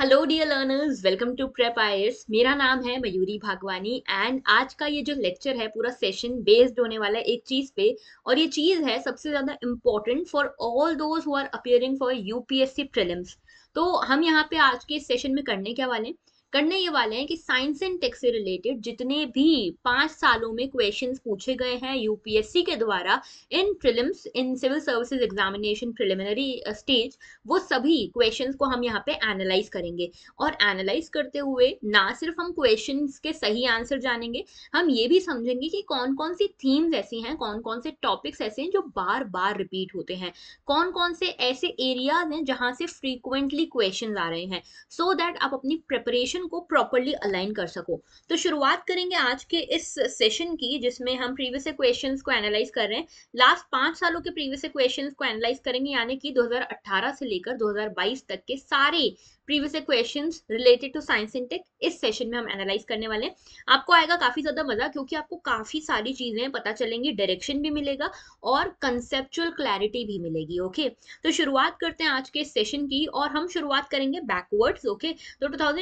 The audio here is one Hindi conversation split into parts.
Hello dear learners welcome to prep airs मेरा नाम है मयूरी भागवानी एंड आज का ये जो लेक्चर है पूरा सेशन बेस्ड होने वाला है एक चीज पे और ये चीज है सबसे ज्यादा important for all those who are appearing for UPSC prelims तो हम यहाँ पे आज के सेशन में करने क्या वाले हैं करने ये वाले हैं कि साइंस एंड टेक से रिलेटेड जितने भी पांच सालों में क्वेश्चन पूछे गए हैं यूपीएससी के द्वारा in prelims in civil services examination preliminary stage वो सभी क्वेश्चन को हम यहाँ पे एनालाइज करेंगे और एनालाइज करते हुए ना सिर्फ हम क्वेश्चन के सही आंसर जानेंगे हम ये भी समझेंगे कि कौन कौन सी थीम्स ऐसी हैं कौन कौन से टॉपिक्स ऐसे हैं जो बार बार रिपीट होते हैं कौन कौन से ऐसे एरियाज हैं जहाँ से फ्रीक्वेंटली क्वेश्चन आ रहे हैं सो so दैट आप अपनी प्रिपरेशन एक्शन को प्रॉपरली अलाइन कर सको तो शुरुआत करेंगे आज के इस सेशन की जिसमें हम प्रीवियस क्वेश्चन को एनालाइज कर रहे हैं लास्ट पांच सालों के प्रीवियस क्वेश्चन को एनालाइज करेंगे यानी कि 2018 से लेकर 2022 तक के सारे previous questions related to science and tech इस सेशन में हम एनालाइज करने वाले हैं आपको आएगा काफी ज्यादा मजा क्योंकि आपको काफी सारी चीजें पता चलेंगी डायरेक्शन भी मिलेगा और कंसेप्चुअल क्लैरिटी भी मिलेगी ओके तो शुरुआत करते हैं आज के इस सेशन की और हम शुरुआत करेंगे बैकवर्ड्स ओके तो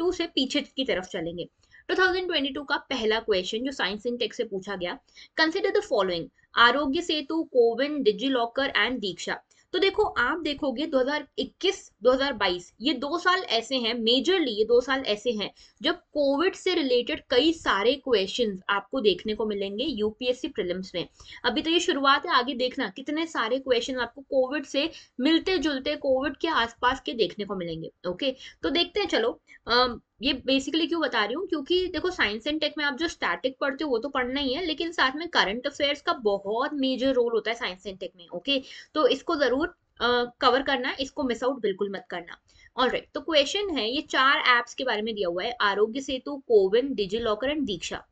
टू से पीछे की तरफ चलेंगे 2022 का पहला क्वेश्चन जो साइंस इन टेक से पूछा गया consider the following Arogya Setu CoWIN locker and Diksha तो देखो आप देखोगे 2021 2022 ये दो साल ऐसे हैं मेजरली ये दो साल ऐसे हैं जब कोविड से रिलेटेड कई सारे क्वेश्चन आपको देखने को मिलेंगे यूपीएससी प्रिलिम्स में अभी तो ये शुरुआत है आगे देखना कितने सारे क्वेश्चन आपको कोविड से मिलते जुलते कोविड के आसपास के देखने को मिलेंगे ओके तो देखते हैं चलो आ, ये बेसिकली क्यों बता रही हूँ क्योंकि देखो साइंस एंड टेक में आप जो स्टैटिक पढ़ते हो वो तो पढ़ना ही है लेकिन साथ में करंट अफेयर्स का बहुत मेजर रोल होता है साइंस एंड टेक में ओके तो इसको जरूर कवर uh, करना है इसको मिस आउट बिल्कुल मत करना ऑलराइट right, तो क्वेश्चन है ये चार एप्स के बारे में दिया हुआ है आरोग्य सेतु कोविन डिजिलॉकर एंड दीक्षा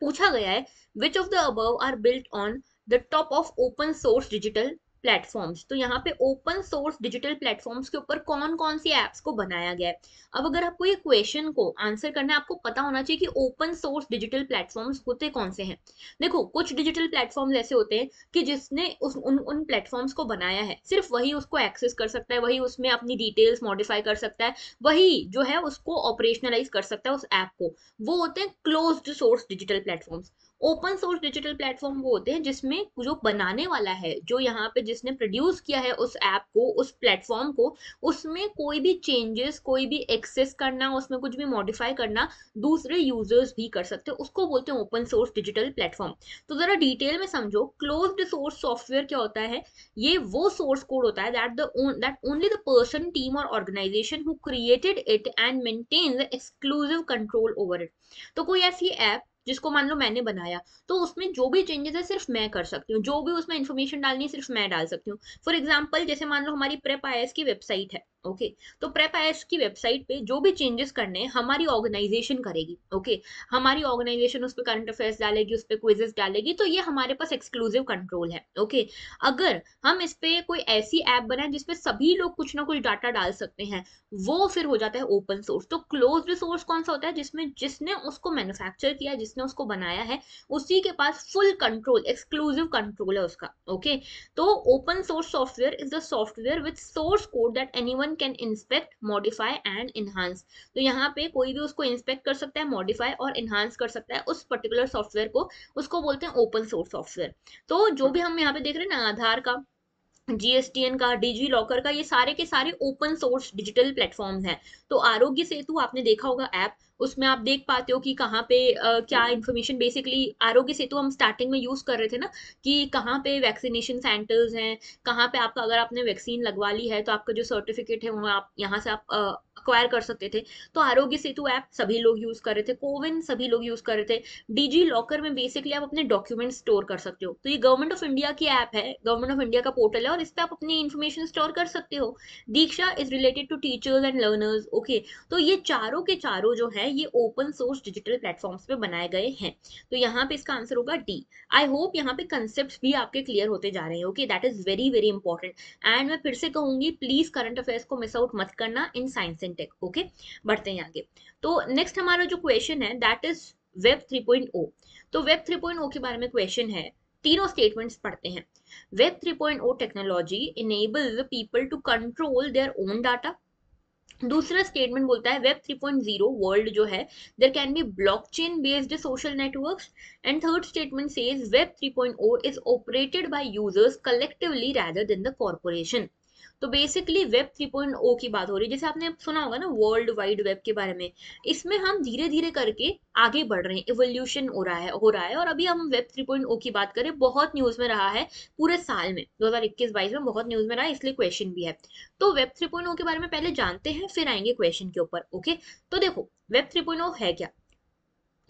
पूछा गया है which of the above are built on the top of open source digital platforms तो यहाँ पे ओपन सोर्स डिजिटल प्लेटफॉर्म्स के ऊपर कौन कौन सी एप्स को बनाया गया है अब अगर आपको ये क्वेश्चन को आंसर करना है आपको पता होना चाहिए कि ओपन सोर्स डिजिटल प्लेटफॉर्म्स होते कौन से हैं देखो कुछ डिजिटल प्लेटफॉर्म ऐसे होते हैं कि जिसने उस उन उन प्लेटफॉर्म्स को बनाया है सिर्फ वही उसको एक्सेस कर सकता है वही उसमें अपनी डिटेल्स मॉडिफाई कर सकता है वही जो है उसको ऑपरेशनलाइज कर सकता है उस ऐप को वो होते हैं close source digital platforms open source digital platform वो होते हैं जिसमें जो बनाने वाला है जो यहाँ पे जिसने प्रोड्यूस किया है उस ऐप को उस प्लेटफॉर्म को उसमें कोई भी चेंजेस कोई भी एक्सेस करना उसमें कुछ भी मॉडिफाई करना दूसरे यूजर्स भी कर सकते हैं उसको बोलते हैं ओपन सोर्स डिजिटल प्लेटफॉर्म तो ज़रा डिटेल में समझो क्लोज सोर्स सॉफ्टवेयर क्या होता है ये वो सोर्स कोड होता है that that only the person team और organisation who created it and maintain exclusive control over it तो कोई ऐसी ऐप जिसको मान लो मैंने बनाया तो उसमें जो भी चेंजेस है सिर्फ मैं कर सकती हूँ जो भी उसमें इन्फॉर्मेशन डालनी है सिर्फ मैं डाल सकती हूँ फॉर एग्जाम्पल जैसे मान लो हमारी प्रेप आई की वेबसाइट है ओके okay. तो प्रेप आई की वेबसाइट पे जो भी चेंजेस करने हैं हमारी ऑर्गेनाइजेशन करेगी ओके okay. हमारी ऑर्गेनाइजेशन उस पर करंट अफेयर्स डालेगी उस पर क्विजेस डालेगी तो ये हमारे पास एक्सक्लूसिव कंट्रोल है ओके okay. अगर हम इस पर कोई ऐसी ऐप बनाए जिसपे सभी लोग कुछ ना कुछ डाटा डाल सकते हैं वो फिर हो जाता है ओपन सोर्स तो क्लोज रिसोर्स कौन सा होता है जिसमें जिसने उसको मैन्युफैक्चर किया जिसने उसको बनाया है उसी के पास फुल कंट्रोल एक्सक्लूसिव कंट्रोल है उसका ओके okay? तो open source software is the software with source code that any can inspect modify and enhance. तो यहाँ पे कोई भी उसको इंस्पेक्ट कर सकता है मॉडिफाई और इन्हांस कर सकता है उस पर्टिकुलर सॉफ्टवेयर को उसको बोलते हैं ओपन सोर्स सॉफ्टवेयर तो जो भी हम यहाँ पे देख रहे हैं ना आधार का जीएसटीएन का डिजी लॉकर का ये सारे के सारे ओपन सोर्स डिजिटल प्लेटफॉर्म्स हैं तो आरोग्य सेतु आपने देखा होगा ऐप उसमें आप देख पाते हो कि कहाँ पे आ, क्या इन्फॉर्मेशन बेसिकली आरोग्य सेतु हम स्टार्टिंग में यूज़ कर रहे थे ना कि कहाँ पे वैक्सीनेशन सेंटर्स हैं कहाँ पे आपका अगर आपने वैक्सीन लगवा ली है तो आपका जो सर्टिफिकेट है वो आप यहाँ से आप अक्वायर कर सकते थे तो आरोग्य सेतु ऐप सभी लोग यूज़ कर रहे थे कोविन सभी लोग यूज़ कर रहे थे डिजी लॉकर में बेसिकली आप अपने डॉक्यूमेंट स्टोर कर सकते हो तो ये गवर्नमेंट ऑफ इंडिया की ऐप है गवर्नमेंट ऑफ इंडिया का पोर्टल है और इस पर आप अपनी इन्फॉर्मेशन स्टोर कर सकते हो Diksha is related to teachers and learners okay तो ये चारों के चारों जो है है ये ओपन सोर्स डिजिटल प्लेटफॉर्म्स पे बनाए गए हैं तो यहाँ पे इसका आंसर होगा डी आई होप यहाँ पे कंसेप्ट भी आपके क्लियर होते जा रहे हैं okay that is very very important and मैं फिर से कहूंगी प्लीज करंट अफेयर्स को मिस आउट मत करना in science and tech okay बढ़ते हैं आगे तो नेक्स्ट हमारा जो क्वेश्चन है दैट इज वेब 3.0 तो वेब 3.0 के बारे में क्वेश्चन है तीनों स्टेटमेंट्स पढ़ते हैं web 3.0 technology enables people to control their own data दूसरा स्टेटमेंट बोलता है वेब 3.0 वर्ल्ड जो है there can be blockchain based social networks and third statement says web 3.0 is operated by users collectively rather than the corporation तो बेसिकली वेब 3.0 की बात हो रही है जैसे आपने सुना होगा ना वर्ल्ड वाइड वेब के बारे में इसमें हम धीरे धीरे करके आगे बढ़ रहे हैं इवोल्यूशन हो रहा है हो रहा है और अभी हम वेब 3.0 की बात करें बहुत न्यूज़ में रहा है पूरे साल में दो हज़ार इक्कीस बाईस में बहुत न्यूज़ में रहा है इसलिए क्वेश्चन भी है तो वेब थ्री oh के बारे में पहले जानते हैं फिर आएंगे क्वेश्चन के ऊपर ओके तो देखो वेब थ्री oh है क्या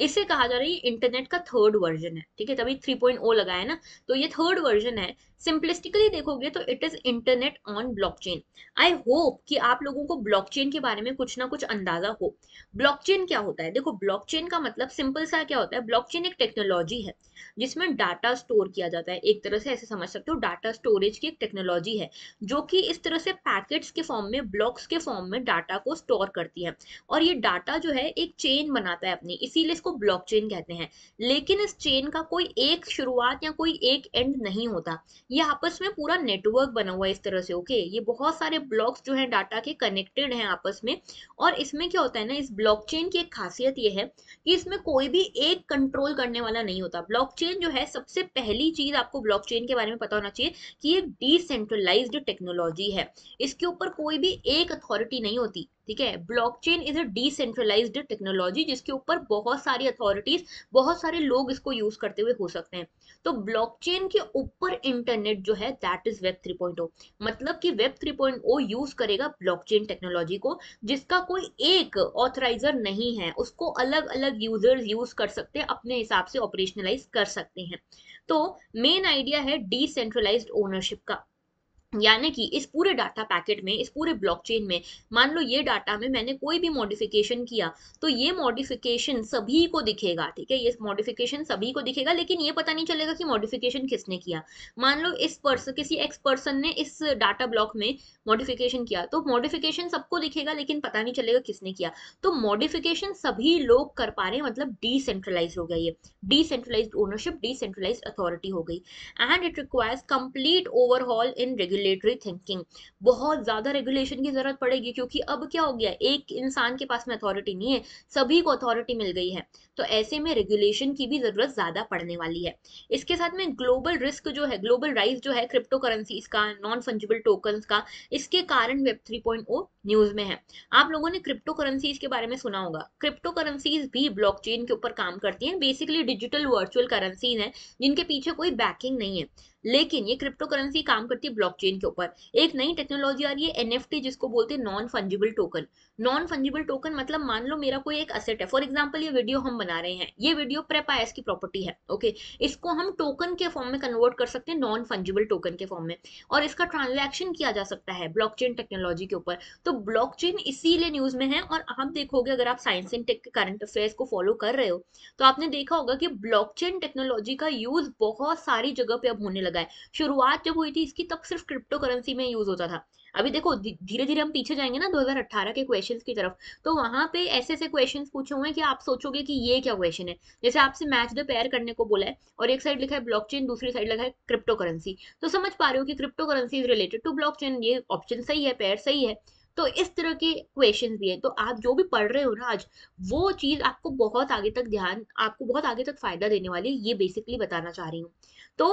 इसे कहा जा रहा है इंटरनेट का थर्ड वर्जन है ठीक है तभी 3.0 है ना तो ये थर्ड वर्जन है सिंपलिस्टिकली देखोगे तो it is internet on blockchain I hope कि आप लोगों को ब्लॉकचेन के बारे में कुछ ना कुछ अंदाजा हो ब्लॉकचेन क्या होता है देखो ब्लॉकचेन का मतलब सिंपल सा क्या होता है ब्लॉकचेन एक टेक्नोलॉजी है जिसमें डाटा स्टोर किया जाता है एक तरह से ऐसे समझ सकते हो डाटा स्टोरेज की एक टेक्नोलॉजी है जो कि इस तरह से पैकेट्स के फॉर्म में ब्लॉक्स के फॉर्म में डाटा को स्टोर करती है और ये डाटा जो है एक चेन बनाता है अपनी इसीलिए इसको ब्लॉक कहते हैं लेकिन इस चेन का कोई एक शुरुआत या कोई एक एंड नहीं होता ये आपस में पूरा नेटवर्क बना हुआ है इस तरह से ओके ये बहुत सारे ब्लॉक्स जो है डाटा के कनेक्टेड हैं आपस में और इसमें क्या होता है ना इस ब्लॉकचेन की एक खासियत ये है कि इसमें कोई भी एक कंट्रोल करने वाला नहीं होता ब्लॉकचेन जो है सबसे पहली चीज आपको ब्लॉकचेन के बारे में पता होना चाहिए कि ये डिसेंट्रलाइज्ड टेक्नोलॉजी है इसके ऊपर कोई भी एक अथॉरिटी नहीं होती ठीक है blockchain is a decentralise technology जिसके ऊपर बहुत सारी अथॉरिटीज बहुत सारे लोग इसको यूज करते हुए हो सकते हैं तो ब्लॉकचेन के ऊपर इंटरनेट जो है दैट इज वेब 3.0 मतलब कि वेब 3.0 यूज करेगा ब्लॉकचेन टेक्नोलॉजी को जिसका कोई एक ऑथराइजर नहीं है उसको अलग अलग यूजर्स यूज कर सकते हैं अपने हिसाब से ऑपरेशनलाइज कर सकते हैं तो मेन आइडिया है डिसेंट्रलाइज ओनरशिप का यानी कि इस पूरे डाटा पैकेट में इस पूरे ब्लॉकचेन में मान लो ये डाटा में मैंने कोई भी मॉडिफिकेशन किया तो ये मॉडिफिकेशन सभी को दिखेगा ठीक है ये मॉडिफिकेशन सभी को दिखेगा लेकिन ये पता नहीं चलेगा कि मॉडिफिकेशन किसने किया मान लो इस पर्सन किसी एक्स पर्सन ने इस डाटा ब्लॉक में मॉडिफिकेशन किया तो मॉडिफिकेशन सबको दिखेगा लेकिन पता नहीं चलेगा किसने किया तो मॉडिफिकेशन सभी लोग कर पा रहे हैं मतलब डिसेंट्रलाइज हो गया ये डिसेंट्रलाइज ओनरशिप डिसेंट्रलाइज अथॉरिटी हो गई and it requires complete overall in regular regulatory thinking बहुत ज़्यादा रेगुलेशन की ज़रूरत पड़ेगी क्योंकि अब क्या हो गया एक इंसान के पास में अथॉरिटी नहीं है सभी को अथॉरिटी मिल गई है तो ऐसे में रेगुलेशन की भी ज़रूरत ज़्यादा पड़ने वाली है इसके साथ में ग्लोबल रिस्क जो है ग्लोबल राइज जो है क्रिप्टो करेंसी का नॉन फंजिबल टोकन का इसके कारण वेब थ्री न्यूज़ में है आप लोगों ने क्रिप्टो करेंसीज के बारे में सुना होगा क्रिप्टो करेंसीज भी ब्लॉक के ऊपर काम करती है बेसिकली डिजिटल वर्चुअल करेंसीज है जिनके पीछे कोई बैकिंग नहीं है लेकिन ये क्रिप्टो करेंसी काम करती है ब्लॉकचेन के ऊपर एक नई टेक्नोलॉजी आ रही है एनएफटी जिसको बोलते हैं non fungible token non fungible token मतलब मान लो मेरा कोई एक असेट है फॉर एग्जाम्पल ये वीडियो हम बना रहे हैं ये वीडियो प्रेपायस की प्रॉपर्टी है ओके इसको हम टोकन के फॉर्म में कन्वर्ट कर सकते हैं नॉन फंजिबल टोकन के फॉर्म में और इसका ट्रांजेक्शन किया जा सकता है ब्लॉकचेन टेक्नोलॉजी के ऊपर तो ब्लॉकचेन इसीलिए न्यूज में है और आप देखोगे अगर आप साइंस एंड टेक के करंट अफेयर्स को फॉलो कर रहे हो तो आपने देखा होगा कि चेन टेक्नोलॉजी का यूज बहुत सारी जगह पे अब होने लगा है शुरुआत जब हुई थी इसकी तब सिर्फ क्रिप्टो करेंसी में यूज होता था अभी देखो धीरे धीरे हम पीछे जाएंगे ना 2018 के क्वेश्चंस की तरफ तो वहाँ पे ऐसे ऐसे क्वेश्चंस पूछे हुए हैं कि आप सोचोगे कि ये क्या क्वेश्चन है जैसे आपसे मैच द पेयर करने को बोला है और एक साइड लिखा है ब्लॉकचेन दूसरी साइड लिखा है क्रिप्टो करेंसी तो समझ पा रहे हो कि crypto currency is related to chain ये ऑप्शन सही है पेयर सही है तो इस तरह के क्वेश्चन भी है तो आप जो भी पढ़ रहे हो ना आज वो चीज़ आपको बहुत आगे तक ध्यान आपको बहुत आगे तक फायदा देने वाली है ये बेसिकली बताना चाह रही हूँ तो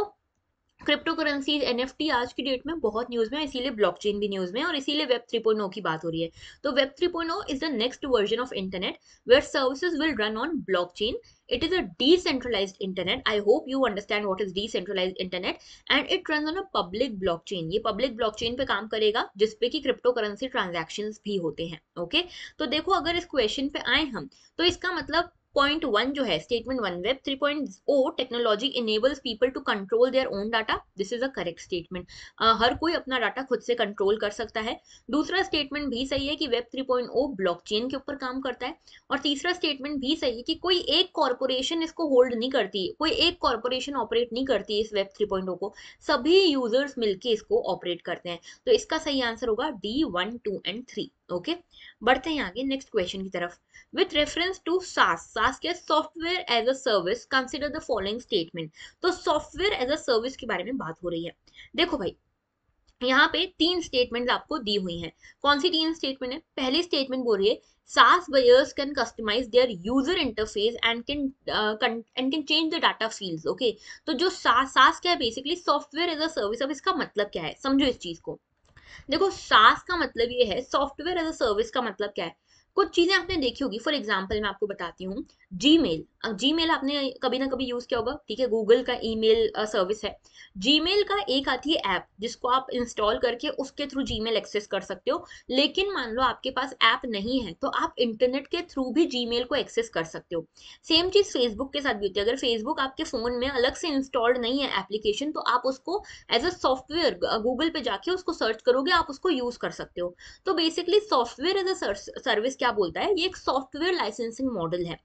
क्रिप्टो करेंसी एन आज की डेट में बहुत न्यूज में इसीलिए ब्लॉक चेन भी न्यूज में और इसीलिए वेब थ्री oh की बात हो रही है तो web three is the next version of internet where services will run on block chain it is a decentralize internet I hope you understand what is decentralize internet and it run on a public block chain ये पब्लिक ब्लॉक चेन पे काम करेगा जिसपे की क्रिप्टो करेंसी ट्रांजेक्शन भी होते हैं ओके okay? तो देखो अगर इस क्वेश्चन पे आए हम तो इसका मतलब पॉइंट वन जो है statement one web three point o technology enables people to control their own data this is a correct statement हर कोई अपना डाटा खुद से कंट्रोल कर सकता है दूसरा स्टेटमेंट भी सही है कि web three point o block chain के ऊपर काम करता है और तीसरा स्टेटमेंट भी सही है कि कोई एक कॉरपोरेशन इसको होल्ड नहीं करती कोई एक कॉरपोरेशन ऑपरेट नहीं करती इस वेब थ्री पॉइंट ओ को सभी यूजर्स मिलकर इसको ऑपरेट करते हैं तो इसका सही आंसर होगा D one two and three okay बढ़ते हैं आगे नेक्स्ट क्वेश्चन की तरफ with reference to SaaS SaaS के software as a service consider the following statement तो सॉफ्टवेयर एज अ सर्विस के बारे में बात हो रही है देखो भाई यहाँ पे तीन स्टेटमेंट आपको दी हुई हैं कौन सी तीन स्टेटमेंट है पहली स्टेटमेंट बोल रही है SaaS buyers can customize their user interface and can and can change the data fields okay तो जो सास सास क्या है basically software as a service अब इसका मतलब क्या है समझो इस चीज को देखो सास का मतलब ये है सॉफ्टवेयर एज अ सर्विस का मतलब क्या है कुछ चीजें आपने देखी होगी फॉर एग्जाम्पल मैं आपको बताती हूँ जी मेल जी मेल आपने कभी ना कभी यूज किया होगा ठीक है गूगल का ईमेल सर्विस है मेल का एक आती है ऐप जिसको आप इंस्टॉल करके उसके थ्रू मेल एक्सेस कर सकते हो लेकिन मान लो आपके पास ऐप नहीं है तो आप इंटरनेट के थ्रू भी मेल को एक्सेस कर सकते हो सेम चीज फेसबुक के साथ भी होती है अगर फेसबुक आपके फोन में अलग से इंस्टॉल्ड नहीं है एप्लीकेशन तो आप उसको एज अ सॉफ्टवेयर गूगल पे जाके उसको सर्च करोगे आप उसको यूज कर सकते हो तो basically software as a service क्या बोलता है ये एक सॉफ्टवेयर लाइसेंसिंग मॉडल है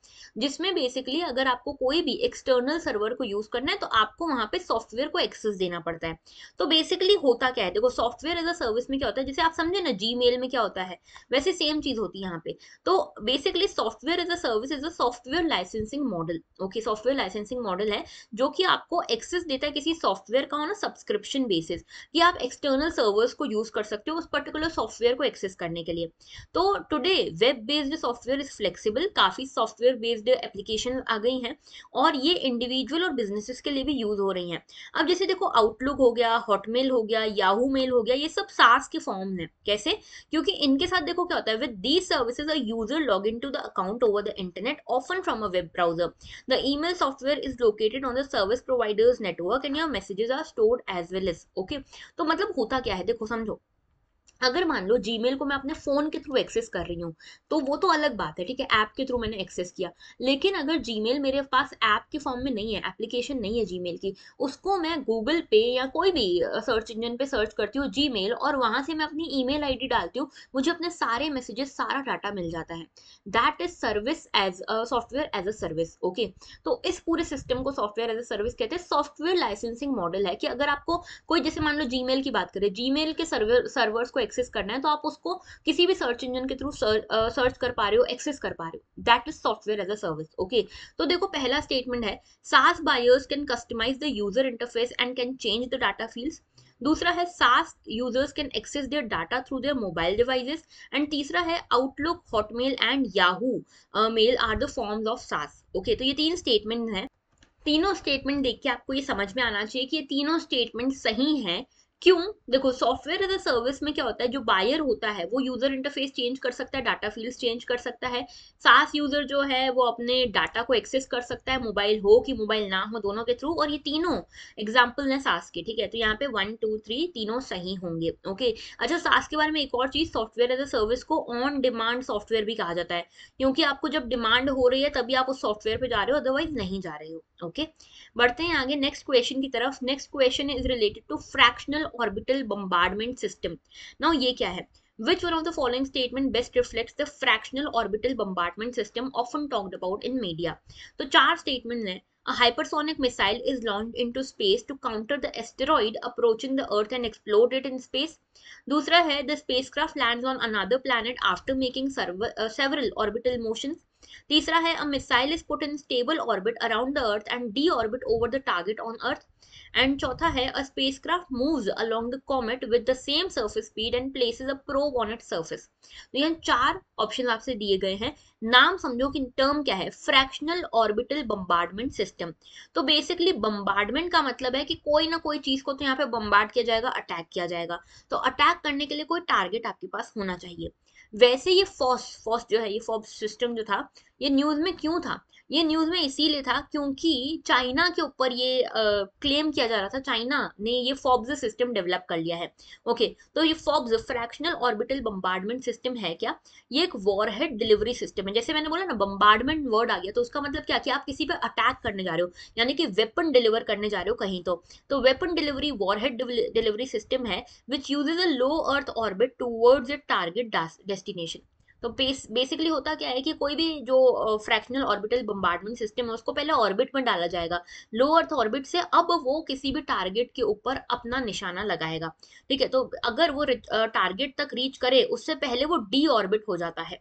जिसमें बेसिकली बेसिकली अगर आपको कोई भी एक्सटर्नल सर्वर को यूज करना है तो आपको वहां पे सॉफ्टवेयर को एक्सेस देना पड़ता है तो बेसिकली होता क्या है देखो सॉफ्टवेयर एज अ सर्विस में क्या होता है जैसे आप समझे ना जी में क्या होता है वैसे सेम चीज होती है यहाँ पे तो basically software as a service is a software licensing model okay software licensing model है जो कि आपको एक्सेस देता है किसी सॉफ्टवेयर का ऑन सब्सक्रिप्शन बेसिस कि आप एक्सटर्नल सर्वर्स को यूज कर सकते हो उस पर्टिकुलर सॉफ्टवेयर को एक्सेस करने के लिए तो today web based software is flexible काफी सॉफ्टवेयर बेस्ड एप्लीकेशन में आ गई हैं और ये इंडिविजुअल और बिजनेसेस के लिए भी यूज हो रही हैं अब जैसे देखो आउटलुक हो गया हॉटमेल हो गया याहू मेल हो गया ये सब सास के फॉर्म है कैसे क्योंकि इनके साथ देखो क्या होता है with these services are user log in to the account over the internet often from a web browser the email software is located on the service providers network and your messages are stored as well as okay तो मतलब होता क्या है देखो समझो अगर मान लो जीमेल को मैं अपने फ़ोन के थ्रू एक्सेस कर रही हूँ तो वो तो अलग बात है ठीक है ऐप के थ्रू मैंने एक्सेस किया लेकिन अगर जीमेल मेरे पास ऐप के फॉर्म में नहीं है एप्लीकेशन नहीं है जीमेल की उसको मैं गूगल पे या कोई भी सर्च इंजन पे सर्च करती हूँ जीमेल और वहां से मैं अपनी ईमेल आईडी डालती हूँ मुझे अपने सारे मैसेजेस सारा डाटा मिल जाता है that is service as software as a service okay तो इस पूरे सिस्टम को सॉफ्टवेयर एज अ सर्विस कहते हैं सॉफ्टवेयर लाइसेंसिंग मॉडल है कि अगर आपको कोई जैसे मान लो जीमेल की बात करें जीमेल के सर्वर सर्वर्स को एक्सेस करना है तो आप उसको किसी भी सर्च इंजन के थ्रू सर्च कर पा रहे हो एक्सेस कर पा रहे हो that is software as a service okay तो देखो पहला स्टेटमेंट है SaaS buyers can customize the user interface and can change the data field दूसरा है SaaS users can access their data through their mobile devices and तीसरा है Outlook Hotmail and Yahoo mail are the forms of SaaS okay तो ये तीन स्टेटमेंट हैं तीनों स्टेटमेंट देख के आपको ये समझ में आना चाहिए कि ये तीनों स्टेटमेंट सही हैं क्यों देखो सॉफ्टवेयर एज अ सर्विस में क्या होता है जो बायर होता है वो यूजर इंटरफेस चेंज कर सकता है डाटा फील्ड चेंज कर सकता है सास यूजर जो है वो अपने डाटा को एक्सेस कर सकता है मोबाइल हो कि मोबाइल ना हो दोनों के थ्रू और ये तीनों एग्जाम्पल है सास के ठीक है तो यहाँ पे वन टू थ्री तीनों सही होंगे ओके अच्छा सास के बारे में एक और चीज सॉफ्टवेयर एज अ सर्विस को ऑन डिमांड सॉफ्टवेयर भी कहा जाता है क्योंकि आपको जब डिमांड हो रही है तभी आप उस सॉफ्टवेयर पे जा रहे हो अदरवाइज नहीं जा रहे हो ओके बढ़ते हैं आगे नेक्स्ट क्वेश्चन की तरफ next question is related to fractional orbital bombardment system ना ये क्या है which one of the following statement best reflects the fractional orbital bombardment system often talked about in media तो चार statements हैं a hypersonic missile is launched into space to counter the asteroid approaching the earth and explode it in space दूसरा है the spacecraft lands on another planet after making several orbital motions तीसरा है a missile is put in stable orbit around the earth and deorbit over the target on earth and चौथा है a space craft move along the comet with the same surface speed and places a probe on it surface तो यहाँ चार ऑप्शन आपसे दिए गए हैं नाम समझो कि टर्म क्या है फ्रैक्शनल ऑर्बिटल बम्बार्डमेंट सिस्टम तो बेसिकली बम्बार्डमेंट का मतलब है कि कोई ना कोई चीज को तो यहाँ पे बम्बार्ड किया जाएगा अटैक किया जाएगा तो अटैक करने के लिए कोई टारगेट आपके पास होना चाहिए वैसे ये फॉस फॉस जो है ये फॉस सिस्टम जो था ये न्यूज में क्यों था ये न्यूज में इसीलिए था क्योंकि चाइना के ऊपर ये क्लेम किया जा रहा था चाइना ने ये फॉब्स सिस्टम डेवलप कर लिया है ओके तो ये FOBS fractional orbital bombardment system है क्या ये एक वॉरहेड डिलीवरी सिस्टम है जैसे मैंने बोला ना बम्बार्डमेंट वर्ड आ गया तो उसका मतलब क्या कि आप किसी पर अटैक करने जा रहे हो यानी कि वेपन डिलीवर करने जा रहे हो कहीं तो तो weapon delivery warhead delivery system है which use a low earth orbit towards a target destination तो बेसिकली होता क्या है कि कोई भी जो फ्रैक्शनल ऑर्बिटल बम्बार्डमेंट सिस्टम है उसको पहले ऑर्बिट में डाला जाएगा लो अर्थ ऑर्बिट से अब वो किसी भी टारगेट के ऊपर अपना निशाना लगाएगा ठीक है तो अगर वो टारगेट तक रीच करे उससे पहले वो डी ऑर्बिट हो जाता है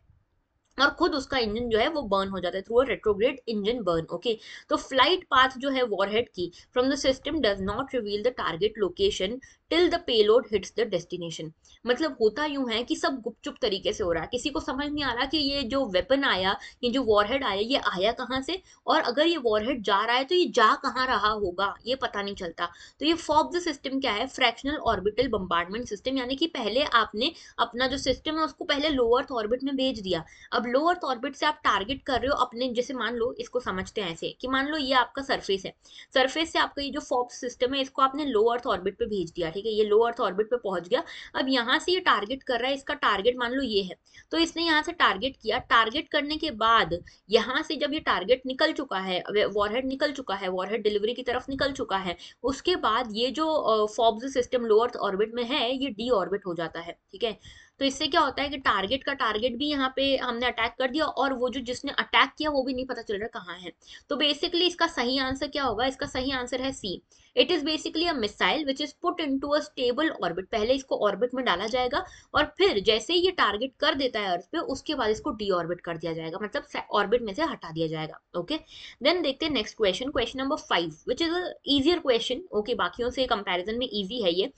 और खुद उसका इंजन जो है वो बर्न हो जाता है through a retrograde engine burn okay तो फ्लाइट पाथ जो है वॉरहेड की from the system does not reveal the target location till the payload hits the destination मतलब होता यूं है कि सब गुपचुप तरीके से हो रहा है किसी को समझ नहीं आ रहा कि ये जो वेपन आया ये जो वॉरहेड आया ये आया कहाँ से और अगर ये वॉरहेड जा रहा है तो ये जा कहाँ रहा होगा ये पता नहीं चलता तो ये फॉब द सिस्टम क्या है फ्रैक्शनल ऑर्बिटल बम्बार्डमेंट सिस्टम यानी कि पहले आपने अपना जो सिस्टम है उसको पहले लो अर्थ ऑर्बिट में भेज दिया अब लो अर्थ ऑर्बिट से आप टारगेट कर रहे हो अपने जैसे मान लो इसको समझते हैं ऐसे कि मान लो ये आपका सरफेस है सरफेस से आपका ये जो फॉब सिस्टम है इसको आपने लो अर्थ ऑर्बिट पर भेज दिया ठीक है ये लो अर्थ ऑर्बिट पे पहुंच गया अब यहाँ से ये टारगेट कर रहा है इसका टारगेट मान लो ये है तो इसने यहाँ से टारगेट किया टारगेट करने के बाद यहाँ से जब ये टारगेट निकल चुका है वॉरहेड निकल चुका है वॉरहेड डिलीवरी की तरफ निकल चुका है उसके बाद ये जो FOBS system low earth orbit में है ये डी ऑर्बिट हो जाता है ठीक है तो इससे क्या होता है कि टारगेट का टारगेट भी यहाँ पे हमने अटैक कर दिया और वो जो जिसने अटैक किया वो भी नहीं पता चल रहा कहाँ है तो बेसिकली इसका सही आंसर क्या होगा इसका सही आंसर है C it is basically a missile which is put to a stable orbit पहले इसको ऑर्बिट में डाला जाएगा और फिर जैसे ही ये टारगेट कर देता है अर्थ पे उसके बाद इसको डी ऑर्बिट कर दिया जाएगा मतलब ऑर्बिट में से हटा दिया जाएगा ओके देन देखते हैं next question question number five which is easier question okay बाकियों से कंपेरिजन में ईजी है ये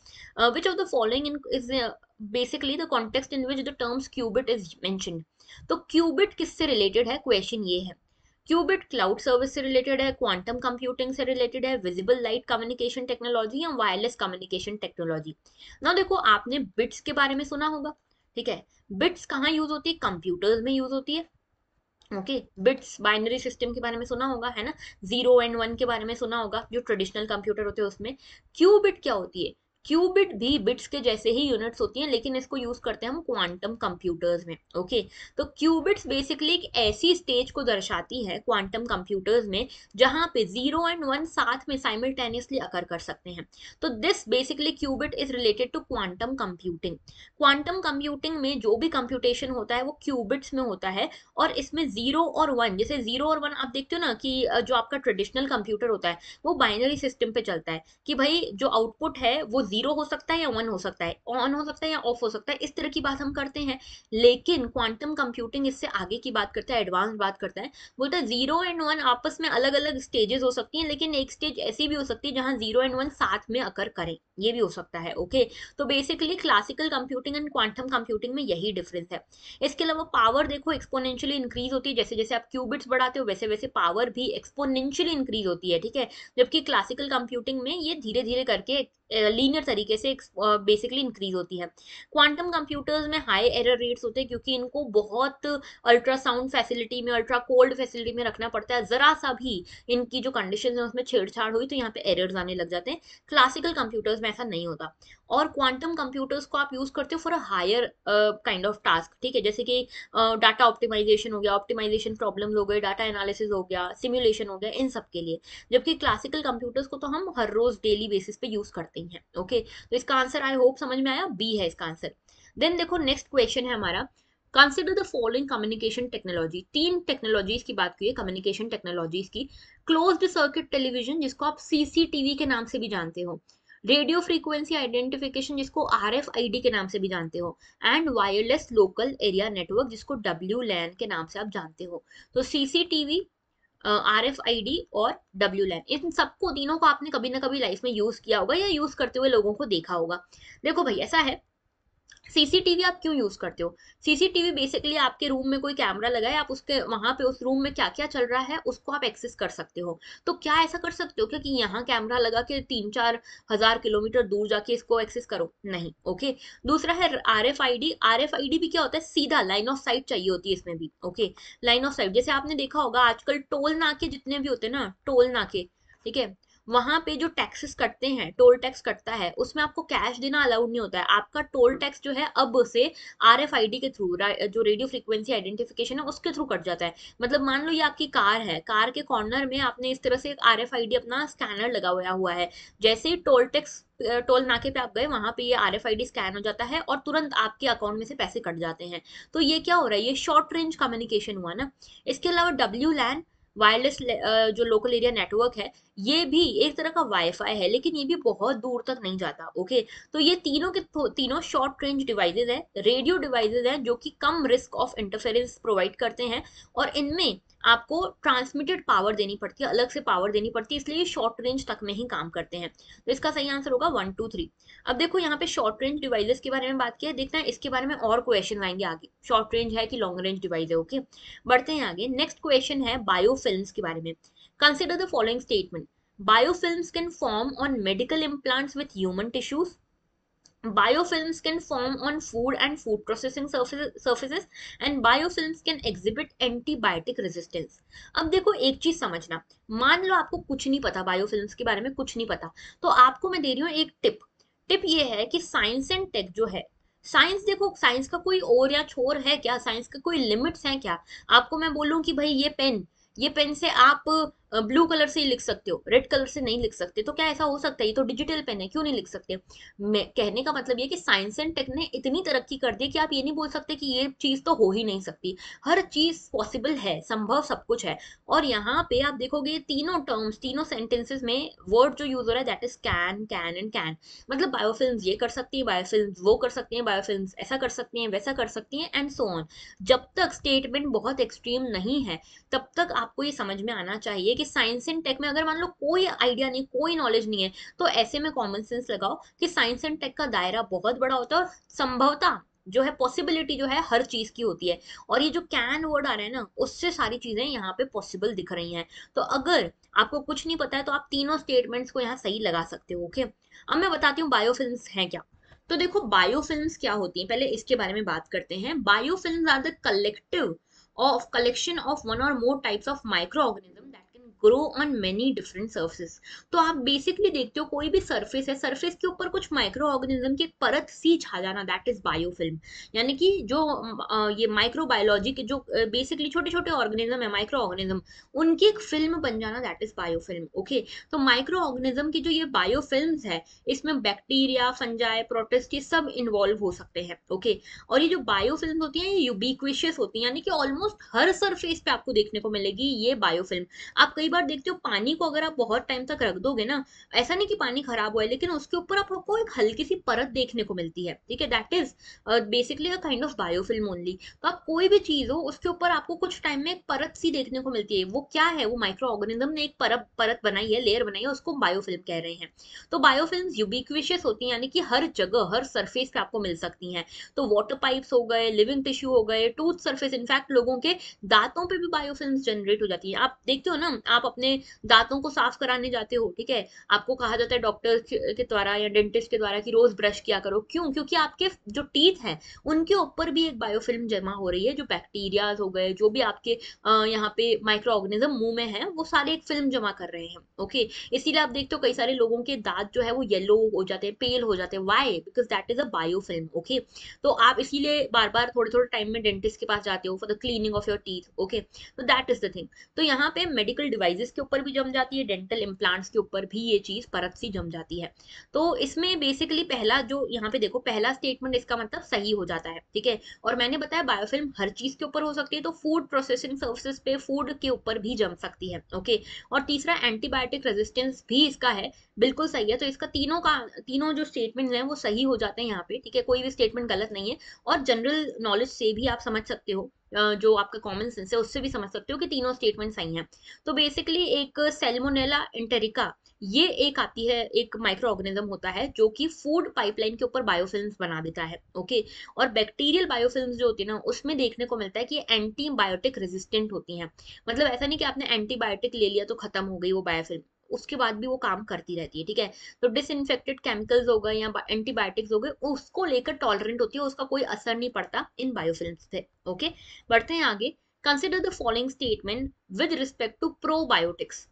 which of the following in is basically the context in which the terms qubit is mentioned तो क्यूबिट किससे रिलेटेड है क्वेश्चन ये है क्यूबिट क्लाउड सर्विस से रिलेटेड है क्वांटम कंप्यूटिंग से रिलेटेड है विजिबल लाइट कम्युनिकेशन टेक्नोलॉजी या वायरलेस कम्युनिकेशन टेक्नोलॉजी ना देखो आपने बिट्स के बारे में सुना होगा ठीक है बिट्स कहाँ यूज होती है कंप्यूटर्स में यूज होती है ओके बिट्स बाइनरी सिस्टम के बारे में सुना होगा है ना जीरो एंड वन के बारे में सुना होगा जो ट्रेडिशनल कंप्यूटर होते हैं उसमें क्यूबिट क्या होती है क्यूबिट भी बिट्स के जैसे ही यूनिट्स होती हैं लेकिन इसको यूज करते हैं हम क्वांटम कंप्यूटर्स में ओके तो क्यूबिट्स बेसिकली एक ऐसी स्टेज को दर्शाती है क्वांटम कंप्यूटर्स में जहां पे जीरो एंड वन साथ में साइमल्टेनियसली अकर कर सकते हैं तो this basically qubit is related to quantum computing quantum computing में जो भी कंप्यूटेशन होता है वो क्यूबिट्स में होता है और इसमें जीरो और वन जैसे जीरो और वन आप देखते हो ना कि जो आपका ट्रेडिशनल कंप्यूटर होता है वो बाइनरी सिस्टम पे चलता है कि भाई जो आउटपुट है वो जीरो हो सकता है या वन हो सकता है ऑन हो सकता है या ऑफ हो सकता है इस तरह की बात हम करते हैं लेकिन क्वांटम कंप्यूटिंग इससे आगे की बात करता है एडवांस बात करता है बोलता है जीरो एंड वन आपस में अलग अलग स्टेजेस हो सकती हैं लेकिन एक स्टेज ऐसी भी हो सकती है जहाँ जीरो एंड वन साथ में अकर करें ये भी हो सकता है ओके तो basically classical computing and quantum computing में यही डिफरेंस है इसके अलावा पावर देखो एक्सपोनेंशियली इंक्रीज होती है जैसे जैसे आप क्यूबिट्स बढ़ाते हो वैसे वैसे पावर भी एक्सपोनेंशियली इंक्रीज होती है ठीक है जबकि क्लासिकल कंप्यूटिंग में ये धीरे धीरे करके लीनियर तरीके से बेसिकली इंक्रीज होती है क्वांटम कंप्यूटर्स में हाई एरर रेट्स होते हैं क्योंकि इनको बहुत अल्ट्रासाउंड फैसिलिटी में अल्ट्रा कोल्ड फैसिलिटी में रखना पड़ता है ज़रा सा भी इनकी जो कंडीशन है उसमें छेड़छाड़ हुई तो यहाँ पे एरर्स आने लग जाते हैं क्लासिकल कंप्यूटर्स में ऐसा नहीं होता और क्वांटम कंप्यूटर्स को आप यूज़ करते हो for a higher kind of task ठीक है जैसे कि डाटा uh, ऑप्टिमाइजेशन हो गया ऑप्टिमाइजेशन प्रॉब्लम हो गए डाटा एनालिसिस हो गया सिमुलेशन हो गया इन सब के लिए जबकि क्लासिकल कंप्यूटर्स को तो हम हर रोज़ डेली बेसिस पे यूज़ करते हैं ओके तो इसका आंसर आई होप समझ में आया बी है इसका आंसर देन देखो नेक्स्ट क्वेश्चन है हमारा consider the following communication technology तीन टेक्नोलॉजीज की बात की है कम्युनिकेशन टेक्नोलॉजीज की क्लोज्ड सर्किट टेलीविजन जिसको आप सीसीटीवी के नाम से भी जानते हो रेडियो फ्रीक्वेंसी आइडेंटिफिकेशन जिसको आर एफ के नाम से भी जानते हो and wireless local area network जिसको डब्ल्यू लैन के नाम से आप जानते हो तो CCTV R F I D और डब्ल्यू लैन इन सबको तीनों को आपने कभी ना कभी लाइफ में यूज किया होगा या यूज करते हुए लोगों को देखा होगा देखो भाई ऐसा है सीसीटीवी आप क्यों यूज करते हो सीसीटीवी बेसिकली आपके रूम में कोई कैमरा लगा है आप उसके वहां पे उस रूम में क्या क्या चल रहा है उसको आप एक्सेस कर सकते हो तो क्या ऐसा कर सकते हो क्या कि यहाँ कैमरा लगा के तीन चार हजार किलोमीटर दूर जाके इसको एक्सेस करो नहीं ओके दूसरा है R F I D R F I D भी क्या होता है सीधा लाइन ऑफ साइट चाहिए होती है इसमें भी ओके लाइन ऑफ साइट जैसे आपने देखा होगा आजकल टोल नाके जितने भी होते हैं ना टोल नाके ठीक है वहां पे जो टैक्सेस कटते हैं टोल टैक्स कटता है उसमें आपको कैश देना अलाउड नहीं होता है आपका टोल टैक्स जो है अब से आर के थ्रू जो रेडियो फ्रिक्वेंसी आइडेंटिफिकेशन है उसके थ्रू कट जाता है मतलब मान लो ये आपकी कार है कार के कॉर्नर में आपने इस तरह से एक आर अपना स्कैनर लगा हुआ है जैसे टोल टैक्स टोल नाके पे आप गए वहां पे ये आर स्कैन हो जाता है और तुरंत आपके अकाउंट में से पैसे कट जाते हैं तो ये क्या हो रहा है ये शॉर्ट रेंज कम्युनिकेशन हुआ ना इसके अलावा डब्ल्यू लैन वायरलेस जो लोकल एरिया नेटवर्क है ये भी एक तरह का वाईफाई है लेकिन ये भी बहुत दूर तक नहीं जाता ओके तो ये तीनों के तीनों शॉर्ट रेंज डिवाइसेज हैं रेडियो डिवाइसेज हैं जो कि कम रिस्क ऑफ इंटरफेरेंस प्रोवाइड करते हैं और इनमें आपको ट्रांसमिटेड पावर देनी पड़ती है अलग से पावर देनी पड़ती है इसलिए शॉर्ट रेंज तक में ही काम करते हैं तो इसका सही आंसर होगा वन टू थ्री अब देखो यहाँ पे शॉर्ट रेंज डिवाइसेस के बारे में बात किया देखना है इसके बारे में और क्वेश्चन आएंगे आगे शॉर्ट रेंज है कि लॉन्ग रेंज डिवाइस है ओके बढ़ते हैं आगे नेक्स्ट क्वेश्चन है बायोफिल्म के बारे में Consider the following statement. Biofilms can form on medical implants with human tissues. Biofilms can form on food and food processing surfaces, surfaces and biofilms can exhibit antibiotic resistance. अब देखो एक चीज समझना मान लो आपको कुछ नहीं पता बायोफिल्म्स के बारे में कुछ नहीं पता तो आपको मैं दे रही हूँ एक टिप टिप ये है कि साइंस एंड टेक जो है साइंस देखो साइंस का कोई और या छोर है क्या साइंस का कोई लिमिट्स है क्या आपको मैं बोलूँ कि भाई ये पेन ये पेन से आप ब्लू कलर से ही लिख सकते हो रेड कलर से नहीं लिख सकते तो क्या ऐसा हो सकता है ये तो डिजिटल पेन है क्यों नहीं लिख सकते मैं कहने का मतलब ये कि साइंस एंड टेक ने इतनी तरक्की कर दी कि आप ये नहीं बोल सकते कि ये चीज़ तो हो ही नहीं सकती हर चीज़ पॉसिबल है संभव सब कुछ है और यहाँ पे आप देखोगे तीनों टर्म्स तीनों सेंटेंसेज में वर्ड जो यूज हो रहा है that is can can and can मतलब बायोफिल्म ये कर सकती है बायोफिल्म वो कर सकती हैं बायोफिल्म ऐसा कर सकती हैं वैसा कर सकती हैं एंड सो ऑन जब तक स्टेटमेंट बहुत एक्सट्रीम नहीं है तब तक आपको ये समझ में आना चाहिए कि साइंस एंड टेक में अगर मान लो कोई आइडिया नहीं कोई नॉलेज नहीं है तो ऐसे में कॉमन सेंस लगाओ कि साइंस एंड टेक का दायरा बहुत बड़ा होता है और संभवता जो है पॉसिबिलिटी जो है हर चीज की होती है और ये जो कैन वर्ड आ रहे हैं ना उससे सारी चीजें यहाँ पे पॉसिबल दिख रही हैं तो अगर आपको कुछ नहीं पता है तो आप तीनों स्टेटमेंट्स को यहाँ सही लगा सकते हो ओके अब मैं बताती हूँ बायोफिल्म है क्या तो देखो बायोफिल्म क्या होती है पहले इसके बारे में बात करते हैं biofilm are the collective of collection of one or more types of micro organism grow on many different surface तो आप बेसिकली देखते हो कोई भी सर्फेस है सर्फेस के ऊपर कुछ माइक्रो ऑर्गेनिज्म की परत सी छा जाना दैट इज बायोफिल्म यानी कि जो ये माइक्रोबायोलॉजी के जो बेसिकली छोटे छोटे ऑर्गेनिज्म है माइक्रो ऑर्गेनिज्म उनकी एक फिल्म बन जाना दैट इज बायोफिल्म ओके तो माइक्रो ऑर्गेनिज्म की जो ये बायोफिल्म है इसमें बैक्टीरिया फंजाई प्रोटेस्ट ये सब इन्वॉल्व हो सकते हैं ओके और ये जो बायोफिल्म होती है ये यूबिक्विशियस होती है यानी कि ऑलमोस्ट हर सरफेस पे आपको देखने को मिलेगी ये बायोफिल्म आप कई कई बार देखते हो पानी को अगर आप बहुत टाइम तक रख दोगे ना ऐसा नहीं कि पानी खराब हुआ है लेकिन उसके ऊपर आपको एक हल्की सी परत देखने को मिलती है ठीक है that is basically a kind of biofilm only तो आप कोई भी चीज हो उसके ऊपर आपको कुछ टाइम में एक परत सी देखने को मिलती है वो क्या है वो माइक्रो ऑर्गेनिज्म ने एक परत परत बनाई है लेयर बनाई है उसको बायोफिल्म कह रहे हैं तो बायोफिल्म यूबिक्विशियस होती है यानी कि हर जगह हर सरफेस पे आपको मिल सकती है तो वाटर पाइप्स हो गए लिविंग टिश्यू हो गए टूथ सर्फेस इनफैक्ट लोगों के दांतों पर भी बायोफिल्म जनरेट हो जाती है आप देखते हो ना आप अपने दांतों को साफ कराने जाते हो ठीक है आपको कहा जाता है डॉक्टर के द्वारा या डेंटिस्ट के द्वारा कि रोज ब्रश किया करो क्यों क्योंकि आपके जो टीथ हैं उनके ऊपर भी एक बायोफिल्म जमा हो रही है जो बैक्टीरियाज हो गए जो भी आपके यहाँ पे माइक्रो ऑर्गेनिज्म मुंह में है वो सारे एक फिल्म जमा कर रहे हैं ओके इसीलिए आप देखते हो कई सारे लोगों के दांत जो है वो येलो हो जाते हैं पेल हो जाते हैं why because that is a biofilm okay तो आप इसीलिए बार बार थोड़े थोड़े टाइम में डेंटिस्ट के पास जाते हो for the cleaning of your teeth okay तो दैट इज द थिंग तो यहाँ पे मेडिकल डिवाइस डिवाइसेस के ऊपर भी जम जाती है डेंटल इम्प्लांट्स के ऊपर भी ये चीज़ परत सी जम जाती है तो इसमें बेसिकली पहला जो यहाँ पे देखो पहला स्टेटमेंट इसका मतलब सही हो जाता है ठीक है और मैंने बताया बायोफिल्म हर चीज़ के ऊपर हो सकती है तो फूड प्रोसेसिंग सर्विसेज पे फूड के ऊपर भी जम सकती है ओके और तीसरा एंटीबायोटिक रेजिस्टेंस भी इसका है बिल्कुल सही है तो इसका तीनों का तीनों जो स्टेटमेंट है वो सही हो जाते हैं यहाँ पे ठीक है कोई भी स्टेटमेंट गलत नहीं है और जनरल नॉलेज से भी आप समझ सकते हो जो आपका कॉमन सेंस है उससे भी समझ सकते हो कि तीनों स्टेटमेंट सही हैं तो बेसिकली एक सेलमोनेला इंटेरिका ये एक आती है एक माइक्रो ऑर्गेनिज्म होता है जो कि फूड पाइपलाइन के ऊपर बायोफिल्म बना देता है ओके और बैक्टीरियल बायोफिल्म जो होती है ना उसमें देखने को मिलता है कि एंटीबायोटिक रेजिस्टेंट होती हैं मतलब ऐसा नहीं कि आपने एंटीबायोटिक ले लिया तो खत्म हो गई वो बायोफिल्म उसके बाद भी वो काम करती रहती है ठीक है तो डिसइनफेक्टेड केमिकल्स हो गए या एंटीबायोटिक्स हो गए उसको लेकर टॉलरेंट होती है उसका कोई असर नहीं पड़ता इन बायोफिल्म से ओके बढ़ते हैं आगे consider the following statement with respect to probiotics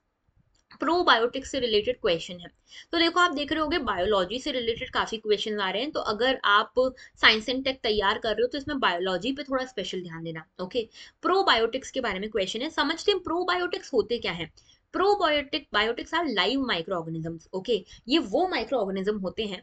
probiotics से रिलेटेड क्वेश्चन है तो देखो आप देख रहे होगे बायोलॉजी से रिलेटेड काफ़ी क्वेश्चन आ रहे हैं तो अगर आप साइंस एंड टेक तैयार कर रहे हो तो इसमें बायोलॉजी पे थोड़ा स्पेशल ध्यान देना ओके प्रोबायोटिक्स के बारे में क्वेश्चन है समझते हैं प्रोबायोटिक्स होते क्या है probiotic biotics are live micro organisms okay ये वो माइक्रो ऑर्गेनिज्म होते हैं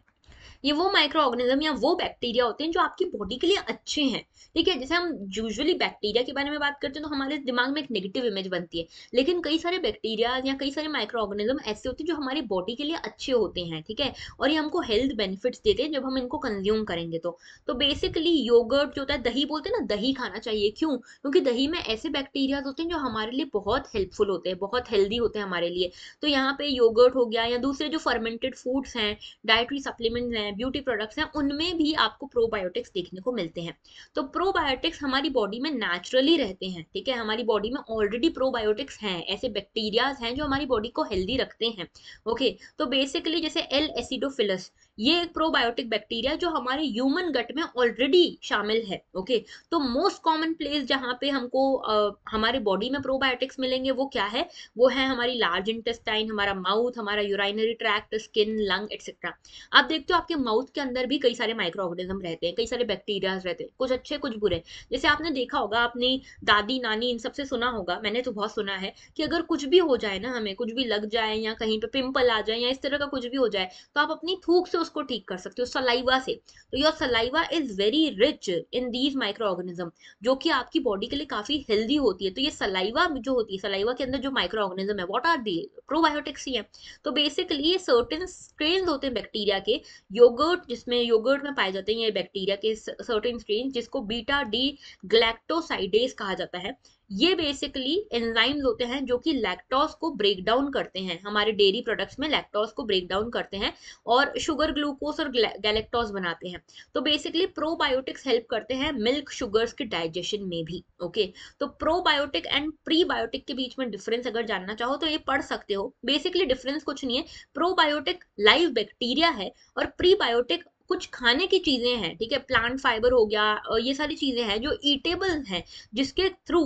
ये वो माइक्रो ऑर्गेनिज्म या वो बैक्टीरिया होते हैं जो आपकी बॉडी के लिए अच्छे हैं ठीक है जैसे हम यूजुअली बैक्टीरिया के बारे में बात करते हैं तो हमारे दिमाग में एक नेगेटिव इमेज बनती है लेकिन कई सारे बैक्टीरिया या कई सारे माइक्रो ऑर्गेनिज्म ऐसे होते हैं जो हमारी बॉडी के लिए अच्छे होते हैं ठीक है और ये हमको हेल्थ बेनिफिट्स देते हैं जब हम इनको कंज्यूम करेंगे तो तो बेसिकली योगर्ट जो होता है दही बोलते हैं ना दही खाना चाहिए क्यों क्योंकि दही में ऐसे बैक्टीरियाज होते हैं जो हमारे लिए बहुत हेल्पफुल होते हैं बहुत हेल्दी होते हैं हमारे लिए तो यहाँ पे योगर्ट हो गया या दूसरे जो फर्मेंटेड फूड्स हैं डायट्री सप्लीमेंट्स हैं हैं ब्यूटी प्रोडक्ट्स हैं उनमें भी आपको प्रोबायोटिक्स देखने को मिलते हैं तो प्रोबायोटिक्स हमारी बॉडी में नेचुरली रहते हैं ठीक है हमारी बॉडी में ऑलरेडी प्रोबायोटिक्स हैं ऐसे बैक्टीरियाज हैं जो हमारी बॉडी को हेल्दी रखते हैं ओके तो बेसिकली जैसे एल एसिडोफिलस ये एक प्रोबायोटिक बैक्टीरिया जो हमारे ह्यूमन गट में ऑलरेडी शामिल है ओके okay? तो मोस्ट कॉमन प्लेस जहाँ पे हमको आ, हमारे बॉडी में प्रोबायोटिक्स मिलेंगे वो क्या है वो है हमारी लार्ज इंटेस्टाइन हमारा माउथ हमारा urinary tract skin lung etcetera आप देखते हो आपके माउथ के अंदर भी कई सारे माइक्रो ऑर्गेनिज्म रहते हैं कई सारे बैक्टीरियाज रहते हैं कुछ अच्छे कुछ बुरे जैसे आपने देखा होगा अपनी दादी नानी इन सबसे सुना होगा मैंने तो बहुत सुना है कि अगर कुछ भी हो जाए ना हमें कुछ भी लग जाए या कहीं पे पिंपल आ जाए या इस तरह का कुछ भी हो जाए तो आप अपनी थूक से उसको ठीक कर सकते हो सलाइवा से तो your saliva is very rich in these micro organism जो कि आपकी बॉडी के लिए काफी हेल्दी होती है तो ये सलाइवा जो होती है सलाइवा के अंदर जो माइक्रो ऑर्गेनिज्म है वॉट आर दी प्रोबायोटिक्स ही है तो बेसिकली ये सर्टेन स्ट्रेन होते हैं बैक्टीरिया के योगर्ट जिसमें योगर्ट में पाए जाते हैं ये बैक्टीरिया के सर्टेन स्ट्रेन जिसको बीटा डी ग्लैक्टोसाइडेस कहा जाता है ये बेसिकली एंजाइम्स होते हैं जो कि लैक्टोस को ब्रेक डाउन करते हैं हमारे डेयरी प्रोडक्ट्स में लैक्टोस को ब्रेक डाउन करते हैं और शुगर ग्लूकोस और गैलेक्टोस बनाते हैं तो बेसिकली प्रोबायोटिक्स हेल्प करते हैं मिल्क शुगर्स के डाइजेशन में भी ओके तो प्रोबायोटिक एंड प्रीबायोटिक के बीच में डिफरेंस अगर जानना चाहो तो ये पढ़ सकते हो बेसिकली डिफरेंस कुछ नहीं है प्रोबायोटिक लाइव बैक्टीरिया है और प्रीबायोटिक कुछ खाने की चीज़ें हैं ठीक है प्लांट फाइबर हो गया ये सारी चीज़ें हैं जो ईटेबल हैं जिसके थ्रू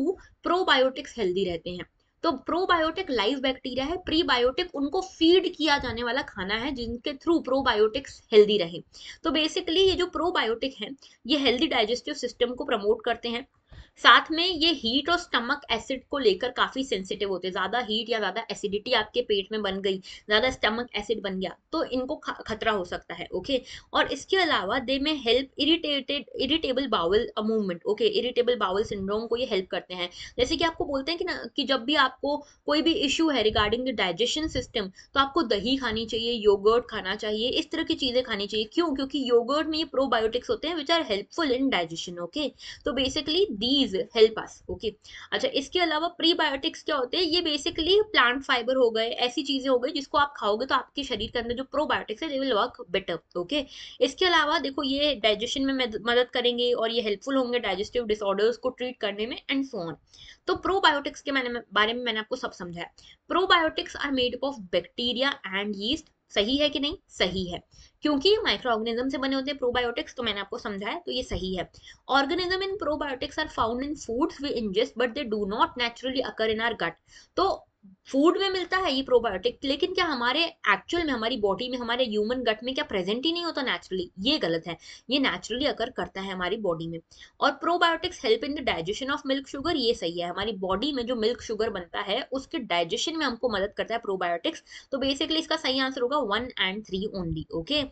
प्रोबायोटिक्स हेल्दी रहते हैं तो प्रोबायोटिक लाइव बैक्टीरिया है प्रीबायोटिक उनको फीड किया जाने वाला खाना है जिनके थ्रू प्रोबायोटिक्स हेल्दी रहे तो बेसिकली ये जो प्रोबायोटिक हैं ये हेल्दी डाइजेस्टिव सिस्टम को प्रमोट करते हैं साथ में ये हीट और स्टमक एसिड को लेकर काफ़ी सेंसिटिव होते हैं ज़्यादा हीट या ज़्यादा एसिडिटी आपके पेट में बन गई ज़्यादा स्टमक एसिड बन गया तो इनको खतरा हो सकता है ओके और इसके अलावा they may help irritated irritable bowel movement okay irritable bowel syndrome को ये हेल्प करते हैं जैसे कि आपको बोलते हैं कि ना कि जब भी आपको कोई भी इश्यू है रिगार्डिंग द डाइजेशन सिस्टम तो आपको दही खानी चाहिए योगर्ट खाना चाहिए इस तरह की चीज़ें खानी चाहिए क्यों क्योंकि योगर्ट में ये प्रोबायोटिक्स होते हैं which are helpful in digestion okay तो basically these please help us okay अच्छा इसके अलावा प्रीबायोटिक्स क्या होते हैं ये बेसिकली प्लांट फाइबर हो गए ऐसी चीजें हो गई जिसको आप खाओगे तो आपके शरीर के अंदर जो प्रोबायोटिक्स है they will work better okay इसके अलावा देखो ये डाइजेशन में मदद करेंगे और ये हेल्पफुल होंगे डाइजेस्टिव डिसऑर्डर्स को ट्रीट करने में एंड सो ऑन तो प्रोबायोटिक्स के मैंने बारे में मैंने आपको सब समझाया probiotics are made up of bacteria and yeast सही है कि नहीं सही है क्योंकि ये माइक्रो ऑर्गेनिज्म से बने होते हैं प्रोबायोटिक्स तो मैंने आपको समझाया तो ये सही है organism in probiotics are found in foods we ingest but they do not naturally occur in our gut तो फूड में मिलता है ये प्रोबायोटिक लेकिन क्या हमारे एक्चुअल में हमारी बॉडी में हमारे ह्यूमन गट में क्या प्रेजेंट ही नहीं होता नेचुरली ये गलत है ये नेचुरली अगर करता है हमारी बॉडी में और probiotics help in the digestion of milk sugar ये सही है हमारी बॉडी में जो मिल्क शुगर बनता है उसके डाइजेशन में हमको मदद करता है प्रोबायोटिक्स तो बेसिकली इसका सही आंसर होगा one and three only okay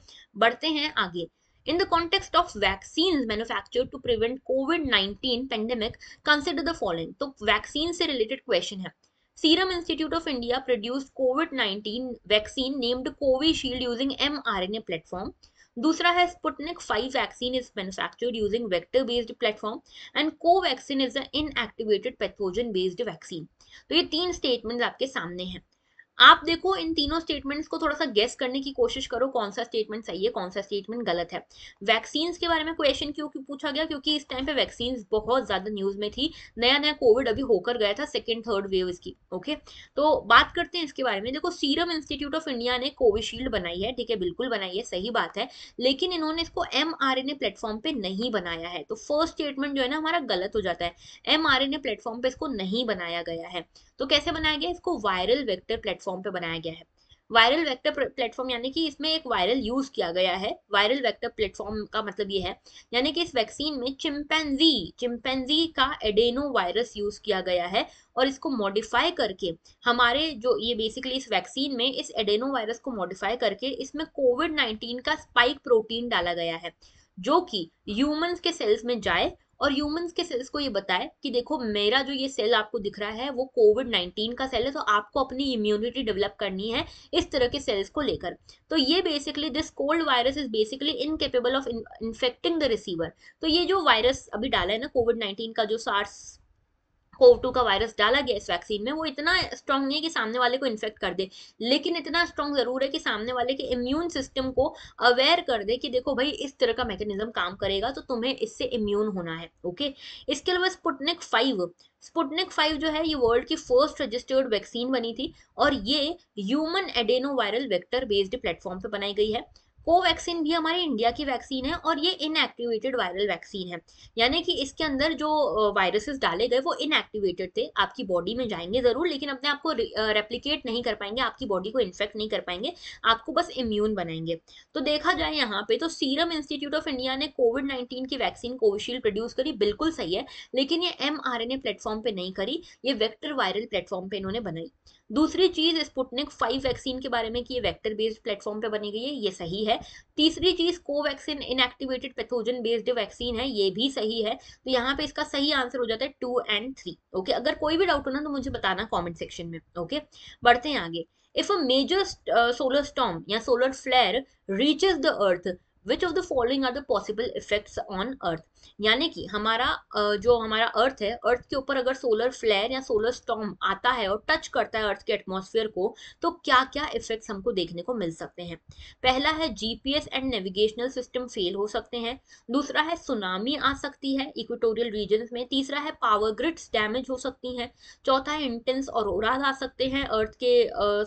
बढ़ते हैं आगे in the context of vaccine manufactured to prevent covid nineteen pandemic consider the following तो वैक्सीन से रिलेटेड क्वेश्चन है Serum Institute of India produced COVID-19 vaccine named Covishield using mRNA platform दूसरा है Sputnik five vaccine is manufactured using vector based platform and Covaxin is a inactivated pathogen based vaccine तो ये तीन स्टेटमेंट्स आपके सामने हैं आप देखो इन तीनों स्टेटमेंट्स को थोड़ा सा गेस करने की कोशिश करो कौन सा स्टेटमेंट सही है कौन सा स्टेटमेंट गलत है वैक्सीन के बारे में क्वेश्चन क्यों पूछा गया क्योंकि इस टाइम पे वैक्सीन बहुत ज्यादा न्यूज में थी नया नया कोविड अभी होकर गया था सेकेंड थर्ड वेव इसकी ओके तो बात करते हैं इसके बारे में देखो सीरम इंस्टीट्यूट ऑफ इंडिया ने कोविशील्ड बनाई है ठीक है बिल्कुल बनाई है सही बात है लेकिन इन्होंने इसको M R N A platform पे नहीं बनाया है तो फर्स्ट स्टेटमेंट जो है ना हमारा गलत हो जाता है M R N A platform पे इसको नहीं बनाया गया है तो कैसे बनाया गया इसको वायरल वेक्टर प्लेटफॉर्म पे बनाया गया है वायरल वेक्टर प्लेटफॉर्म यानी कि इसमें एक वायरल यूज किया गया है वायरल वेक्टर प्लेटफॉर्म का मतलब ये है यानी कि इस वैक्सीन में चिंपैनजी चिंपैनजी का एडेनो वायरस यूज किया गया है और इसको मॉडिफाई करके हमारे जो ये बेसिकली इस वैक्सीन में इस एडेनो वायरस को मॉडिफाई करके इसमें कोविड नाइन्टीन का स्पाइक प्रोटीन डाला गया है जो कि ह्यूमंस के सेल्स में जाए और ह्यूमंस के सेल्स को ये बताए कि देखो मेरा जो ये सेल आपको दिख रहा है वो कोविड नाइन्टीन का सेल है तो आपको अपनी इम्यूनिटी डेवलप करनी है इस तरह के सेल्स को लेकर तो ये basically this cold virus is basically incapable of infecting the receiver तो ये जो वायरस अभी डाला है ना कोविड नाइन्टीन का जो सार्स कोव टू का वायरस डाला गया इस वैक्सीन में वो इतना स्ट्रांग नहीं है कि सामने वाले को इन्फेक्ट कर दे लेकिन इतना स्ट्रांग जरूर है कि सामने वाले के इम्यून सिस्टम को अवेयर कर दे कि देखो भाई इस तरह का मैकेनिज्म काम करेगा तो तुम्हें इससे इम्यून होना है ओके इसके अलावा स्पुटनिक फाइव स्पुटनिक फाइव जो है ये वर्ल्ड की फर्स्ट रजिस्टर्ड वैक्सीन बनी थी और ये human adenoviral vector based platform पर बनाई गई है कोवैक्सीन भी हमारे इंडिया की वैक्सीन है और ये इनएक्टिवेटेड वायरल वैक्सीन है यानी कि इसके अंदर जो वायरसेस डाले गए वो इनएक्टिवेटेड थे आपकी बॉडी में जाएंगे ज़रूर लेकिन अपने आपको रेप्लीकेट नहीं कर पाएंगे आपकी बॉडी को इन्फेक्ट नहीं कर पाएंगे आपको बस इम्यून बनाएंगे तो देखा जाए यहाँ पे तो सीरम इंस्टीट्यूट ऑफ इंडिया ने कोविड नाइन्टीन की वैक्सीन कोविशील्ड प्रोड्यूस करी बिल्कुल सही है लेकिन ये एम प्लेटफॉर्म पर नहीं करी ये वैक्टर वायरल प्लेटफॉर्म पर इन्होंने बनाई दूसरी चीज स्पुटनिक फाइव वैक्सीन के बारे में कि ये वेक्टर बेस्ड प्लेटफॉर्म पे बनी गई है ये सही है तीसरी चीज Covaxin inactivated pathogen based vaccine है ये भी सही है तो यहाँ पे इसका सही आंसर हो जाता है टू एंड थ्री ओके अगर कोई भी डाउट हो ना तो मुझे बताना कॉमेंट सेक्शन में ओके बढ़ते हैं आगे if a major solar storm या solar flare reaches the earth which of the following are the possible effects on earth यानी कि हमारा जो हमारा अर्थ है अर्थ के ऊपर अगर सोलर फ्लेयर या सोलर स्टॉम आता है और टच करता है अर्थ के एटमोसफेयर को तो क्या क्या इफेक्ट्स हमको देखने को मिल सकते हैं पहला है GPS and navigational system fail हो सकते हैं दूसरा है सुनामी आ सकती है इक्वेटोरियल रीजन में तीसरा है पावर ग्रिड्स डैमेज हो सकती हैं चौथा है इंटेंस और आ सकते हैं अर्थ के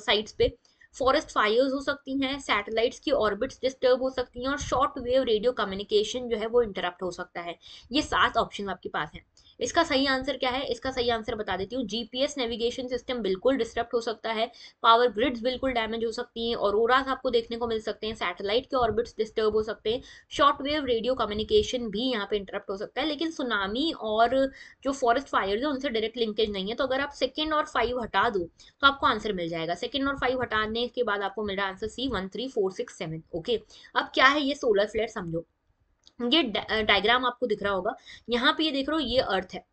साइड्स पे फॉरेस्ट फायर्स हो सकती हैं सैटेलाइट्स की ऑर्बिट्स डिस्टर्ब हो सकती हैं और शॉर्ट वेव रेडियो कम्युनिकेशन जो है वो इंटरप्ट हो सकता है ये सात ऑप्शन आपके पास हैं इसका सही आंसर क्या है इसका सही आंसर बता देती हूँ जीपीएस नेविगेशन सिस्टम बिल्कुल डिस्टर्ब हो सकता है पावर ग्रिड्स बिल्कुल डैमेज हो सकती हैं और ओरास आपको देखने को मिल सकते हैं सैटेलाइट के ऑर्बिट्स डिस्टर्ब हो सकते हैं शॉर्ट वेव रेडियो कम्युनिकेशन भी यहाँ पे इंटरप्ट हो सकता है लेकिन सुनामी और जो फॉरेस्ट फायर है उनसे डायरेक्ट लिंकेज नहीं है तो अगर आप सेकेंड और फाइव हटा दो तो आपको आंसर मिल जाएगा सेकेंड और फाइव हटाने के बाद आपको मिल रहा है answer C one three four six seven okay अब क्या है ये सोलर फ्लेट समझो ये डायग्राम आपको दिख रहा होगा यहाँ पे ये देख रहे हो ये अर्थ है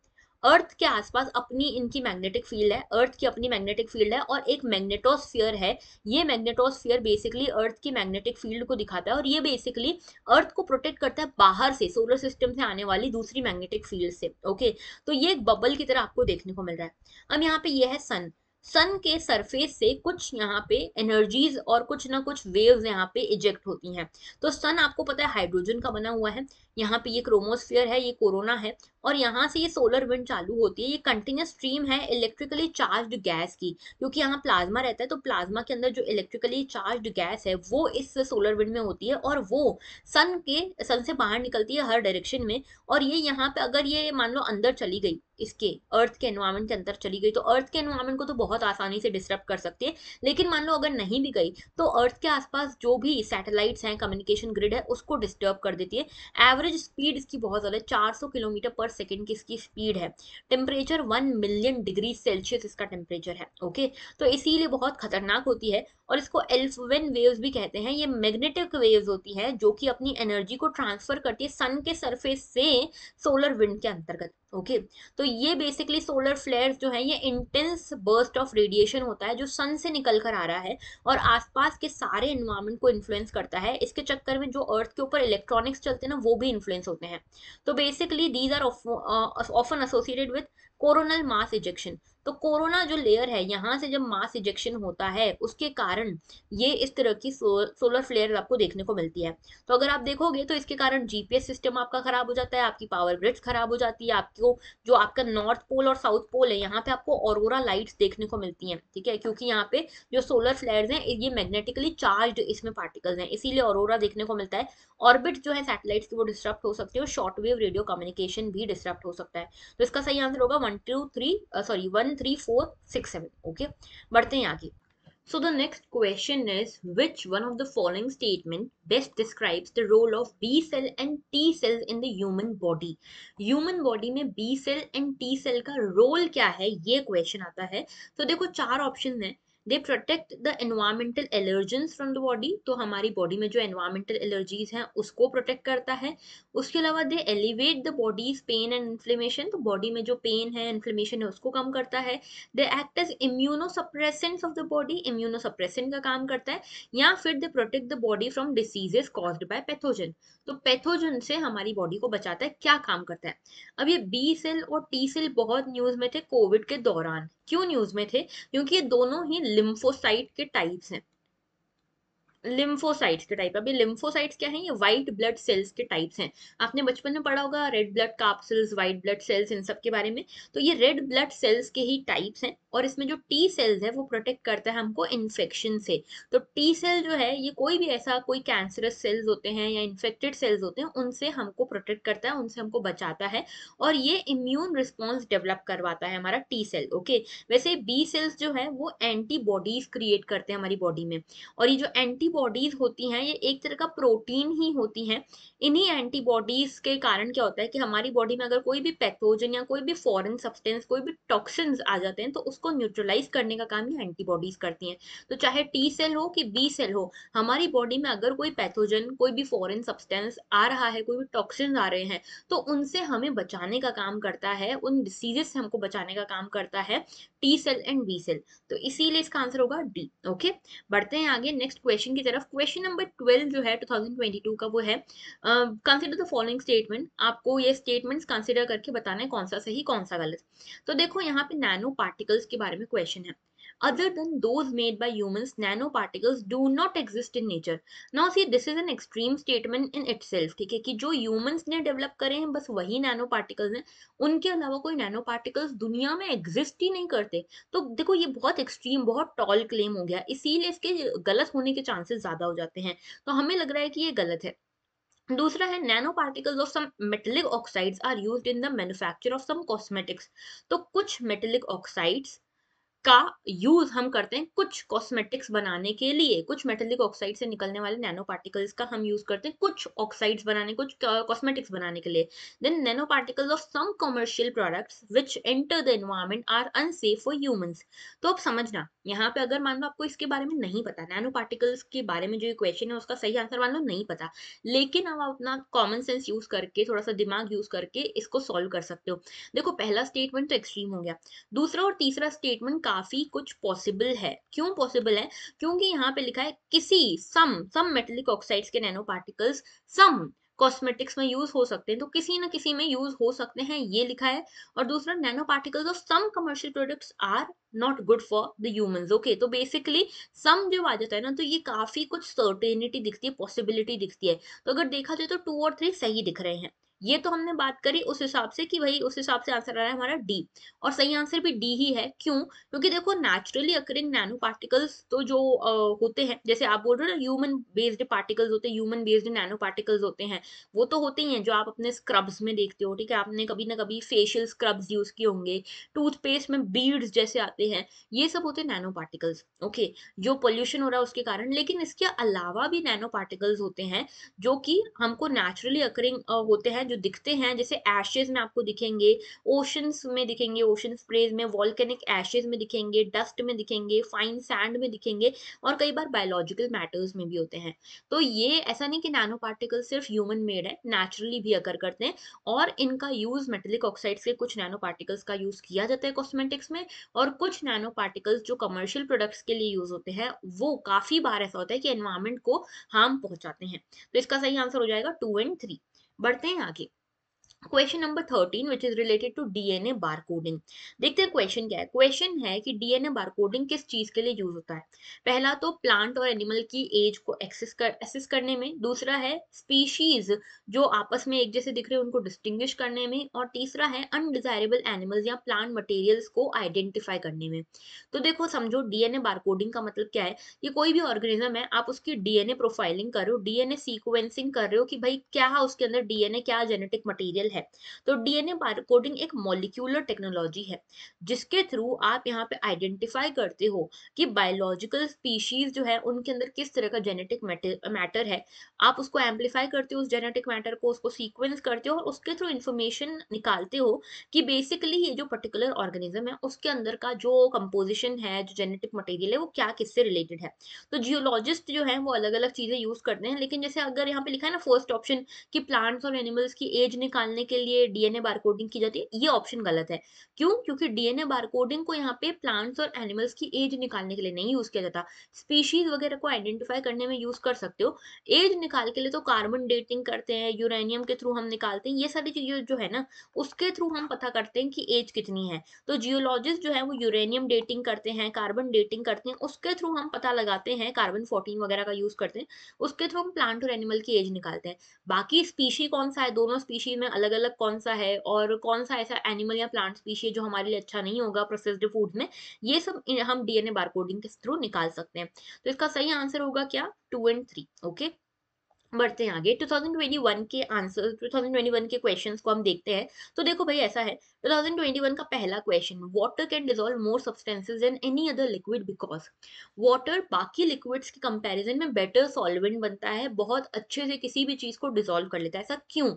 अर्थ के आसपास अपनी इनकी मैग्नेटिक फील्ड है अर्थ की अपनी मैग्नेटिक फील्ड है और एक मैग्नेटोस्फियर है ये मैग्नेटोस्फियर बेसिकली अर्थ की मैग्नेटिक फील्ड को दिखाता है और ये बेसिकली अर्थ को प्रोटेक्ट करता है बाहर से सोलर सिस्टम से आने वाली दूसरी मैग्नेटिक फील्ड से ओके तो ये एक बबल की तरह आपको देखने को मिल रहा है अब यहाँ पे ये है सन सन के सरफेस से कुछ यहाँ पे एनर्जीज और कुछ ना कुछ वेव्स यहाँ पे इजेक्ट होती हैं तो सन आपको पता है हाइड्रोजन का बना हुआ है यहाँ पे ये क्रोमोस्फियर है ये कोरोना है और यहाँ से ये सोलर विंड चालू होती है ये कंटिन्यूस स्ट्रीम है इलेक्ट्रिकली चार्ज गैस की क्योंकि यहाँ प्लाज्मा रहता है तो प्लाज्मा के अंदर जो इलेक्ट्रिकली चार्ज गैस है वो इस सोलर विंड में होती है और वो सन के सन से बाहर निकलती है हर डायरेक्शन में और ये यहाँ पे अगर ये मान लो अंदर चली गई इसके अर्थ के एनवायरमेंट के अंदर चली गई तो अर्थ के एनवायरमेंट को तो बहुत आसानी से डिस्टर्ब कर सकती है लेकिन मान लो अगर नहीं भी गई तो अर्थ के आसपास जो भी सैटेलाइट्स हैं कम्युनिकेशन ग्रिड है उसको डिस्टर्ब कर देती है एवरेज एवरेज स्पीड इसकी बहुत ज़्यादा है चार सौ किलोमीटर पर सेकेंड की इसकी स्पीड है temperature one million degree Celsius इसका टेम्परेचर है ओके तो इसीलिए बहुत खतरनाक होती है और इसको एल्फवेन वेव्स भी कहते हैं ये मैग्नेटिक वेव्स होती है जो कि अपनी एनर्जी को ट्रांसफर करती है सन के सरफेस से सोलर विंड के अंतर्गत ओके okay. तो ये बेसिकली सोलर फ्लेयर्स जो है ये इंटेंस बर्स्ट ऑफ रेडिएशन होता है जो सन से निकल कर आ रहा है और आसपास के सारे इन्वायरमेंट को इन्फ्लुएंस करता है इसके चक्कर में जो अर्थ के ऊपर इलेक्ट्रॉनिक्स चलते हैं ना वो भी इन्फ्लुएंस होते हैं तो basically these are often associated with coronal mass ejection तो कोरोना जो लेयर है यहाँ से जब मास इजेक्शन होता है उसके कारण ये इस तरह की सो, सोलर फ्लेयर आपको देखने को मिलती है तो अगर आप देखोगे तो इसके कारण जीपीएस सिस्टम आपका खराब हो जाता है आपकी पावर ग्रिड खराब हो जाती है आपको जो आपका नॉर्थ पोल और साउथ पोल है यहाँ पे आपको ओरोरा लाइट्स देखने को मिलती हैं ठीक है क्योंकि यहाँ पे जो सोलर फ्लेयर्स हैं ये मैग्नेटिकली चार्ज इसमें पार्टिकल्स हैं इसीलिए ओरोरा देखने को मिलता है ऑर्बिट जो है सैटेलाइट्स की वो डिस्टर्ब हो सकती है और शॉर्ट वेव रेडियो कम्युनिकेशन भी डिस्टर्ब हो सकता है तो इसका सही आंसर होगा one two three sorry one three four six seven okay बढ़ते हैं आगे so the next question is which one of the following statement best describe the role of B cell and T cell in the human body human body में B cell and T cell का रोल क्या है ये क्वेश्चन आता है तो देखो चार ऑप्शन है they protect the environmental allergens from the body तो हमारी बॉडी में जो एनवायरमेंटल एलर्जीज हैं उसको प्रोटेक्ट करता है उसके अलावा they elevate the body's pain and inflammation तो बॉडी में जो पेन है इन्फ्लेमेशन है उसको कम करता है they act as immunosuppressants of the body immunosuppressant का काम करता है या फिर they protect the body from diseases cause by pathogen तो पैथोजन से हमारी बॉडी को बचाता है क्या काम करता है अब ये बी सेल और टी सेल बहुत न्यूज में थे कोविड के दौरान क्यों न्यूज में थे क्योंकि ये दोनों ही लिम्फोसाइट के टाइप्स हैं लिम्फोसाइट्स के टाइप अभी लिम्फोसाइट्स क्या है ये व्हाइट ब्लड सेल्स के टाइप्स हैं आपने बचपन में पढ़ा होगा red blood corpuscles white blood cells इन सब के बारे में तो ये रेड ब्लड सेल्स के ही टाइप्स हैं और इसमें जो टी सेल्स है वो प्रोटेक्ट करता है हमको इन्फेक्शन से तो टी सेल जो है ये कोई भी ऐसा कोई कैंसरस सेल्स होते हैं या इन्फेक्टेड सेल्स होते हैं उनसे हमको प्रोटेक्ट करता है उनसे हमको बचाता है और ये इम्यून रिस्पॉन्स डेवलप करवाता है हमारा टी सेल ओके वैसे बी सेल्स जो है वो एंटीबॉडीज क्रिएट करते हैं हमारी बॉडी में और ये जो एंटी एंटीबॉडीज होती हैं ये एक तरह का प्रोटीन ही होती हैं इन्हीं एंटीबॉडीज के कारण क्या होता है कि हमारी बॉडी में अगर कोई भी पैथोजन या कोई भी फॉरेन सब्सटेंस कोई भी टॉक्सिन्स आ जाते हैं तो उसको न्यूट्रलाइज करने का काम ये एंटीबॉडीज करती हैं तो चाहे टी सेल हो कि बी सेल हो हमारी बॉडी में अगर कोई पैथोजन कोई भी फॉरन सब्सटेंस आ रहा है कोई भी टॉक्सिन आ रहे हैं तो उनसे हमें बचाने का काम करता है उन डिसीजेस से हमको बचाने का काम करता है T cell and B cell तो इसीलिए इसका आंसर होगा डी ओके बढ़ते हैं आगे नेक्स्ट क्वेश्चन की तरफ क्वेश्चन नंबर ट्वेल्व जो है 2022 का वो है कंसिडर द फॉलोइंग स्टेटमेंट आपको ये स्टेटमेंट्स कंसिडर करके बताना है कौन सा सही कौन सा गलत तो देखो यहाँ पे नैनो पार्टिकल्स के बारे में क्वेश्चन है other than those made by humans, nanoparticles do not exist in nature. Now see, this is an extreme statement in itself. theek hai ki jo humans ne develop kare hain bas wahi nano particles हैं उनके अलावा कोई nano particles दुनिया में exist hi nahi karte to dekho ye bahut extreme bahut tall claim ho gaya isliye iske galat hone ke chances zyada ho jate hain to hame lag raha hai ki ye galat hai दूसरा है nanoparticles of some metallic oxides are used in the manufacture of some cosmetics तो कुछ मेटेलिक ऑक्साइड्स का यूज हम करते हैं कुछ कॉस्मेटिक्स बनाने के लिए कुछ मेटेलिक ऑक्साइड से निकलने वाले नैनो पार्टिकल्स का हम यूज करते हैं कुछ ऑक्साइड्स बनाने कुछ कॉस्मेटिक्स बनाने के लिए then nanoparticles of some commercial products which enter the environment are unsafe for humans तो अब समझना यहाँ पे अगर मान लो आपको इसके बारे में नहीं पता नैनो पार्टिकल्स के बारे में जो क्वेश्चन है उसका सही आंसर मान लो नहीं पता लेकिन अब आप अपना कॉमन सेंस यूज करके थोड़ा सा दिमाग यूज करके इसको सॉल्व कर सकते हो देखो पहला स्टेटमेंट तो एक्सट्रीम हो गया दूसरा और तीसरा स्टेटमेंट काफी कुछ पॉसिबल है क्यों पॉसिबल है क्योंकि यहाँ पे लिखा है किसी सम सम मेटलिक ऑक्साइड्स के नैनो पार्टिकल्स सम कॉस्मेटिक्स में यूज हो सकते हैं तो किसी न किसी में यूज हो सकते हैं ये लिखा है और दूसरा nanoparticles of some commercial products are not good for the humans okay तो बेसिकली सम जो आ जाता है ना तो ये काफी कुछ सर्टेनिटी दिखती है पॉसिबिलिटी दिखती है तो अगर देखा जाए तो टू और थ्री सही दिख रहे हैं ये तो हमने बात करी उस हिसाब से कि भाई उस हिसाब से आंसर आ रहा है हमारा डी और सही आंसर भी डी ही है क्यों क्योंकि देखो नेचुरली अकरिंग नैनो पार्टिकल्स तो जो आ, होते हैं जैसे आप बोल रहे हो ना ह्यूमन बेस्ड पार्टिकल्स होते हैं ह्यूमन बेस्ड नैनो पार्टिकल्स होते हैं वो तो होते ही हैं जो आप अपने स्क्रब्स में देखते हो ठीक है आपने कभी ना कभी फेशियल स्क्रब्स यूज किए होंगे टूथपेस्ट में बीड्स जैसे आते हैं ये सब होते हैं नैनो पार्टिकल्स ओके जो पोल्यूशन हो रहा है उसके कारण लेकिन इसके अलावा भी नैनो पार्टिकल्स होते हैं जो कि हमको नेचुरली अकरिंग होते हैं हैं जो दिखते हैं जैसे एशेज में आपको दिखेंगे ओशंस में दिखेंगे ओशन स्प्रेज में वॉल्केनिक एशेज में दिखेंगे डस्ट में दिखेंगे फाइन सैंड में दिखेंगे और कई बार बायोलॉजिकल मैटर्स में भी होते हैं तो ये ऐसा नहीं कि नैनो पार्टिकल सिर्फ ह्यूमन मेड है नेचुरली भी अगर करते हैं और इनका यूज मेटेलिक ऑक्साइड्स के कुछ नैनो पार्टिकल्स का यूज किया जाता है कॉस्मेटिक्स में और कुछ नैनो पार्टिकल्स जो कमर्शियल प्रोडक्ट्स के लिए यूज होते हैं वो काफी बार ऐसा होता है कि एनवायरमेंट को हार्म पहुंचाते हैं तो इसका सही आंसर हो जाएगा टू एंड थ्री बढ़ते हैं आगे question number thirteen which is related to DNA barcoding देखते हैं क्वेश्चन क्या है क्वेश्चन है कि डीएनए बारकोडिंग किस चीज के लिए यूज होता है पहला तो प्लांट और एनिमल की एज को एक्सेस कर करने में दूसरा है स्पीशीज जो आपस में एक जैसे दिख रहे हैं उनको डिस्टिंग्विश करने में और तीसरा है अनडिजायरेबल एनिमल्स या प्लांट मटेरियल्स को आइडेंटिफाई करने में तो देखो समझो डीएनए बारकोडिंग का मतलब क्या है ये कोई भी ऑर्गेनिज्म है आप उसकी डीएनए प्रोफाइलिंग कर रहे हो डीएनए सीक्वेंसिंग कर रहे हो कि भाई क्या उसके अंदर डीएनए क्या जेनेटिक मटेरियल पॉसिबल है तो डीएनए बार कोडिंग एक मॉलिक्यूलर टेक्नोलॉजी है जिसके थ्रू आप यहाँ पे आइडेंटिफाई करते हो कि बायोलॉजिकल स्पीशीज जो है उनके अंदर किस तरह का जेनेटिक मैटर है आप उसको एम्पलीफाई करते हो उस जेनेटिक मैटर को उसको सीक्वेंस करते हो और उसके थ्रू इन्फॉर्मेशन निकालते हो कि बेसिकली ये जो पर्टिकुलर ऑर्गेनिज्म है उसके अंदर का जो कंपोजिशन है जो जेनेटिक मटेरियल है वो क्या किससे रिलेटेड है तो जियोलॉजिस्ट जो है वो अलग अलग चीजें यूज करते हैं लेकिन जैसे अगर यहाँ पे लिखा है ना फर्स्ट ऑप्शन की प्लांट्स और एनिमल्स की एज निकालने करने के लिए डीएनए बारकोडिंग की जाती है ये ऑप्शन गलत है क्यों क्योंकि डीएनए बारकोडिंग को यहाँ पे प्लांट्स और एनिमल्स की एज निकालने के लिए नहीं यूज किया जाता स्पीशीज वगैरह को आइडेंटिफाई करने में यूज कर सकते हो एज निकाल के लिए तो कार्बन डेटिंग करते हैं यूरेनियम के थ्रू हम निकालते हैं ये सारी चीजें जो है ना उसके थ्रू हम पता करते हैं कि एज कितनी है तो जियोलॉजिस्ट जो है वो यूरेनियम डेटिंग करते हैं कार्बन डेटिंग करते हैं उसके थ्रू हम पता लगाते हैं कार्बन फोर्टीन वगैरह का यूज करते हैं उसके थ्रू हम प्लांट और एनिमल की एज निकालते हैं बाकी स्पीशी कौन सा है दोनों स्पीशी में अलग अलग अलग कौन सा है और कौन सा ऐसा एनिमल या प्लांट स्पीशी जो हमारे लिए अच्छा नहीं होगा प्रोसेस्ड फूड में ये सब हम डीएनए बारकोडिंग के थ्रू निकाल सकते हैं तो इसका सही आंसर होगा क्या टू एंड थ्री ओके बढ़ते हैं आगे 2021 के आंसर 2021 के क्वेश्चंस को हम देखते हैं तो देखो भाई ऐसा है 2021 का पहला question water can dissolve more substances than any other liquid because water बाकी लिक्विड्स के कंपैरिजन में बेटर सॉल्वेंट बनता है बहुत अच्छे से किसी भी चीज को डिजोल्व कर लेता है ऐसा क्यों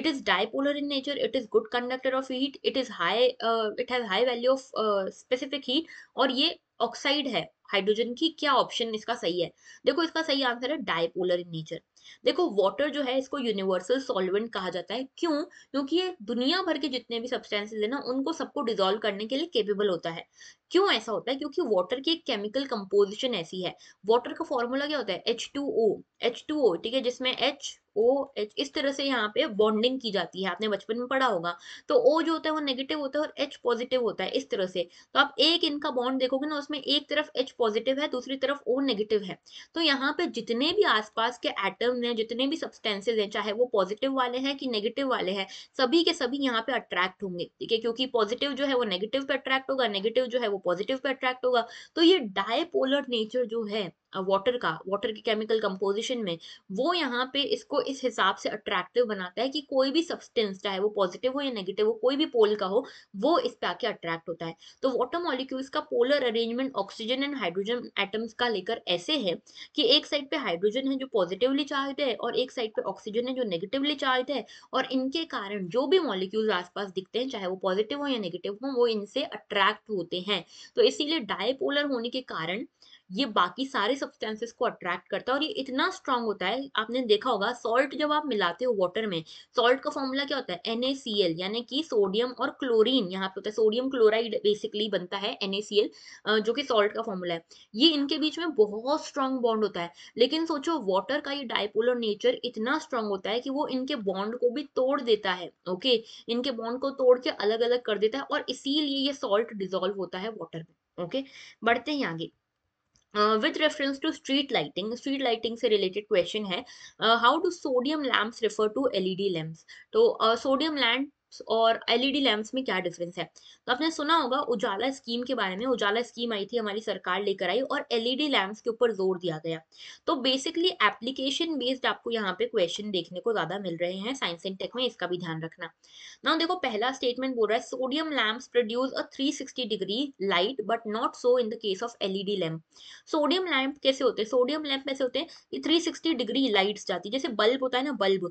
it is dipolar in nature it is good conductor of heat it is high it has high value of specific heat और ये ऑक्साइड है हाइड्रोजन की क्या ऑप्शन इसका सही है देखो इसका सही आंसर है डायपोलर इन नेचर देखो वाटर जो है इसको यूनिवर्सल सॉल्वेंट कहा जाता है क्यों क्योंकि ये दुनिया भर के जितने भी सब्सटेंसेज है ना उनको सबको डिजोल्व करने के लिए केपेबल होता है क्यों ऐसा होता है क्योंकि वाटर की एक केमिकल कंपोजिशन ऐसी है वाटर का फॉर्मूला क्या होता है H two O H two O ठीक है जिसमें एच ओ एच इस तरह से यहाँ पे बॉन्डिंग की जाती है आपने बचपन में पढ़ा होगा तो ओ जो होता है वो नेगेटिव होता है और एच पॉजिटिव होता है इस तरह से तो आप एक इनका बॉन्ड देखोगे ना उसमें एक तरफ एच पॉजिटिव है दूसरी तरफ ओ नेगेटिव है तो यहाँ पे जितने भी आसपास के एटम ऑर्गेनिज्म में जितने भी सब्सटेंसेज हैं चाहे वो पॉजिटिव वाले हैं कि नेगेटिव वाले हैं सभी के सभी यहाँ पे अट्रैक्ट होंगे ठीक है क्योंकि पॉजिटिव जो है वो नेगेटिव पे अट्रैक्ट होगा नेगेटिव जो है वो पॉजिटिव पे अट्रैक्ट होगा तो ये डायपोलर नेचर जो है वाटर का वाटर के केमिकल कंपोजिशन में वो यहाँ पे इसको इस हिसाब से अट्रैक्टिव बनाता है कि कोई भी सब्सटेंस चाहे वो पॉजिटिव हो या नेगेटिव हो कोई भी पोल का हो वो इस पे आके अट्रैक्ट होता है तो वाटर मॉलिक्यूल्स का polar arrangement oxygen and hydrogen atoms का लेकर ऐसे है कि एक साइड पे हाइड्रोजन है जो पॉजिटिवली चार्ज है और एक साइड पे ऑक्सीजन है जो नेगेटिवली चार्ज है और इनके कारण जो भी मॉलिक्यूल्स आसपास दिखते हैं चाहे वो पॉजिटिव हो या नेगेटिव हो वो इनसे अट्रैक्ट होते हैं तो इसीलिए डायपोलर होने के कारण ये बाकी सारे सब्सटेंसेस को अट्रैक्ट करता है और ये इतना स्ट्रांग होता है आपने देखा होगा सॉल्ट जब आप मिलाते हो वाटर में सॉल्ट का फॉर्मूला क्या होता है एन यानी कि सोडियम और क्लोरीन यहाँ पे होता है सोडियम क्लोराइड बेसिकली बनता है एन जो कि सॉल्ट का फॉर्मूला है ये इनके बीच में बहुत स्ट्रांग बॉन्ड होता है लेकिन सोचो वॉटर का ये डायपोलर नेचर इतना स्ट्रांग होता है कि वो इनके बॉन्ड को भी तोड़ देता है ओके इनके बॉन्ड को तोड़ के अलग अलग कर देता है और इसीलिए ये सॉल्ट डिजोल्व होता है वॉटर में ओके बढ़ते हैं आगे with reference to street lighting street lighting से रिलेटेड क्वेश्चन है how do sodium lamp refer to LED lamp तो सोडियम uh, लैम्प लैंप्स और एलईडी लैंप्स e में क्या डिफरेंस है तो आपने सुना होगा उजाला स्कीम के बारे में उजाला स्कीम आई थी हमारी सरकार लेकर आई और एलईडी लैंप्स e के ऊपर जोर दिया गया तो बेसिकली एप्लीकेशन बेस्ड आपको यहाँ पे क्वेश्चन देखने को ज्यादा मिल रहे हैं साइंस एंड टेक में इसका भी ध्यान रखना ना देखो पहला स्टेटमेंट बोल रहा है sodium lamp produce a three degree light but not so in the case of LED lamp sodium lamp कैसे होते हैं सोडियम लैम्प कैसे होते हैं कि 360 डिग्री लाइट्स जाती है जैसे बल्ब होता है ना बल्ब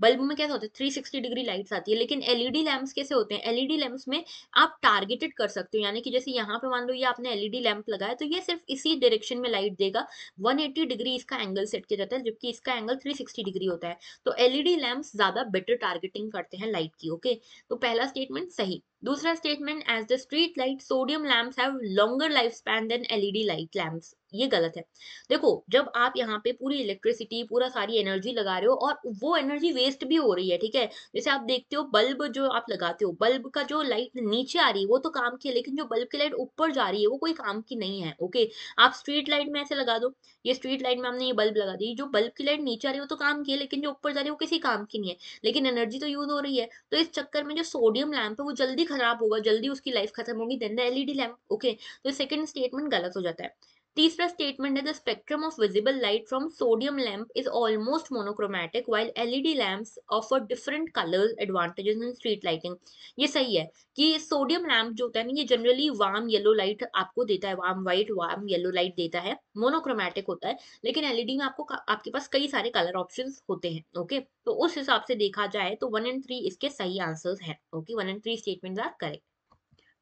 बल्ब में कैसा होता है थ्री सिक्सटी डिग्री लाइट्स आती है लेकिन एलईडी लैंप्स e कैसे होते हैं एलईडी लैंप्स e में आप टारगेटेड कर सकते हो यानी कि जैसे यहाँ पे मान लो ये आपने एलईडी लैम्प e लगाया तो ये सिर्फ इसी डायरेक्शन में लाइट देगा 180 डिग्री इसका एंगल सेट किया जाता है जबकि इसका एंगल सिक्सटी डिग्री होता है तो एलईडी लैम्प्स ज्यादा बेटर टारगेटिंग करते हैं लाइट की ओके तो पहला स्टेटमेंट सही दूसरा statement as the street light sodium lamps have longer life span than LED light lamps ये गलत है देखो जब आप यहाँ पे पूरी इलेक्ट्रिसिटी पूरा सारी एनर्जी लगा रहे हो और वो एनर्जी वेस्ट भी हो रही है ठीक है जैसे आप देखते हो बल्ब जो आप लगाते हो बल्ब का जो लाइट नीचे आ रही है वो तो काम की है लेकिन जो बल्ब की लाइट ऊपर जा रही है वो कोई काम की नहीं है ओके आप स्ट्रीट लाइट में ऐसे लगा दो ये स्ट्रीट लाइट में हमने ये बल्ब लगा दी जो बल्ब की लाइट नीचे आ रही है वो तो काम की है लेकिन जो ऊपर जा रही है वो किसी काम की नहीं है लेकिन एनर्जी तो यूज हो रही है तो इस चक्कर में जो सोडियम लैम्प है वो जल्दी खराब होगा जल्दी उसकी लाइफ खत्म होगी then the LED lamp okay तो सेकंड स्टेटमेंट गलत हो जाता है तीसरा स्टेटमेंट है the spectrum of visible light from sodium lamp is almost monochromatic while LED lamps offer different colours advantages in street lighting ये सही है कि सोडियम लैम्प जो होता है ना ये जनरली वार्म येलो लाइट आपको देता है warm white warm yellow light देता है मोनोक्रोमैटिक होता है लेकिन एलईडी e में आपको आपके पास कई सारे कलर ऑप्शन होते हैं ओके तो उस हिसाब से देखा जाए तो वन एंड थ्री इसके सही आंसर है okay one and three statement are correct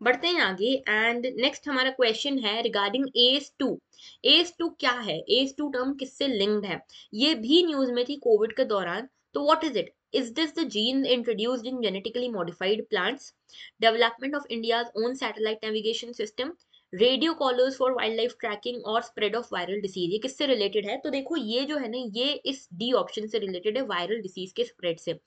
बढ़ते हैं आगे एंड नेक्स्ट हमारा क्वेश्चन है regarding S two S two क्या है एस टू टर्म किससे लिंक्ड है ये भी न्यूज में थी कोविड के दौरान तो what is it is this the gene introduced in genetically modified plants development of india's own satellite navigation system radio collars for wildlife tracking और स्प्रेड ऑफ वायरल डिसीज ये किससे रिलेटेड है तो देखो ये जो है ना ये इस डी ऑप्शन से रिलेटेड है वायरल डिसीज के स्प्रेड से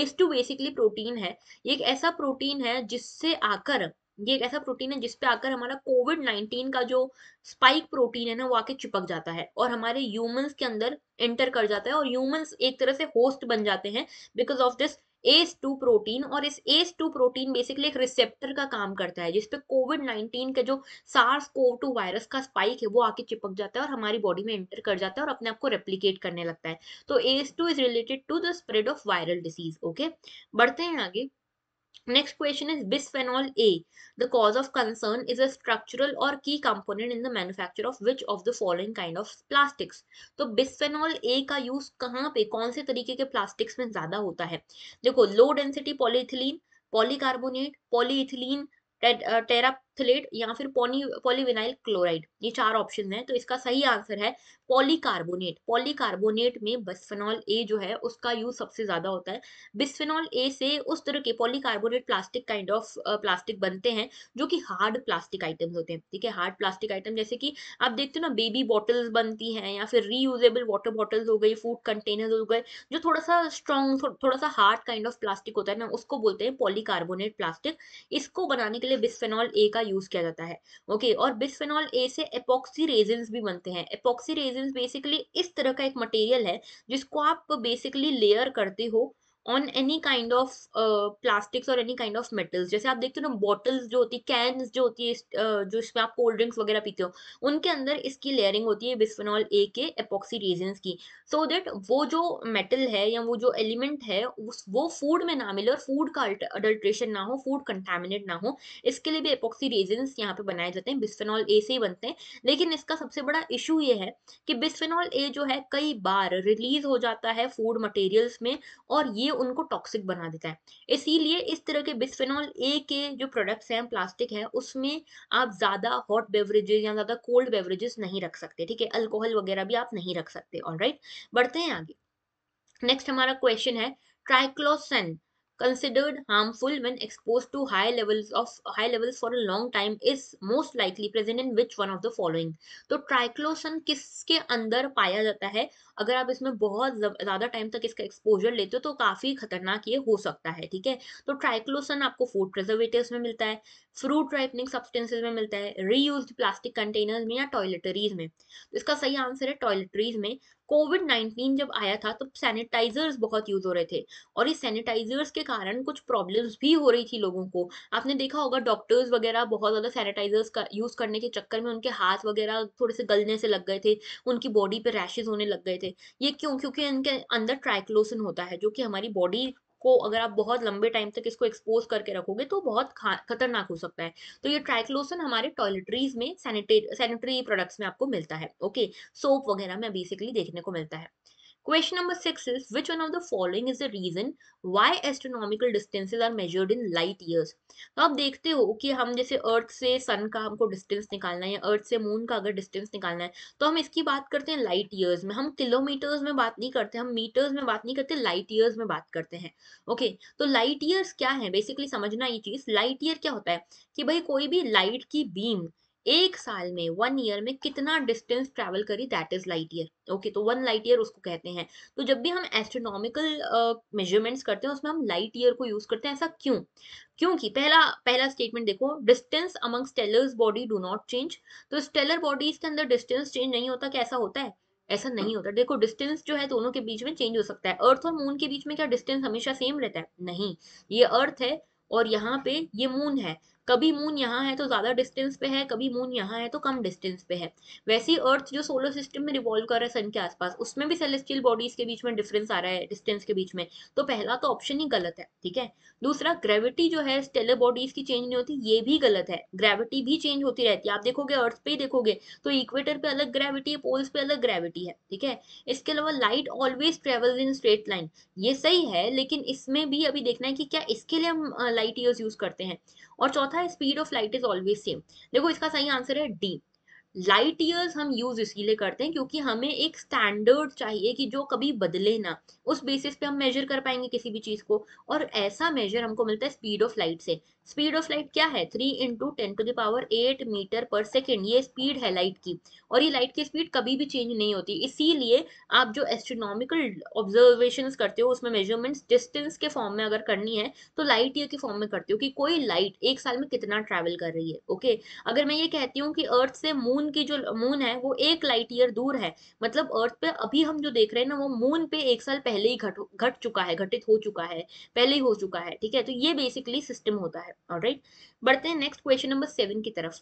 एस टू बेसिकली प्रोटीन है ये एक ऐसा प्रोटीन है जिससे आकर ये एक ऐसा प्रोटीन है जिसपे आकर हमारा कोविड नाइनटीन का जो स्पाइक प्रोटीन है ना वो आके चिपक जाता है और हमारे ह्यूमंस के अंदर एंटर कर जाता है और ह्यूमंस एक तरह से होस्ट बन जाते हैं because of this ACE two protein और इस एस टू प्रोटीन बेसिकली एक रिसेप्टर का काम करता है जिसपे कोविड नाइनटीन के जो सार्स कोव टू वायरस का स्पाइक है वो आके चिपक जाता है और हमारी बॉडी में एंटर कर जाता है और अपने आप को रेप्लीकेट करने लगता है तो ACE two is related to the spread of viral disease okay बढ़ते हैं आगे Next question is bisphenol A. The cause of concern is a structural or key component in the manufacture of which of the following kind of plastics? तो bisphenol A का यूज कहाँ पे कौन से तरीके के प्लास्टिक्स में ज्यादा होता है देखो low density polyethylene polycarbonate polyethylene terephthalate या फिर पॉली पॉलीविनाइल क्लोराइड ये चार ऑप्शन है तो इसका सही आंसर है पॉलीकार्बोनेट पॉलीकार्बोनेट में बिस्फेनॉल ए जो है उसका यूज सबसे ज्यादा होता है बिस्फेनॉल ए से उस तरह के polycarbonate plastic kind of plastic बनते हैं जो कि हार्ड प्लास्टिक आइटम्स होते हैं ठीक है हार्ड प्लास्टिक आइटम जैसे कि आप देखते हो ना बेबी बॉटल्स बनती हैं या फिर रीयूजेबल वाटर बॉटल्स हो गई फूड कंटेनर हो गए जो थोड़ा सा स्ट्रॉन्ग थो, थोड़ा सा हार्ड काइंड ऑफ प्लास्टिक होता है ना उसको बोलते हैं पॉलीकार्बोनेट प्लास्टिक इसको बनाने के लिए बिस्फेनॉल ए का यूज किया जाता है ओके और बिस्फेनॉल ए से एपोक्सी रेजन भी बनते हैं एपोक्सी रेजन बेसिकली इस तरह का एक मटेरियल है जिसको आप बेसिकली लेयर करते हो on any kind of plastics और एनी काइंड ऑफ मेटल्स जैसे आप देखते हो ना बॉटल्स जो होती है कैंस जो होती है जो इसमें आप कोल्ड ड्रिंक्स वगैरह पीते हो उनके अंदर इसकी लेयरिंग होती है बिस्फेनॉल ए के एपॉक्सी रेजेंस की सो so दैट वो जो मेटल है या वो जो एलिमेंट है वो फूड में ना मिले और फूड का अडल्ट्रेशन ना हो फूड कंटेमिनेट ना हो इसके लिए भी एपॉक्सी रेजेंस यहाँ पे बनाए जाते हैं बिस्फेनॉल ए से ही बनते हैं लेकिन इसका सबसे बड़ा इशू ये है कि बिस्फेनॉल ए जो है कई बार रिलीज हो जाता है फूड मटेरियल्स में और ये उनको टॉक्सिक बना देता है इसीलिए इस तरह के बिस्फेनॉल ए के जो प्रोडक्ट्स हैं प्लास्टिक है उसमें आप ज़्यादा हॉट बेवरेजेस या ज़्यादा कोल्ड बेवरेजेस नहीं रख सकते ठीक है अल्कोहल वगैरह भी आप नहीं रख सकते ऑल right? बढ़ते हैं आगे नेक्स्ट हमारा क्वेश्चन है triclosan considered harmful when exposed to high levels of high levels for a long time is most likely present in which one of the following to so, triclosan kiske andar paya jata hai अगर आप इसमें बहुत ज़्यादा टाइम तक इसका एक्सपोजर लेते हो तो काफ़ी खतरनाक ये हो सकता है ठीक है तो ट्राइक्लोसन आपको फूड प्रिजर्वेटिव में मिलता है फ्रूट राइपनिंग सब्सटेंसेज में मिलता है रीयूज प्लास्टिक कंटेनर्स में या टॉयलेटरीज में तो इसका सही आंसर है टॉयलेटरीज में कोविड नाइन्टीन जब आया था तो सैनिटाइजर्स बहुत यूज हो रहे थे और इस सैनिटाइजर्स के कारण कुछ प्रॉब्लम्स भी हो रही थी लोगों को आपने देखा होगा डॉक्टर्स वगैरह बहुत ज़्यादा सैनिटाइजर्स का यूज़ करने के चक्कर में उनके हाथ वगैरह थोड़े से गलने से लग गए थे उनकी बॉडी पे रैशेज होने लग गए थे थे ये क्यों क्योंकि इनके अंदर ट्राइक्लोसिन होता है जो कि हमारी बॉडी को अगर आप बहुत लंबे टाइम तक इसको एक्सपोज करके रखोगे तो बहुत खतरनाक हो सकता है तो ये ट्राइक्लोसन हमारे टॉयलेटरीज में सैनिटरी प्रोडक्ट्स में आपको मिलता है ओके सोप वगैरह में बेसिकली देखने को मिलता है Question number six is which one of the following is the reason why astronomical distances are measured in light years? तो आप देखते हो कि हम जैसे अर्थ से सन का हमको डिस्टेंस निकालना है या अर्थ से मून का अगर डिस्टेंस निकालना है तो हम इसकी बात करते हैं लाइट ईयर्स में हम किलोमीटर्स में बात नहीं करते हम मीटर्स में बात नहीं करते लाइट ईयर्स में बात करते हैं ओके okay, तो लाइट ईयर्स क्या है बेसिकली समझना ये चीज लाइट ईयर क्या होता है कि भाई कोई भी लाइट की बीम एक साल में वन ईयर में कितना डिस्टेंस ट्रेवल करी that is light year okay तो वन लाइट ईयर उसको कहते हैं तो जब भी हम एस्ट्रोनॉमिकल मेजरमेंट्स uh, करते हैं उसमें हम लाइट ईयर को यूज करते हैं ऐसा क्यों क्योंकि पहला पहला स्टेटमेंट देखो distance among stellars body do not change तो स्टेलर बॉडीज के अंदर डिस्टेंस चेंज नहीं होता कैसा होता है ऐसा नहीं होता देखो डिस्टेंस जो है दोनों के बीच में चेंज हो सकता है अर्थ और मून के बीच में क्या डिस्टेंस हमेशा सेम रहता है नहीं ये अर्थ है और यहाँ पे ये मून है कभी मून यहाँ है तो ज़्यादा डिस्टेंस पे है कभी मून यहाँ है तो कम डिस्टेंस पे है वैसे ही अर्थ जो सोलर सिस्टम में रिवॉल्व कर रहा है सन के आसपास उसमें भी सेलेस्टियल बॉडीज के बीच में डिफरेंस आ रहा है डिस्टेंस के बीच में तो पहला तो ऑप्शन ही गलत है ठीक है दूसरा ग्रेविटी जो है स्टेलर बॉडीज की चेंज नहीं होती ये भी गलत है ग्रेविटी भी चेंज होती रहती है आप देखोगे अर्थ पे ही देखोगे तो इक्वेटर पे अलग ग्रेविटी है पोल्स पे अलग ग्रेविटी है ठीक है इसके अलावा light always travels in straight line ये सही है लेकिन इसमें भी अभी देखना है कि क्या इसके लिए हम लाइट यूज यूज करते हैं और चौथा था speed of light is always same देखो इसका सही आंसर है डी लाइट ईयर्स हम यूज इसीलिए करते हैं क्योंकि हमें एक स्टैंडर्ड चाहिए कि जो कभी बदले ना उस बेसिस पे हम मेजर कर पाएंगे किसी भी चीज को और ऐसा मेजर हमको मिलता है स्पीड ऑफ लाइट से स्पीड ऑफ लाइट क्या है three into ten to the power eight meter per second ये स्पीड है लाइट की और ये लाइट की स्पीड कभी भी चेंज नहीं होती इसीलिए आप जो एस्ट्रोनॉमिकल ऑब्जर्वेशन करते हो उसमें मेजरमेंट्स डिस्टेंस के फॉर्म में अगर करनी है तो लाइट ईयर के फॉर्म में करते हो कि कोई लाइट एक साल में कितना ट्रैवल कर रही है ओके अगर मैं ये कहती हूँ कि अर्थ से मून की जो मून है वो एक लाइट ईयर दूर है मतलब अर्थ पे अभी हम जो देख रहे हैं ना वो मून पे एक साल पहले ही घट घट चुका है घटित हो चुका है पहले ही हो चुका है ठीक है तो ये बेसिकली सिस्टम होता है ऑल राइट बढ़ते हैं नेक्स्ट क्वेश्चन नंबर सेवन की तरफ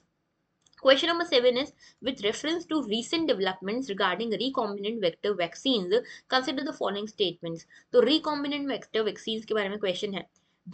question number seven is with reference to recent developments regarding recombinant vector vaccine consider the following statements. तो रिकॉम्बिनेंट vector वैक्सीन के बारे में क्वेश्चन है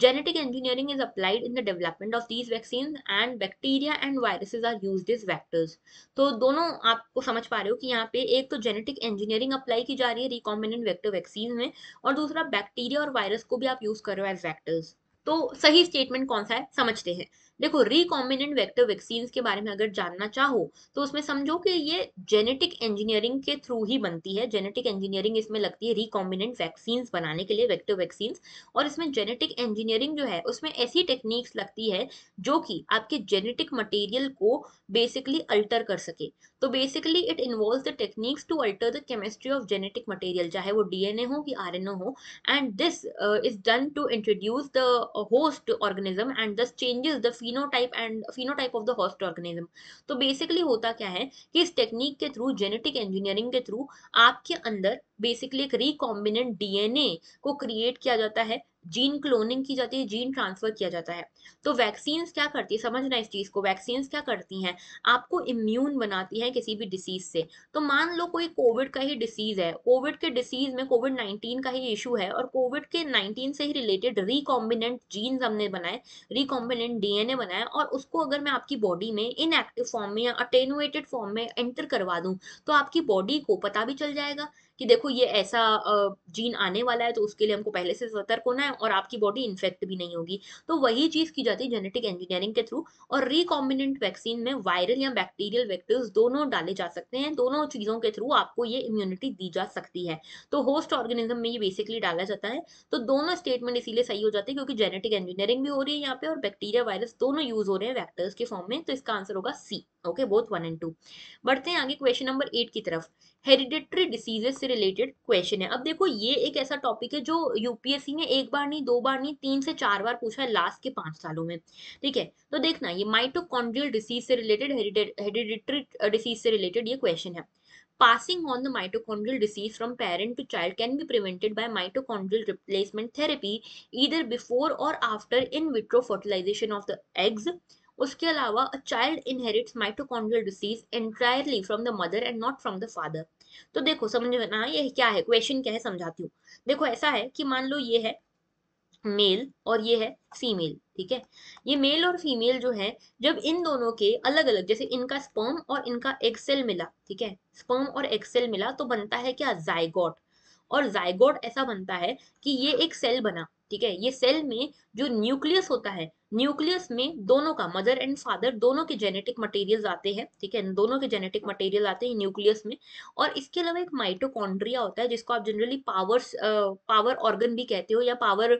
Genetic engineering is applied in the development of these vaccines and bacteria and viruses are used as vectors. to dono aapko samajh pa rahe ho ki yahan pe ek to genetic engineering apply ki ja rahi hai recombinant vector vaccines mein aur dusra bacteria aur virus ko bhi aap use kar rahe ho as vectors तो सही स्टेटमेंट कौन सा है समझते हैं देखो रिकॉम्बिनेंट वेक्टर वैक्सीन के बारे में अगर जानना चाहो तो उसमें समझो कि ये जेनेटिक इंजीनियरिंग के थ्रू ही बनती है जेनेटिक इंजीनियरिंग इसमें लगती है रिकॉम्बिनेंट वैक्सीन बनाने के लिए वेक्टर वैक्सीन और इसमें जेनेटिक इंजीनियरिंग जो है उसमें ऐसी टेक्निक्स लगती है जो कि आपके जेनेटिक मटेरियल को बेसिकली अल्टर कर सके तो basically it involve the techniques to alter the chemistry of genetic material चाहे वो डीएनए हो कि आर हो and this is done to introduce the host organism and thus changes the phenotype and phenotype of the host organism तो basically होता क्या है कि इस technique के through genetic engineering के through आपके अंदर बेसिकली एक रिकॉम्बिनेंट डीएनए को क्रिएट किया जाता है जीन क्लोनिंग की जाती है जीन ट्रांसफर किया जाता है तो वैक्सीन्स क्या करती है समझना इस चीज को वैक्सीन्स क्या करती हैं आपको इम्यून बनाती है किसी भी डिसीज से तो मान लो कोई कोविड का ही डिसीज है कोविड के डिसीज में कोविड नाइनटीन का ही इशू है और कोविड के नाइनटीन से ही रिलेटेड रिकॉम्बिनेंट जीन्स हमने बनाए रिकॉम्बिनेंट डीएनए बनाए और उसको अगर मैं आपकी बॉडी में इनएक्टिव फॉर्म में या अटेनुएटेड फॉर्म में एंटर करवा दूँ तो आपकी बॉडी को पता भी चल जाएगा कि देखो ये ऐसा जीन आने वाला है तो उसके लिए हमको पहले से सतर्क होना है और आपकी बॉडी इन्फेक्ट भी नहीं होगी तो वही चीज़ की जाती है जेनेटिक इंजीनियरिंग के थ्रू और रिकॉम्बिनेंट वैक्सीन में वायरल या बैक्टीरियल वैक्टर्स दोनों डाले जा सकते हैं दोनों चीज़ों के थ्रू आपको ये इम्यूनिटी दी जा सकती है तो होस्ट ऑर्गेनिज्म में ये बेसिकली डाला जाता है तो दोनों स्टेटमेंट इसीलिए सही हो जाते हैं क्योंकि जेनेटिक इंजीनियरिंग भी हो रही है यहाँ पे और बैक्टीरिया वायरस दोनों यूज हो रहे हैं वैक्टर्स के फॉर्म में तो इसका आंसर होगा C okay both one and two बढ़ते हैं आगे क्वेश्चन नंबर एट की तरफ हेरिडेटरी डिसीजेस से रिलेटेड क्वेश्चन है अब देखो ये एक ऐसा टॉपिक है जो यूपीएससी ने एक बार नहीं दो बार नहीं तीन से चार बार पूछा है लास्ट के पांच सालों में ठीक है तो देखना ये माइटोकॉन्ड्रियल डिसीज से रिलेटेड हेरिडिटरी डिसीज से रिलेटेड ये क्वेश्चन है passing on the mitochondrial disease from parent to child can be prevented by mitochondrial replacement therapy either before or after in vitro fertilization of the eggs उसके अलावा a child inherits mitochondrial disease entirely from the mother and not from the father तो देखो ना ये क्या है क्वेश्चन क्या है समझाती हूँ देखो ऐसा है कि मान लो ये है मेल और ये है फीमेल ठीक है ये मेल और फीमेल जो है जब इन दोनों के अलग अलग जैसे इनका स्पर्म और इनका एक्सेल मिला ठीक है स्पर्म और एक्सेल मिला तो बनता है क्या जायगोट और जायगोट ऐसा बनता है कि ये एक सेल बना ठीक है ये सेल में जो न्यूक्लियस होता है न्यूक्लियस में दोनों का मदर एंड फादर दोनों के जेनेटिक मटेरियल आते हैं ठीक है दोनों के जेनेटिक मटेरियल आते हैं न्यूक्लियस में और इसके अलावा एक माइटोकॉन्ड्रिया होता है जिसको आप जनरली पावर पावर ऑर्गन भी कहते हो या पावर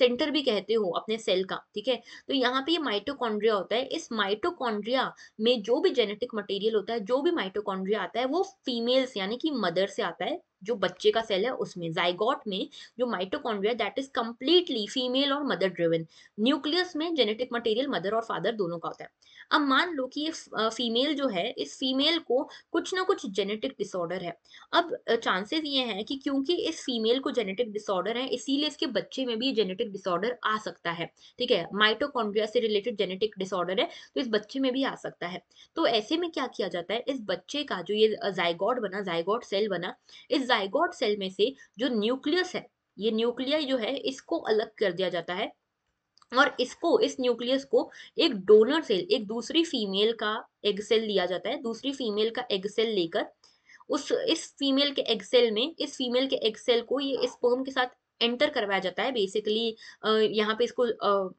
सेंटर भी कहते हो अपने सेल का ठीक है तो यहाँ पे ये माइटोकॉन्ड्रिया होता है इस माइटोकॉन्ड्रिया में जो भी जेनेटिक मटेरियल होता है जो भी माइटोकॉन्ड्रिया आता है वो फीमेल्स यानी कि मदर से आता है जो बच्चे का सेल है उसमें जाइगॉट में जो mitochondria that is completely female और मदर ड्रिवन न्यूक्लियस में जेनेटिक मटेरियल मदर और फादर दोनों का होता है अब मान लो कि ये फीमेल जो है इस फीमेल को कुछ ना कुछ जेनेटिक डिसऑर्डर है अब चांसेस ये हैं कि क्योंकि इस फीमेल को जेनेटिक डिसऑर्डर है इसीलिए इसके बच्चे में भी जेनेटिक डिसऑर्डर आ सकता है ठीक है माइटोकॉन्ड्रिया से रिलेटेड जेनेटिक डिसऑर्डर है तो इस बच्चे में भी आ सकता है तो ऐसे में क्या किया जाता है इस बच्चे का जो ये जाइगॉट बना जाइगॉट सेल बना इस जाइगोट सेल में से जो न्यूक्लियस है ये न्यूक्लिया जो है इसको अलग कर दिया जाता है और इसको इस न्यूक्लियस को एक डोनर सेल एक दूसरी फीमेल का एग सेल लिया जाता है दूसरी फीमेल का एग सेल लेकर उस इस फीमेल के एग सेल में इस फीमेल के एग सेल को ये स्पर्म के साथ एंटर करवाया जाता है बेसिकली यहाँ पे इसको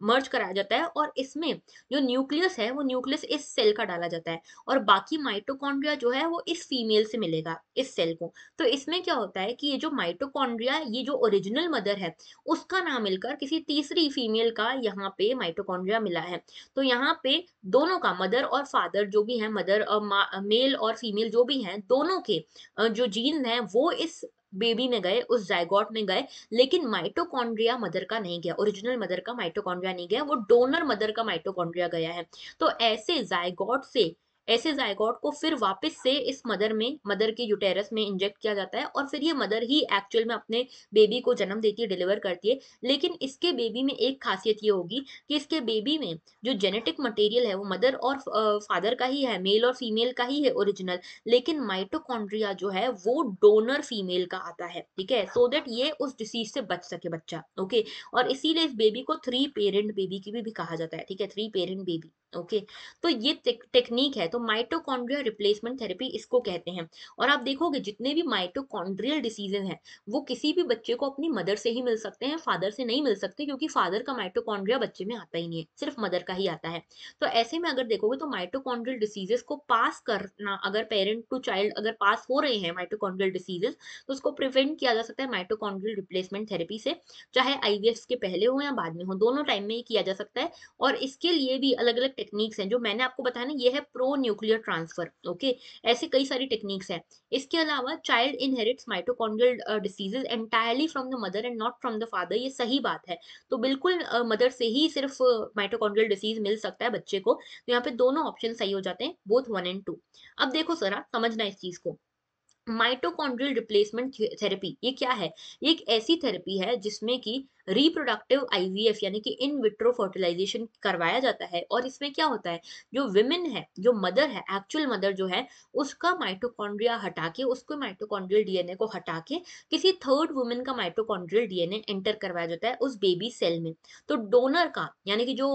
मर्ज कराया जाता है और इसमें जो न्यूक्लियस है वो न्यूक्लियस इस सेल का डाला जाता है और बाकी माइटोकॉन्ड्रिया जो है वो इस फीमेल से मिलेगा इस सेल को तो इसमें क्या होता है कि ये जो माइटोकॉन्ड्रिया ये जो ओरिजिनल मदर है उसका नाम मिलकर किसी तीसरी फीमेल का यहाँ पे माइटोकॉन्ड्रिया मिला है तो यहाँ पे दोनों का मदर और फादर जो भी है मदर मेल और फीमेल जो भी है दोनों के जो जीन है वो इस बेबी में गए उस जायगॉट में गए लेकिन माइटोकॉन्ड्रिया मदर का नहीं गया ओरिजिनल मदर का माइटोकॉन्ड्रिया नहीं गया वो डोनर मदर का माइटोकॉन्ड्रिया गया है तो ऐसे जायगॉट से ऐसे जायगॉट को फिर वापस से इस मदर में मदर के यूटेरस में इंजेक्ट किया जाता है और फिर ये मदर ही एक्चुअल में अपने बेबी को जन्म देती है डिलीवर करती है लेकिन इसके बेबी में एक खासियत ये होगी कि इसके बेबी में जो जेनेटिक मटेरियल है वो मदर और फादर का ही है मेल और फीमेल का ही है ओरिजिनल लेकिन माइटोकॉन्ड्रिया जो है वो डोनर फीमेल का आता है ठीक है सो देट ये उस डिसीज से बच सके बच्चा ओके और इसीलिए इस बेबी को थ्री पेरेंट बेबी की भी, भी कहा जाता है ठीक है थ्री पेरेंट बेबी ओके तो ये टेक्निक है तो माइटोकॉन्ड्रिया रिप्लेसमेंट थेरेपी इसको कहते हैं और आप देखोगे जितने भी माइटोकॉन्ड्रियल डिसीजन है वो किसी भी बच्चे को अपनी मदर से ही मिल सकते हैं फादर से नहीं मिल सकते क्योंकि फादर का माइटोकॉन्ड्रिया बच्चे में आता ही नहीं है सिर्फ मदर का ही आता है तो ऐसे में अगर देखोगे तो माइटोकॉन्ड्रियल डिसीजेस को पास करना अगर पेरेंट टू चाइल्ड अगर पास हो रहे हैं माइटोकॉन्ड्रियल डिसीजेस तो उसको प्रिवेंट किया जा सकता है माइटोकॉन्ड्रियल रिप्लेसमेंट थेरेपी से चाहे आईवीएफ के पहले हो या बाद में हो दोनों टाइम में ही किया जा सकता है और इसके लिए भी अलग अलग टेक्निक्स हैं जो मैंने आपको बताया ना ये है प्रो न्यूक्लियर ट्रांसफर ओके ऐसे कई सारी टेक्निक्स हैं इसके अलावा child inherits mitochondrial diseases entirely from the mother and not from the father ये सही बात है तो बिल्कुल मदर से ही सिर्फ माइटोकॉन्ड्रियल डिसीज मिल सकता है बच्चे को तो यहाँ पे दोनों ऑप्शन सही हो जाते हैं बोथ वन एंड टू अब देखो सरा समझना इस चीज को माइटोकॉन्ड्रियल रिप्लेसमेंट थेरेपी ये क्या है एक ऐसी थेरेपी है जिसमें कि रिप्रोडक्टिव आईवीएफ यानी कि इन विट्रो फर्टिलाइजेशन करवाया जाता है और इसमें क्या होता है जो विमेन है जो मदर है एक्चुअल मदर जो है उसका माइटोकॉन्ड्रिया हटा के उसको माइटोकॉन्ड्रियल डीएनए को हटा के किसी थर्ड वुमेन का माइटोकॉन्ड्रियल डीएनए एंटर करवाया जाता है उस बेबी सेल में तो डोनर का यानी कि जो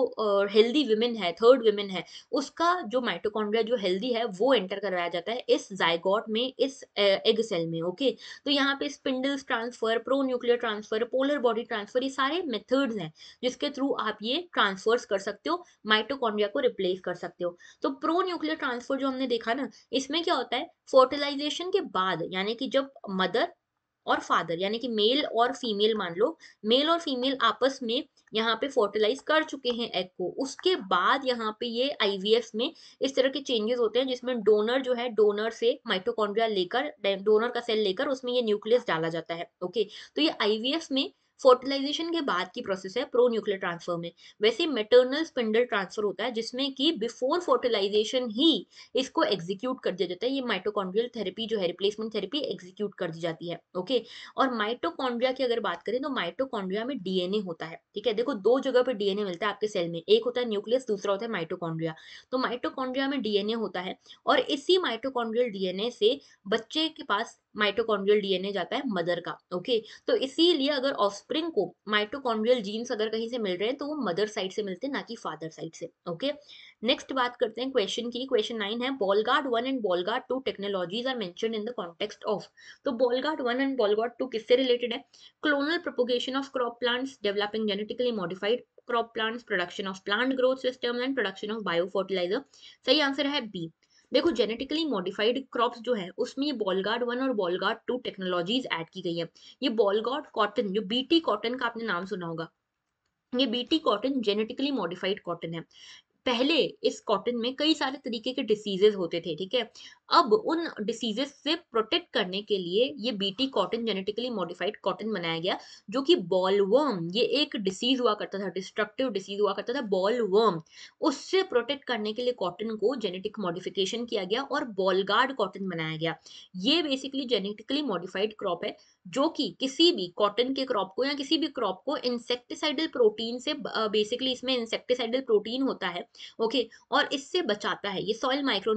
हेल्दी वुमेन है थर्ड वुमेन है उसका जो माइटोकॉन्ड्रिया जो हेल्दी है वो एंटर करवाया जाता है इस जाइगॉट में इस एग सेल में ओके तो यहाँ पे spindles transfer pro nuclear transfer polar body transfer और सारे मेथड्स हैं जिसके थ्रू आप ये ट्रांसफर्स कर सकते हो माइटोकॉन्ड्रिया को रिप्लेस कर सकते हो तो प्रो न्यूक्लियर ट्रांसफर जो हमने देखा ना इसमें क्या होता है फर्टिलाइजेशन के बाद यानी कि जब मदर और फादर यानी कि मेल और फीमेल मान लो मेल और फीमेल आपस में यहाँ पे फर्टिलाइज कर चुके हैं एग को उसके बाद यहाँ पे ये आईवीएफ में इस तरह के चेंजेस होते हैं जिसमें डोनर जो है डोनर से माइटोकॉन्ड्रिया लेकर डोनर का सेल लेकर उसमें ये न्यूक्लियस डाला जाता है ओके तो ये आईवीएफ में फोर्टिलाइजेशन के बाद की प्रोसेस है प्रो न्यूक्लियर ट्रांसफर में वैसे मेटर्नल स्पिंडल ट्रांसफर होता है जिसमें कि बिफोर फोर्टिलाइजेशन ही इसको एग्जीक्यूट कर दिया जाता है ये माइटोकॉन्ड्रियल थेरेपी जो है रिप्लेसमेंट थेरेपी एग्जीक्यूट कर दी जाती है ओके और माइटोकॉन्ड्रिया की अगर बात करें तो माइटोकॉन्ड्रिया में डीएनए होता है ठीक है देखो दो जगह पर डीएनए मिलता है आपके सेल में एक होता है न्यूक्लियस दूसरा होता है माइटोकॉन्ड्रिया तो माइटोकॉन्ड्रिया में डीएनए होता है और इसी माइटोकॉन्ड्रियल डीएनए से बच्चे के पास माइटोकॉन्ड्रियल डीएनए जाता है मदर का ओके तो इसीलिए अगर ऑफस्प्रिंग को माइटोकॉन्ड्रियल जीन्स अगर कहीं से मिल रहे हैं तो वो मदर साइड से मिलते हैं ना कि फादर साइड से ओके नेक्स्ट बात करते हैं क्वेश्चन की क्वेश्चन नाइन है Bollgard one and Bollgard two technologies are mention in the context of तो Bollgard one and Bollgard two किससे रिलेटेड है clonal propagation of crop plants developing genetically modified crop plants production of plant growth system and production of biofertilizer सही आंसर है बी देखो जेनेटिकली मॉडिफाइड क्रॉप्स जो है उसमें ये बॉलगार्ड वन और बॉलगार्ड टू टेक्नोलॉजीज ऐड की गई है ये बॉलगार्ड कॉटन जो बीटी कॉटन का आपने नाम सुना होगा ये BT cotton genetically modified cotton है पहले इस कॉटन में कई सारे तरीके के डिसीजेस होते थे ठीक है अब उन डिसीजेस से प्रोटेक्ट करने के लिए ये BT cotton genetically modified cotton बनाया गया जो कि बॉलवर्म ये एक डिसीज हुआ करता था डिस्ट्रक्टिव डिसीज हुआ करता था बॉलवर्म उससे प्रोटेक्ट करने के लिए कॉटन को जेनेटिक मॉडिफिकेशन किया गया और बॉलगार्ड कॉटन बनाया गया ये बेसिकली जेनेटिकली मॉडिफाइड क्रॉप है जो कि किसी भी कॉटन के क्रॉप को या किसी भी क्रॉप को इंसेक्टिसाइडल प्रोटीन से बेसिकली इसमें इंसेक्टिसाइडल प्रोटीन होता है ओके और इससे बचाता है ये सॉइल माइक्रो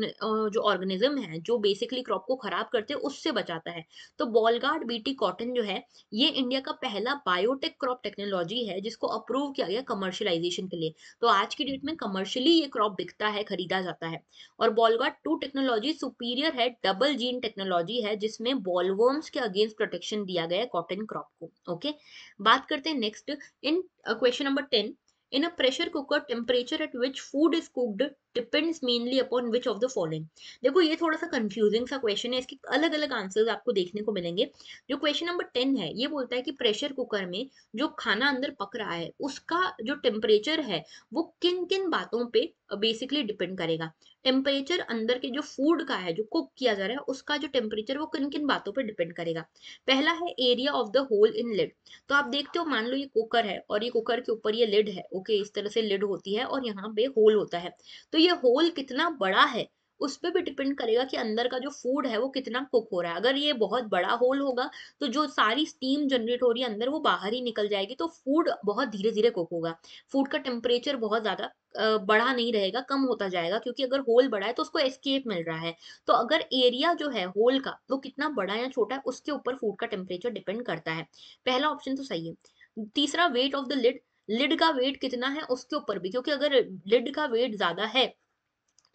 जो ऑर्गेनिज्म है जो बेसिकली क्रॉप को खराब करते हैं उससे बचाता है तो बॉलगार्ड बीटी कॉटन जो है ये इंडिया का पहला बायोटेक क्रॉप टेक्नोलॉजी है जिसको अप्रूव किया गया कमर्शलाइजेशन के लिए तो आज की डेट में कमर्शियली ये क्रॉप बिकता है खरीदा जाता है और बॉलगार्ड टू टेक्नोलॉजी सुपीरियर है डबल जीन टेक्नोलॉजी है जिसमें बॉलवर्म्स के अगेंस्ट प्रोटेक्शन ऑप्शन दिया गया है कॉटन क्रॉप को ओके बात करते हैं next in question number ten in a pressure cooker temperature at which food is cooked depends mainly upon which of the following देखो ये थोड़ा सा कंफ्यूजिंग सा क्वेश्चन है इसके अलग अलग आंसर्स आपको देखने को मिलेंगे जो क्वेश्चन नंबर टेन है ये बोलता है कि प्रेशर कुकर में जो खाना अंदर पक रहा है उसका जो टेम्परेचर है वो किन किन बातों पे बेसिकली uh, डिपेंड करेगा टेम्परेचर अंदर के जो फूड का है जो कुक किया जा रहा है उसका जो टेम्परेचर वो किन किन बातों पर डिपेंड करेगा पहला है area of the hole in lid तो आप देखते हो मान लो ये कुकर है और ये कुकर के ऊपर ये लिड है ओके इस तरह से लिड होती है और यहाँ पे होल होता है तो ये होल कितना बड़ा है उस पर भी डिपेंड करेगा कि अंदर का जो फूड है वो कितना कुक हो रहा है अगर ये बहुत बड़ा होल होगा तो जो सारी स्टीम जनरेट हो रही है अंदर वो बाहर ही निकल जाएगी तो फूड बहुत धीरे धीरे कुक होगा फूड का टेम्परेचर बहुत ज़्यादा बड़ा नहीं रहेगा कम होता जाएगा क्योंकि अगर होल बड़ा है तो उसको एस्केप मिल रहा है तो अगर एरिया जो है होल का वो कितना बड़ा या छोटा है उसके ऊपर फूड का टेम्परेचर डिपेंड करता है पहला ऑप्शन तो सही है तीसरा weight of the lid lid का वेट कितना है उसके ऊपर भी क्योंकि अगर लिड का वेट ज्यादा है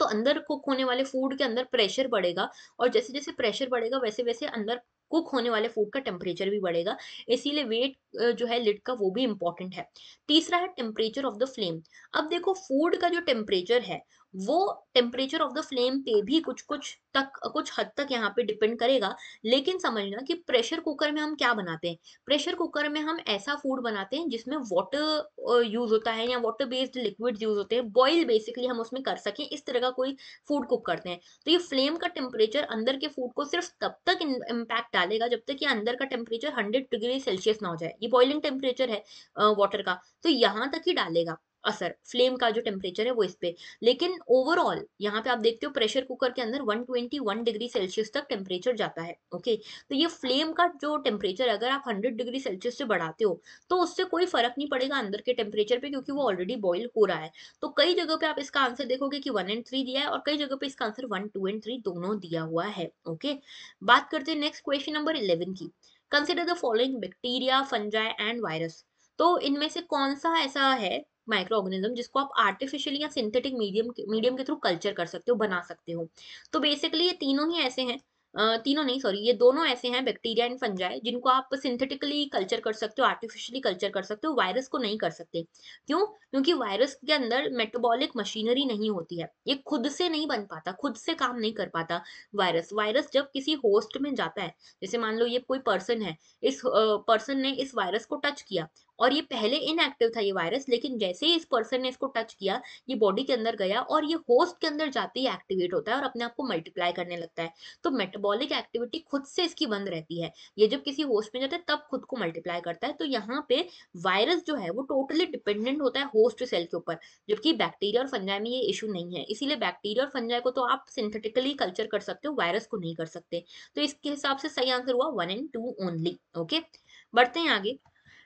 तो अंदर कुक होने वाले फूड के अंदर प्रेशर बढ़ेगा और जैसे जैसे प्रेशर बढ़ेगा वैसे वैसे अंदर कुक होने वाले फूड का टेम्परेचर भी बढ़ेगा इसीलिए वेट जो है लिड का वो भी इंपॉर्टेंट है तीसरा है टेम्परेचर ऑफ द फ्लेम अब देखो फूड का जो टेम्परेचर है वो टेम्परेचर ऑफ द फ्लेम पे भी कुछ कुछ तक कुछ हद तक यहाँ पे डिपेंड करेगा लेकिन समझना कि प्रेशर कुकर में हम क्या बनाते हैं प्रेशर कुकर में हम ऐसा फूड बनाते हैं जिसमें वाटर यूज होता है या वाटर बेस्ड लिक्विड यूज होते हैं बॉयल बेसिकली हम उसमें कर सकें इस तरह का कोई फूड कुक करते हैं तो ये फ्लेम का टेम्परेचर अंदर के फूड को सिर्फ तब तक इम्पैक्ट डालेगा जब तक ये अंदर का टेम्परेचर हंड्रेड डिग्री सेल्सियस ना हो जाए ये बॉइलिंग टेम्परेचर है वाटर का तो यहाँ तक ही डालेगा असर फ्लेम का जो टेम्परेचर है वो इस पे लेकिन ओवरऑल यहाँ पे आप देखते हो प्रेशर कुकर के अंदर 121 डिग्री सेल्सियस तक टेम्परेचर जाता है ओके तो ये फ्लेम का जो टेम्परेचर अगर आप 100 डिग्री सेल्सियस से बढ़ाते हो तो उससे कोई फर्क नहीं पड़ेगा अंदर के टेम्परेचर पे क्योंकि वो ऑलरेडी बॉयल हो रहा है तो कई जगह पे आप इसका आंसर देखोगे की वन एंड थ्री दिया है और कई जगह पे इसका answer one two and three दोनों दिया हुआ है ओके बात करते हैं नेक्स्ट क्वेश्चन नंबर इलेवन की consider the following bacteria fungi and virus तो इनमें से कौन सा ऐसा है माइक्रो ऑर्गेनिज्म जिसको आप आर्टिफिशियल या सिंथेटिक मीडियम मीडियम के थ्रू कल्चर कर सकते हो बना सकते हो तो बेसिकली ये तीनों ही ऐसे हैं तीनों नहीं सॉरी ये दोनों ऐसे हैं बैक्टीरिया एंड फंजाई जिनको आप सिंथेटिकली कल्चर कर सकते हो आर्टिफिशियली कल्चर कर सकते हो वायरस को नहीं कर सकते क्यों क्योंकि वायरस के अंदर मेटाबॉलिक मशीनरी नहीं होती है ये खुद से नहीं बन पाता खुद से काम नहीं कर पाता वायरस वायरस जब किसी होस्ट में जाता है जैसे मान लो ये कोई पर्सन है इस पर्सन ने इस वायरस को टच किया और ये पहले इनएक्टिव था ये वायरस लेकिन जैसे ही इस पर्सन ने इसको टच किया ये बॉडी के अंदर गया और ये होस्ट के अंदर जाते ही एक्टिवेट होता है और अपने आप को मल्टीप्लाई करने लगता है तो मेटाबॉलिक एक्टिविटी खुद से इसकी बंद रहती है ये जब किसी होस्ट में जाता है तब खुद को मल्टीप्लाई करता है तो यहाँ पे वायरस जो है वो टोटली डिपेंडेंट होता है होस्ट सेल के ऊपर जबकि बैक्टीरिया और फंजाई में ये इशू नहीं है इसीलिए बैक्टीरिया और फंजाई को तो आप सिंथेटिकली कल्चर कर सकते हो वायरस को नहीं कर सकते तो इसके हिसाब से सही आंसर हुआ one and two only okay बढ़ते हैं आगे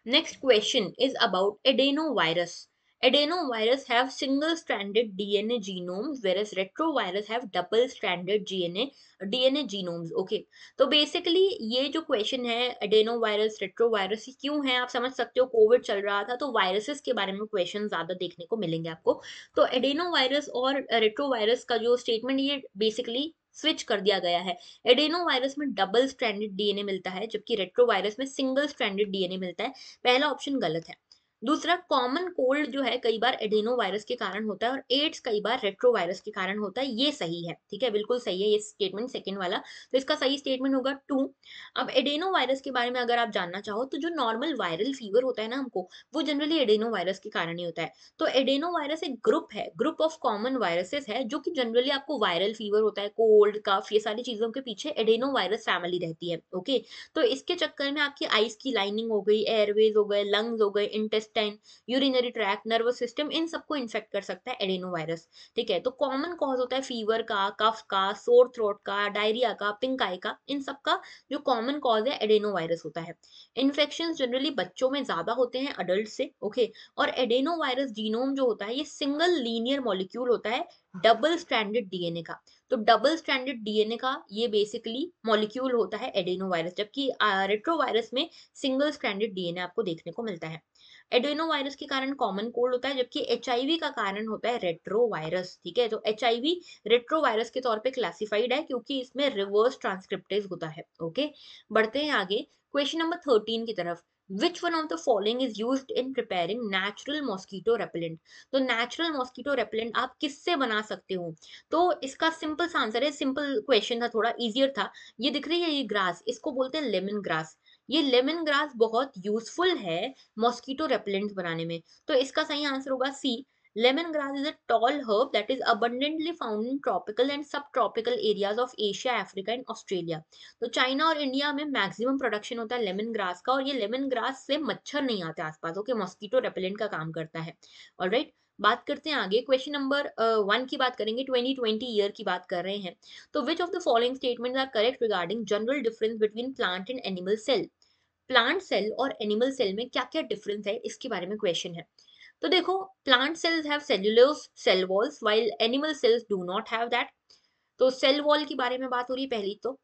Next question is about adenovirus. Adenovirus have single-stranded DNA genomes whereas retrovirus have double-stranded DNA DNA genomes. okay. so basically ye jo question hai adenovirus retrovirus क्यों hai aap samajh sakte ho covid chal raha tha to viruses ke bare mein questions zyada dekhne ko milenge aapko to adenovirus aur retrovirus ka jo statement ye basically switch कर दिया गया है एडेनो वायरस में डबल स्ट्रैंडेड डीएनए मिलता है जबकि रेट्रो वायरस में सिंगल स्ट्रैंडेड डीएनए मिलता है पहला ऑप्शन गलत है दूसरा कॉमन कोल्ड जो है कई बार एडेनो वायरस के कारण होता है और एड्स कई बार रेट्रो वायरस के कारण होता है ये सही है ठीक है बिल्कुल सही है ये स्टेटमेंट सेकेंड वाला तो इसका सही स्टेटमेंट होगा टू अब एडेनो वायरस के बारे में अगर आप जानना चाहो तो जो नॉर्मल वायरल फीवर होता है ना हमको वो जनरली एडेनो वायरस के कारण ही होता है तो एडेनो वायरस एक ग्रुप है ग्रुप ऑफ कॉमन वायरसेस है जो कि जनरली आपको वायरल फीवर होता है कोल्ड कफ ये सारी चीजों के पीछे एडेनो वायरस फैमिली रहती है ओके तो इसके चक्कर में आपकी आइस की लाइनिंग हो गई एयरवेज हो गए लंग्स हो गए इंटेस्ट intestine urinary tract nervous system इन सबको इन्फेक्ट कर सकता है एडेनो वायरस ठीक है तो कॉमन कॉज होता है फीवर का कफ का सोर थ्रोट का डायरिया का पिंक आई का इन सब का जो कॉमन कॉज है एडेनो वायरस होता है इन्फेक्शन जनरली बच्चों में ज्यादा होते हैं अडल्ट से ओके और एडेनो वायरस जीनोम जो होता है ये सिंगल लीनियर मॉलिक्यूल होता है डबल स्टैंडर्ड डीएनए का तो डबल स्टैंडर्ड डीएनए का ये बेसिकली मॉलिक्यूल होता है एडेनो वायरस जबकि रेट्रोवायरस में सिंगल स्टैंडर्ड डीएनए आपको देखने को मिलता है एडोनो वायरस के कारण कॉमन कोल्ड होता है जबकि एच का कारण होता है रेट्रो वायरस ठीक है तो एच रेट्रो वायरस के तौर पर क्लासिफाइड है क्योंकि इसमें रिवर्स ट्रांसक्रिप्टेज होता है ओके बढ़ते हैं आगे क्वेश्चन नंबर थर्टीन की तरफ which one of the following is used in preparing natural mosquito repellent तो natural mosquito repellent आप किससे बना सकते हो तो इसका सिंपल सा आंसर है सिंपल क्वेश्चन था थोड़ा इजियर था ये दिख रही है ये ग्रास इसको बोलते हैं लेमन ग्रास ये लेमन ग्रास बहुत यूजफुल है मॉस्किटो रेपेलेंट बनाने में तो इसका सही आंसर होगा C lemon grass is a tall that is abundantly found in tropical and subtropical areas of Asia Africa and Australia तो चाइना और इंडिया में मैक्सिमम प्रोडक्शन होता है लेमन ग्रास का और ये लेमन ग्रास से मच्छर नहीं आते आसपास ओके मॉस्किटो रेपेलेंट का काम करता है ऑलराइट right? बात करते हैं आगे क्वेश्चन नंबर वन की बात करेंगे ट्वेंटी ट्वेंटी ईयर की बात कर रहे हैं तो which of the following statement are correct regarding general difference between plant and animal cell plant cell और एनिमल सेल में क्या क्या डिफरेंस है इसके बारे में क्वेश्चन है तो देखो plant cells have cellulose cell walls while animal cells do not have that तो सेल वॉल के बारे में बात हो रही है पहली तो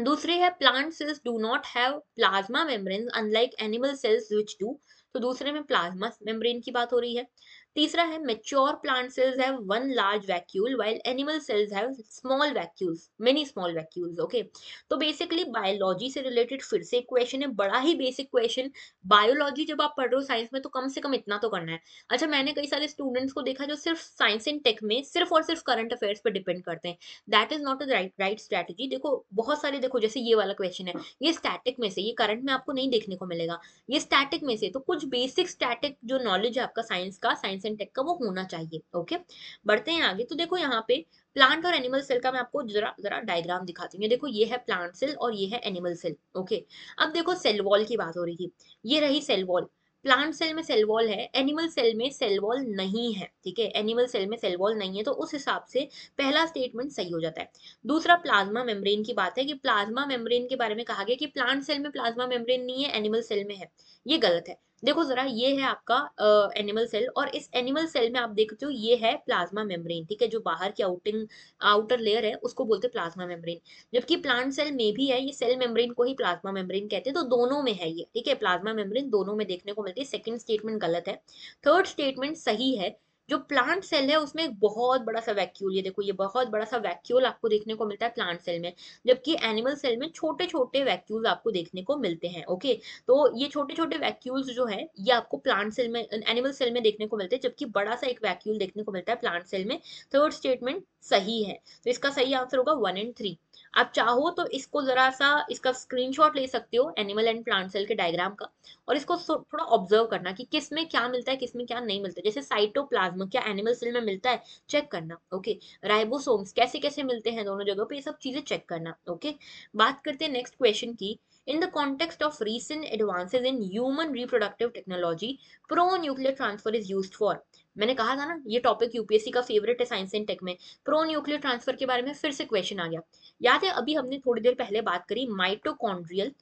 दूसरी है plant cells do not have plasma membrane unlike animal cells which do तो दूसरे में प्लाज्मा मेम्ब्रेन की बात हो रही है तीसरा है mature plant cells have one large vacuole while animal cells have small vacuoles many small vacuoles okay तो बेसिकली बायोलॉजी से रिलेटेड फिर से एक क्वेश्चन है बड़ा ही बेसिक क्वेश्चन बायोलॉजी जब आप पढ़ रहे हो साइंस में तो कम से कम इतना तो करना है अच्छा मैंने कई सारे स्टूडेंट्स को देखा जो सिर्फ साइंस एंड टेक में सिर्फ और सिर्फ करंट अफेयर्स पर डिपेंड करते हैं that is not a right right strategy देखो बहुत सारे देखो जैसे ये वाला क्वेश्चन है ये स्टैटिक में से ये करंट में आपको नहीं देखने को मिलेगा ये स्टैटिक में से तो कुछ बेसिक स्टैटिक जो नॉलेज है आपका साइंस का साइंस सिंटेक का वो होना चाहिए ओके बढ़ते हैं आगे तो देखो यहाँ पे प्लांट और एनिमल सेल का मैं आपको जरा जरा डायग्राम दिखाती हूँ ये देखो ये है प्लांट सेल और ये है एनिमल सेल ओके अब देखो सेल वॉल की बात हो रही थी ये रही सेल वॉल प्लांट सेल में सेल वॉल है एनिमल सेल में सेल वॉल नहीं है ठीक है एनिमल सेल में सेल वॉल नहीं है तो उस हिसाब से पहला स्टेटमेंट सही हो जाता है दूसरा प्लाज्मा मेम्ब्रेन की बात है कि प्लाज्मा मेम्ब्रेन के बारे में कहा गया कि प्लांट सेल में प्लाज्मा मेम्ब्रेन नहीं है एनिमल सेल में है ये गलत है देखो जरा ये है आपका आ, एनिमल सेल और इस एनिमल सेल में आप देखते हो ये है प्लाज्मा मेम्ब्रेन ठीक है जो बाहर की आउटिंग आउटर लेयर है उसको बोलते हैं प्लाज्मा मेम्ब्रेन जबकि प्लांट सेल में भी है ये सेल मेम्ब्रेन को ही प्लाज्मा मेम्ब्रेन कहते हैं तो दोनों में है ये ठीक है प्लाज्मा मेम्ब्रेन दोनों में देखने को मिलती है सेकेंड स्टेटमेंट गलत है थर्ड स्टेटमेंट सही है जो प्लांट सेल है उसमें एक बहुत बड़ा सा वैक्यूल ये देखो ये बहुत बड़ा सा वैक्यूल आपको देखने को मिलता है प्लांट सेल में जबकि एनिमल सेल में छोटे छोटे वैक्यूल आपको देखने को मिलते हैं ओके तो ये छोटे छोटे वैक्यूल्स जो है ये आपको प्लांट सेल में एनिमल सेल में देखने को मिलते हैं जबकि बड़ा सा एक वैक्यूल देखने को मिलता है प्लांट सेल में थर्ड स्टेटमेंट सही है तो इसका सही आंसर होगा वन एंड थ्री आप चाहो तो इसको जरा सा इसका स्क्रीनशॉट ले सकते हो एनिमल एंड प्लांट सेल के डायग्राम का और इसको थोड़ा ऑब्जर्व करना कि किस में क्या मिलता है किस में क्या नहीं मिलता है जैसे साइटोप्लाज्म क्या एनिमल सेल में मिलता है चेक करना ओके राइबोसोम्स कैसे कैसे मिलते हैं दोनों जगह पे ये सब चीजें चेक करना ओके बात करते हैं नेक्स्ट क्वेश्चन की in the context of recent advances in human reproductive technology pro nuclear transfer is use for मैंने कहा था ना ये टॉपिक यूपीएससी का फेवरेट है साइंस एंड टेक में प्रो न्यूक्लियर ट्रांसफर के बारे में फिर से क्वेश्चन आ गया याद है अभी हमने थोड़ी देर पहले बात करी माइटोकॉन्ड्रियल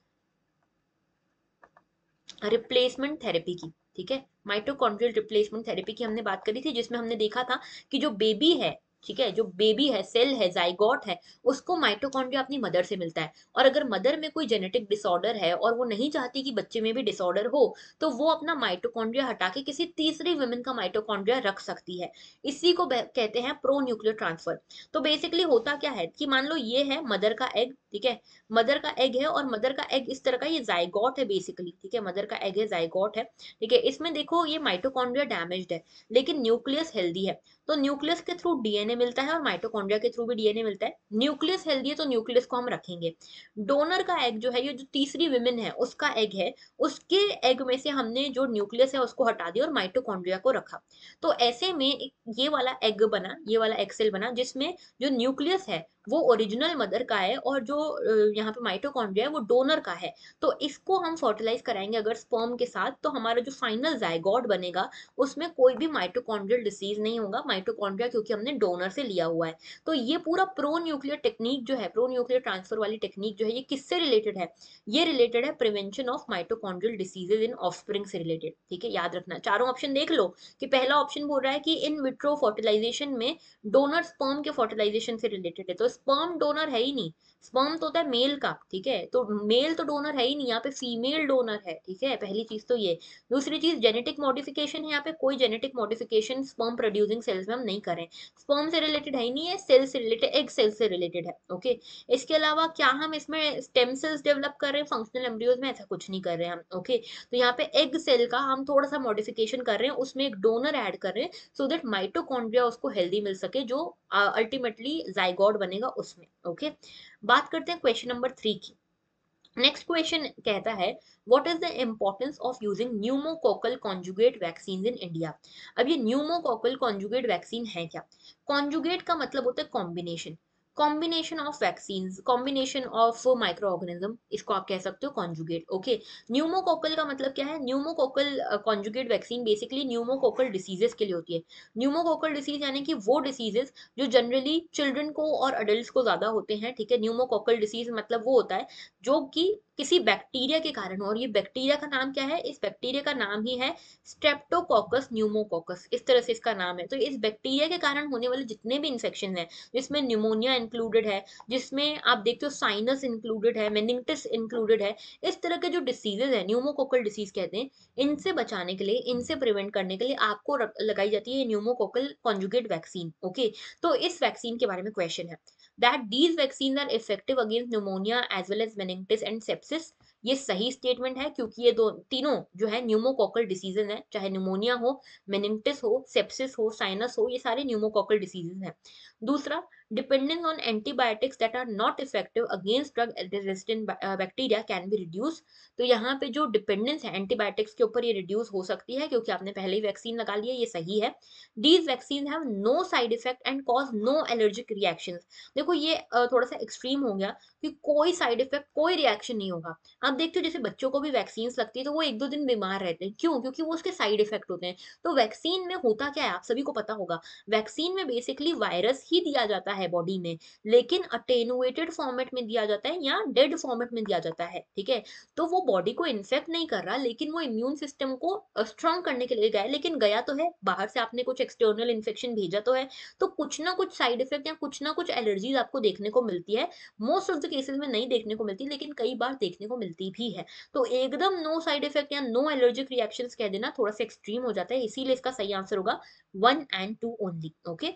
रिप्लेसमेंट थेरेपी की ठीक है माइटोकॉन्ड्रियल रिप्लेसमेंट थेरेपी की हमने बात करी थी जिसमें हमने देखा था कि जो बेबी है ठीक है जो बेबी है सेल है जाइगॉट है उसको माइटोकॉन्ड्रिया अपनी मदर से मिलता है और अगर मदर में कोई जेनेटिक डिसऑर्डर है और वो नहीं चाहती कि बच्चे में भी डिसऑर्डर हो तो वो अपना माइटोकॉन्ड्रिया हटा के किसी तीसरी वुमेन का माइटोकॉन्ड्रिया रख सकती है इसी को कहते हैं प्रो न्यूक्लियर ट्रांसफर तो बेसिकली होता क्या है कि मान लो ये है मदर का एग ठीक है मदर का एग है और मदर का एग इस तरह का ये जाइगॉट है बेसिकली ठीक है मदर का एग है जाइगॉट है ठीक है इसमें देखो ये माइटोकॉन्ड्रिया डैमेज है लेकिन न्यूक्लियस हेल्दी है तो न्यूक्लियस के थ्रू डीएनए मिलता है और माइटोकॉन्ड्रिया के थ्रू भी डीएनए मिलता है न्यूक्लियस हेल्दी है तो न्यूक्लियस को हम रखेंगे डोनर का एग जो है ये जो तीसरी विमेन है उसका एग है उसके एग में से हमने जो न्यूक्लियस है उसको हटा दिया और माइटोकॉन्ड्रिया को रखा तो ऐसे में ये वाला एग बना ये वाला एक्सेल बना जिसमें जो न्यूक्लियस है वो ओरिजिनल मदर का है और जो यहाँ पे माइटोकॉन्ड्रिया है वो डोनर का है तो इसको हम फर्टिलाइज कराएंगे अगर स्पर्म के साथ तो हमारा जो फाइनल जायगॉड बनेगा उसमें कोई भी माइटोकॉन्ड्रियल डिसीज नहीं होगा माइटोकॉन्ड्रिया क्योंकि हमने डोनर से लिया हुआ है तो ये पूरा प्रो न्यूक्लियर टेक्निक जो है प्रो न्यूक्लियर ट्रांसफर वाली टेक्निक जो है ये किससे रिलेटेड है ये रिलेटेड है prevention of mitochondrial diseases in of से रिलेटेड ठीक है याद रखना चारों ऑप्शन देख लो कि पहला ऑप्शन बोल रहा है कि इन विट्रो फर्टिलाइजेशन में डोनर स्पर्म के फर्टिलाइजेशन से रिलेटेड है तो स्पर्म डोनर है ही नहीं स्पर्म तो होता है मेल का ठीक है तो मेल तो डोनर है ही नहीं यहाँ पे फीमेल डोनर है ठीक है पहली चीज तो ये दूसरी चीज जेनेटिक मॉडिफिकेशन है यहाँ पे कोई genetic modification sperm producing cells में हम नहीं करें स्पर्म से रिलेटेड है ही नहीं है सेल से रिलेटेड एग सेल से रिलेटेड है ओके इसके अलावा क्या हम इसमें स्टेम सेल्स डेवलप कर रहे हैं फंक्शनल एम्ब्रियोज में ऐसा कुछ नहीं कर रहे हैं हम ओके तो यहाँ पे एग सेल का हम थोड़ा सा मॉडिफिकेशन कर रहे हैं उसमें एक डोनर एड कर रहे हैं सो देट माइटोकॉन्ड्रिया उसको हेल्दी मिल सके जो अल्टीमेटली जाइगॉड बनेगा उसमें ओके okay? बात करते हैं क्वेश्चन नंबर थ्री की नेक्स्ट क्वेश्चन कहता है what is the importance of using pneumococcal conjugate vaccine in India अब ये न्यूमोकोकल कॉन्जुगेट वैक्सीन है क्या कॉन्जुगेट का मतलब होता है combination combination of vaccine combination of microorganism इसको आप कह सकते हो कॉन्जुगेट ओके न्यूमोकोकल का मतलब क्या है pneumococcal conjugate vaccine basically pneumococcal diseases के लिए होती है न्यूमोकोकल डिसीज यानी कि वो डिसीजेस जो जनरली चिल्ड्रन को और अडल्ट को ज़्यादा होते हैं ठीक है न्यूमोकोकल डिसीज मतलब वो होता है जो कि किसी बैक्टीरिया के कारण हो और ये बैक्टीरिया का नाम क्या है इस बैक्टीरिया का नाम ही है स्ट्रेप्टोकॉकस न्यूमोकॉकस इस तरह से इसका नाम है तो इस बैक्टीरिया के कारण होने वाले जितने भी इन्फेक्शन है जिसमें न्यूमोनिया इंक्लूडेड है जिसमें आप देखते हो साइनस इंक्लूडेड है मेनिंगटिस इंक्लूडेड है इस तरह के जो डिसीजेज है न्यूमोकोकल डिसीज कहते हैं इनसे बचाने के लिए इनसे प्रिवेंट करने के लिए आपको लगाई जाती है न्यूमोकोकल कॉन्जुगेट वैक्सीन ओके तो इस वैक्सीन के बारे में क्वेश्चन है that these vaccine are effective against pneumonia as well as meningitis and sepsis ये सही स्टेटमेंट है क्योंकि ये दो तीनों जो है न्यूमोकॉकल डिसीजेज हैं चाहे न्यूमोनिया हो मेनिंगटिस हो सेप्सिस हो साइनस हो ये सारे न्यूमोकॉकल डिसीजेज हैं दूसरा Dependence on antibiotics that are not effective against drug resistant bacteria can be reduced. तो यहाँ पे जो dependence है antibiotics के ऊपर ये reduce हो सकती है क्योंकि आपने पहले ही vaccine लगा ली है ये सही है. These vaccines have no side effect and cause no allergic reactions. देखो ये थोड़ा सा extreme हो गया कि कोई साइड इफेक्ट कोई रिएक्शन नहीं होगा आप देखते हो जैसे बच्चों को भी वैक्सीन लगती है तो वो एक दो दिन बीमार रहते हैं क्यों क्योंकि वो उसके साइड इफेक्ट होते हैं तो वैक्सीन में होता क्या है आप सभी को पता होगा वैक्सीन में बेसिकली वायरस ही दिया जाता है बॉडी में लेकिन अटेनुएटेड फॉर्मेट में दिया जाता है या डेड फॉर्मेट में दिया जाता है ठीक है तो वो बॉडी को इन्फेक्ट नहीं कर रहा लेकिन वो इम्यून सिस्टम को स्ट्रांग करने के लिए गया लेकिन गया तो है बाहर से आपने कुछ एक्सटर्नल इन्फेक्शन भेजा तो है तो कुछ ना कुछ साइड इफेक्ट या कुछ ना कुछ एलर्जीज आपको देखने को मिलती है मोस्ट ऑफ द केसेस तो में नहीं देखने को मिलती लेकिन कई बार देखने को मिलती भी है तो एकदम नो साइड इफेक्ट या नो एलर्जिक रिएक्शन कह देना थोड़ा सा एक्सट्रीम हो जाता है इसीलिए इसका सही आंसर होगा one and two only okay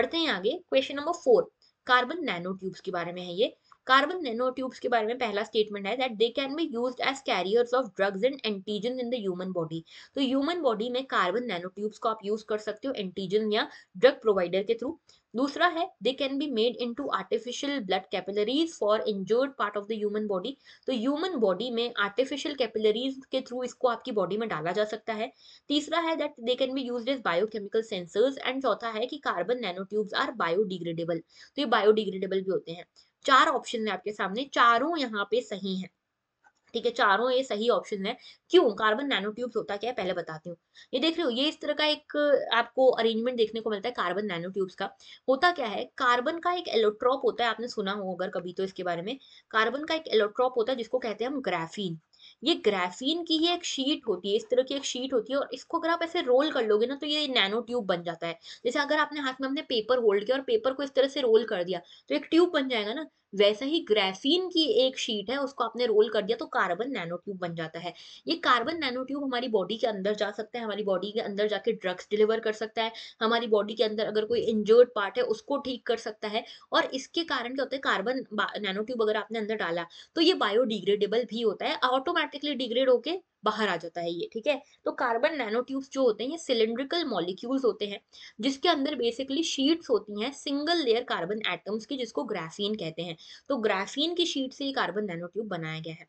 बढ़ते हैं आगे question number four carbon nanotubes के बारे में है ये कार्बन नैनो ट्यूब्स के बारे में पहला स्टेटमेंट है that they can be used as carriers of drugs and antigen in the human body तो ह्यूमन बॉडी में कार्बन नैनो ट्यूब्स को आप यूज कर सकते हो एंटीजन या ड्रग प्रोवाइडर के थ्रू दूसरा है they can be made into artificial blood capillaries for injured part of the human body तो ह्यूमन बॉडी में आर्टिफिशियल कैपिलरीज के थ्रू इसको आपकी बॉडी में डाला जा सकता है तीसरा है that they can be use as biochemical sensors and चौथा है कि carbon nanotubes are biodegradable तो ये बायोडिग्रेडेबल भी होते हैं चार ऑप्शन है आपके सामने चारों यहाँ पे सही है ठीक है चारों ये सही ऑप्शन है क्यों कार्बन नैनो ट्यूब्स होता क्या है पहले बताती हूँ ये देख रहे हो ये इस तरह का एक आपको अरेंजमेंट देखने को मिलता है कार्बन नैनो ट्यूब्स का होता क्या है कार्बन का एक एलोट्रॉप होता है आपने सुना हो अगर कभी तो इसके बारे में कार्बन का एक एलोट्रॉप होता है जिसको कहते हैं हम ग्राफीन ये ग्राफीन की ही एक शीट होती है इस तरह की एक शीट होती है और इसको अगर आप ऐसे रोल कर लोगे ना तो ये नैनो ट्यूब बन जाता है जैसे अगर आपने हाथ में अपने पेपर होल्ड किया और पेपर को इस तरह से रोल कर दिया तो एक ट्यूब बन जाएगा ना वैसे ही ग्रेफीन की एक शीट है उसको आपने रोल कर दिया तो कार्बन नैनोट्यूब बन जाता है ये कार्बन नैनोट्यूब हमारी बॉडी के अंदर जा सकता है हमारी बॉडी के अंदर जाके ड्रग्स डिलीवर कर सकता है हमारी बॉडी के अंदर अगर कोई इंजर्ड पार्ट है उसको ठीक कर सकता है और इसके कारण क्या होता है कार्बन नैनोट्यूब अगर आपने अंदर डाला तो ये बायोडिग्रेडेबल भी होता है ऑटोमेटिकली डिग्रेड होके बाहर आ जाता है ये ठीक है तो कार्बन नैनो ट्यूब्स जो होते हैं ये सिलेंड्रिकल मॉलिक्यूल्स होते हैं जिसके अंदर बेसिकली शीट्स होती हैं सिंगल लेयर कार्बन एटम्स की जिसको ग्राफीन कहते हैं तो ग्राफीन की शीट से ये कार्बन नैनो ट्यूब बनाया गया है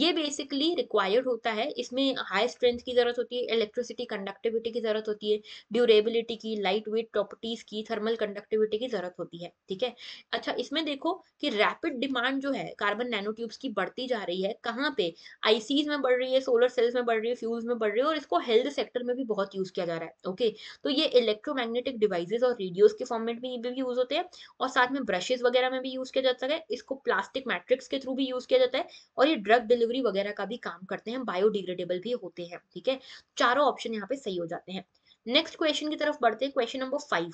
ये बेसिकली रिक्वायर्ड होता है इसमें हाई स्ट्रेंथ की जरूरत होती है इलेक्ट्रिसिटी कंडक्टिविटी की जरूरत होती है ड्यूरेबिलिटी की लाइट वेट प्रॉपर्टीज की थर्मल कंडक्टिविटी की जरूरत होती है ठीक है अच्छा इसमें देखो कि रैपिड डिमांड जो है कार्बन नैनो ट्यूब्स की बढ़ती जा रही है कहाँ पे आईसीज e में बढ़ रही है सोलर सेल्स में बढ़ रही है फ्यूल्स में बढ़ रही है और इसको हेल्थ सेक्टर में भी बहुत यूज़ किया जा रहा है ओके तो ये इलेक्ट्रोमैग्नेटिक डिवाइसेस और रेडियोस के फॉर्मेट में भी यूज़ होते हैं और साथ में ब्रशेज वगैरह में भी यूज़ किया जाता है इसको प्लास्टिक मैट्रिक्स के थ्रू भी यूज़ किया जाता है और ये ड्रग डिलीवरी वगैरह का भी काम करते हैं बायोडिग्रेडेबल भी होते हैं ठीक है चारों ऑप्शन यहाँ पे सही हो जाते हैं नेक्स्ट क्वेश्चन की तरफ बढ़ते हैं question number five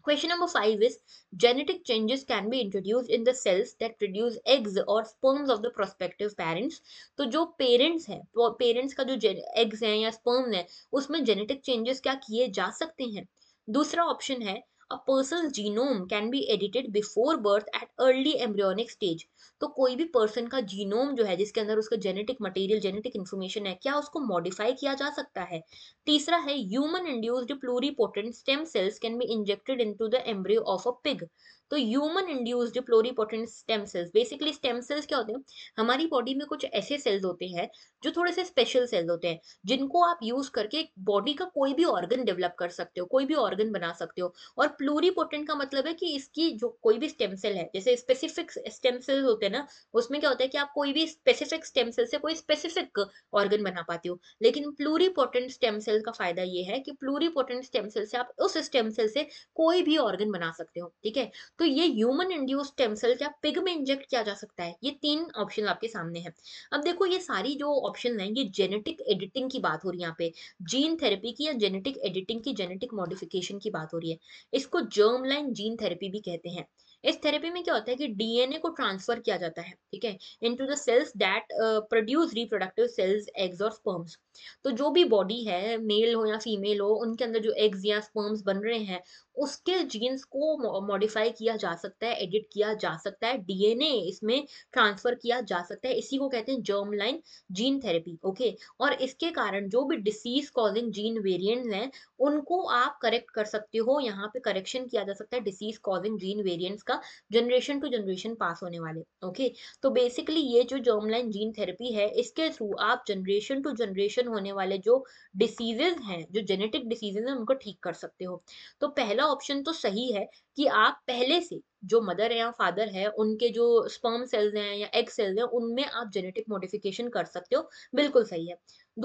Question number five is genetic changes can be introduced in the cells that produce eggs और sperms of the prospective parents. तो जो parents हैं parents का जो eggs हैं या sperm है उसमें genetic changes क्या किए जा सकते हैं दूसरा option है a person's genome can be edited before birth at early embryonic stage. तो कोई भी पर्सन का जीनोम जो है जिसके अंदर उसका जेनेटिक मटेरियल जेनेटिक इन्फॉर्मेशन है क्या उसको मॉडिफाई किया जा सकता है तीसरा है human induced pluripotent stem cells can be injected into the embryo of a pig तो human induced pluripotent stem cells basically stem cells क्या होते हैं हमारी बॉडी में कुछ ऐसे सेल्स होते हैं जो थोड़े से स्पेशल सेल्स होते हैं जिनको आप यूज करके बॉडी का कोई भी ऑर्गन डेवलप कर सकते हो कोई भी ऑर्गन बना सकते हो और प्लोरीपोटेंट का मतलब है कि इसकी जो कोई भी स्टेम सेल है जैसे स्पेसिफिक स्टेम सेल्स होते हैं ना उसमें क्या होता है कि आप कोई भी स्पेसिफिक स्टेम सेल से कोई स्पेसिफिक ऑर्गन बना पाते हो लेकिन प्लूरीपोर्टेंट स्टेम सेल का फायदा ये है कि प्लूरीपोर्टेंट स्टेम सेल से आप उस स्टेम सेल से कोई भी ऑर्गन बना सकते हो ठीक है तो ये ह्यूमन इंड्यूस स्टेम सेल क्या पिग में इंजेक्ट किया जा सकता है ये तीन ऑप्शन आपके सामने है अब देखो ये सारी जो ऑप्शन है ये जेनेटिक एडिटिंग की बात हो रही है यहाँ पे जीन थेरेपी की या जेनेटिक एडिटिंग की जेनेटिक मॉडिफिकेशन की बात हो रही है इसको जर्म लाइन जीन थेरेपी भी कहते हैं इस थेरेपी में क्या होता है कि डीएनए को ट्रांसफर किया जाता है ठीक है into the cells that produce reproductive cells eggs और स्पर्म्स तो जो भी बॉडी है मेल हो या फीमेल हो उनके अंदर जो एग्स या स्पर्म्स बन रहे हैं उसके जीन्स को मॉडिफाई किया जा सकता है एडिट किया जा सकता है डीएनए इसमें ट्रांसफर किया जा सकता है इसी को कहते हैं germ line gene therapy okay और इसके कारण जो भी डिसीज कॉजिंग जीन वेरियंट हैं उनको आप करेक्ट कर सकते हो यहाँ पे करेक्शन किया जा सकता है डिसीज कॉजिंग जीन वेरिएंट्स का का जनरेशन टू जनरेशन पास होने वाले ओके तो बेसिकली ये जो जर्मलाइन जीन थेरेपी है इसके थ्रू आप जनरेशन टू जनरेशन होने वाले जो डिसीजेज हैं जो जेनेटिक डिसीजेज हैं उनको ठीक कर सकते हो तो पहला ऑप्शन तो सही है कि आप पहले से जो मदर है या फादर है उनके जो स्पर्म सेल्स हैं या एग सेल्स हैं उनमें आप जेनेटिक मोडिफिकेशन कर सकते हो बिल्कुल सही है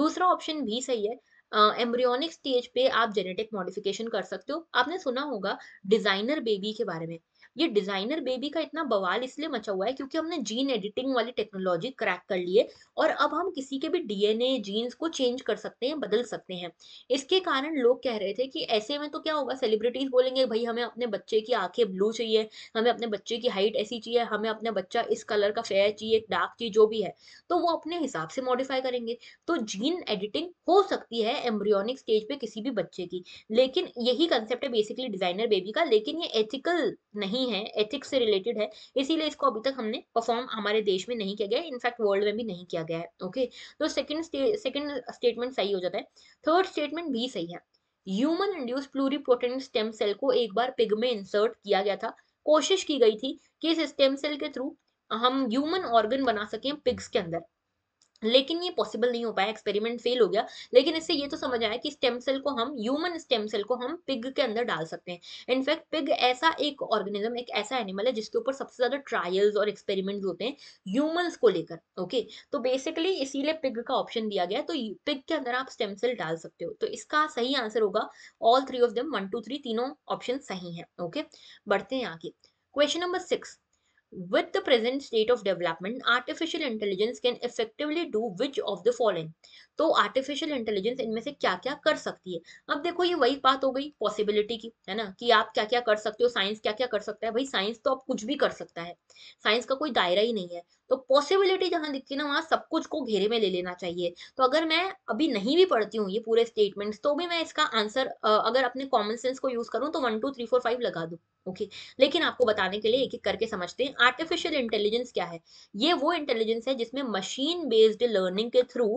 दूसरा ऑप्शन भी सही है एम्ब्रियोनिक uh, स्टेज पे आप जेनेटिक मॉडिफिकेशन कर सकते हो आपने सुना होगा डिजाइनर बेबी के बारे में ये डिजाइनर बेबी का इतना बवाल इसलिए मचा हुआ है क्योंकि हमने जीन एडिटिंग वाली टेक्नोलॉजी क्रैक कर ली है और अब हम किसी के भी डीएनए जीन्स को चेंज कर सकते हैं बदल सकते हैं इसके कारण लोग कह रहे थे कि ऐसे में तो क्या होगा सेलिब्रिटीज बोलेंगे भाई हमें अपने बच्चे की आंखें ब्लू चाहिए हमें अपने बच्चे की हाइट ऐसी चाहिए हमें अपना बच्चा इस कलर का फेयर चाहिए डार्क चाहिए जो भी है तो वो अपने हिसाब से मॉडिफाई करेंगे तो जीन एडिटिंग हो सकती है एम्ब्रियोनिक स्टेज पे किसी भी बच्चे की लेकिन यही कंसेप्ट है बेसिकली डिजाइनर बेबी का लेकिन ये एथिकल नहीं नहीं है एथिक्स से रिलेटेड है इसीलिए इसको अभी तक हमने परफॉर्म हमारे देश में नहीं किया गया इनफैक्ट वर्ल्ड में भी नहीं किया गया है ओके तो सेकंड सेकंड स्टेटमेंट सही हो जाता है थर्ड स्टेटमेंट भी सही है human induce pluripotent stem cell को एक बार पिग में इंसर्ट किया गया था कोशिश की गई थी कि इस स्टेम सेल के थ्रू हम ह्यूमन ऑर्गन बना सकें पिग्स के अंदर लेकिन ये पॉसिबल नहीं हो पाया एक्सपेरिमेंट फेल हो गया लेकिन इससे ये तो समझ आया कि स्टेम सेल को हम ह्यूमन स्टेम सेल को हम पिग के अंदर डाल सकते हैं इनफैक्ट पिग ऐसा एक ऑर्गेनिज्म एक ऐसा एनिमल है जिसके ऊपर सबसे ज्यादा ट्रायल्स और एक्सपेरिमेंट होते हैं ह्यूमंस को लेकर ओके तो बेसिकली इसीलिए पिग का ऑप्शन दिया गया तो पिग के अंदर आप स्टेम सेल डाल सकते हो तो इसका सही आंसर होगा all three of them one two three तीनों ऑप्शन सही है ओके बढ़ते हैं आगे question number six With the present state of development, artificial intelligence can effectively do which of the following? तो आर्टिफिशियल इंटेलिजेंस इनमें से क्या क्या कर सकती है अब देखो ये वही बात हो गई पॉसिबिलिटी की है ना कि आप क्या क्या कर सकते हो साइंस क्या क्या कर सकता है भाई साइंस तो आप कुछ भी कर सकता है साइंस का कोई दायरा ही नहीं है तो पॉसिबिलिटी जहां दिखती है ना वहां सब कुछ को घेरे में ले लेना चाहिए तो अगर मैं अभी नहीं भी पढ़ती हूँ ये पूरे स्टेटमेंट तो भी मैं इसका आंसर अगर अपने कॉमन सेंस को यूज करूँ तो one two three four five लगा दू ओके लेकिन आपको बताने के लिए एक एक करके समझते हैं आर्टिफिशियल इंटेलिजेंस क्या है ये वो इंटेलिजेंस है जिसमें मशीन बेस्ड लर्निंग के थ्रू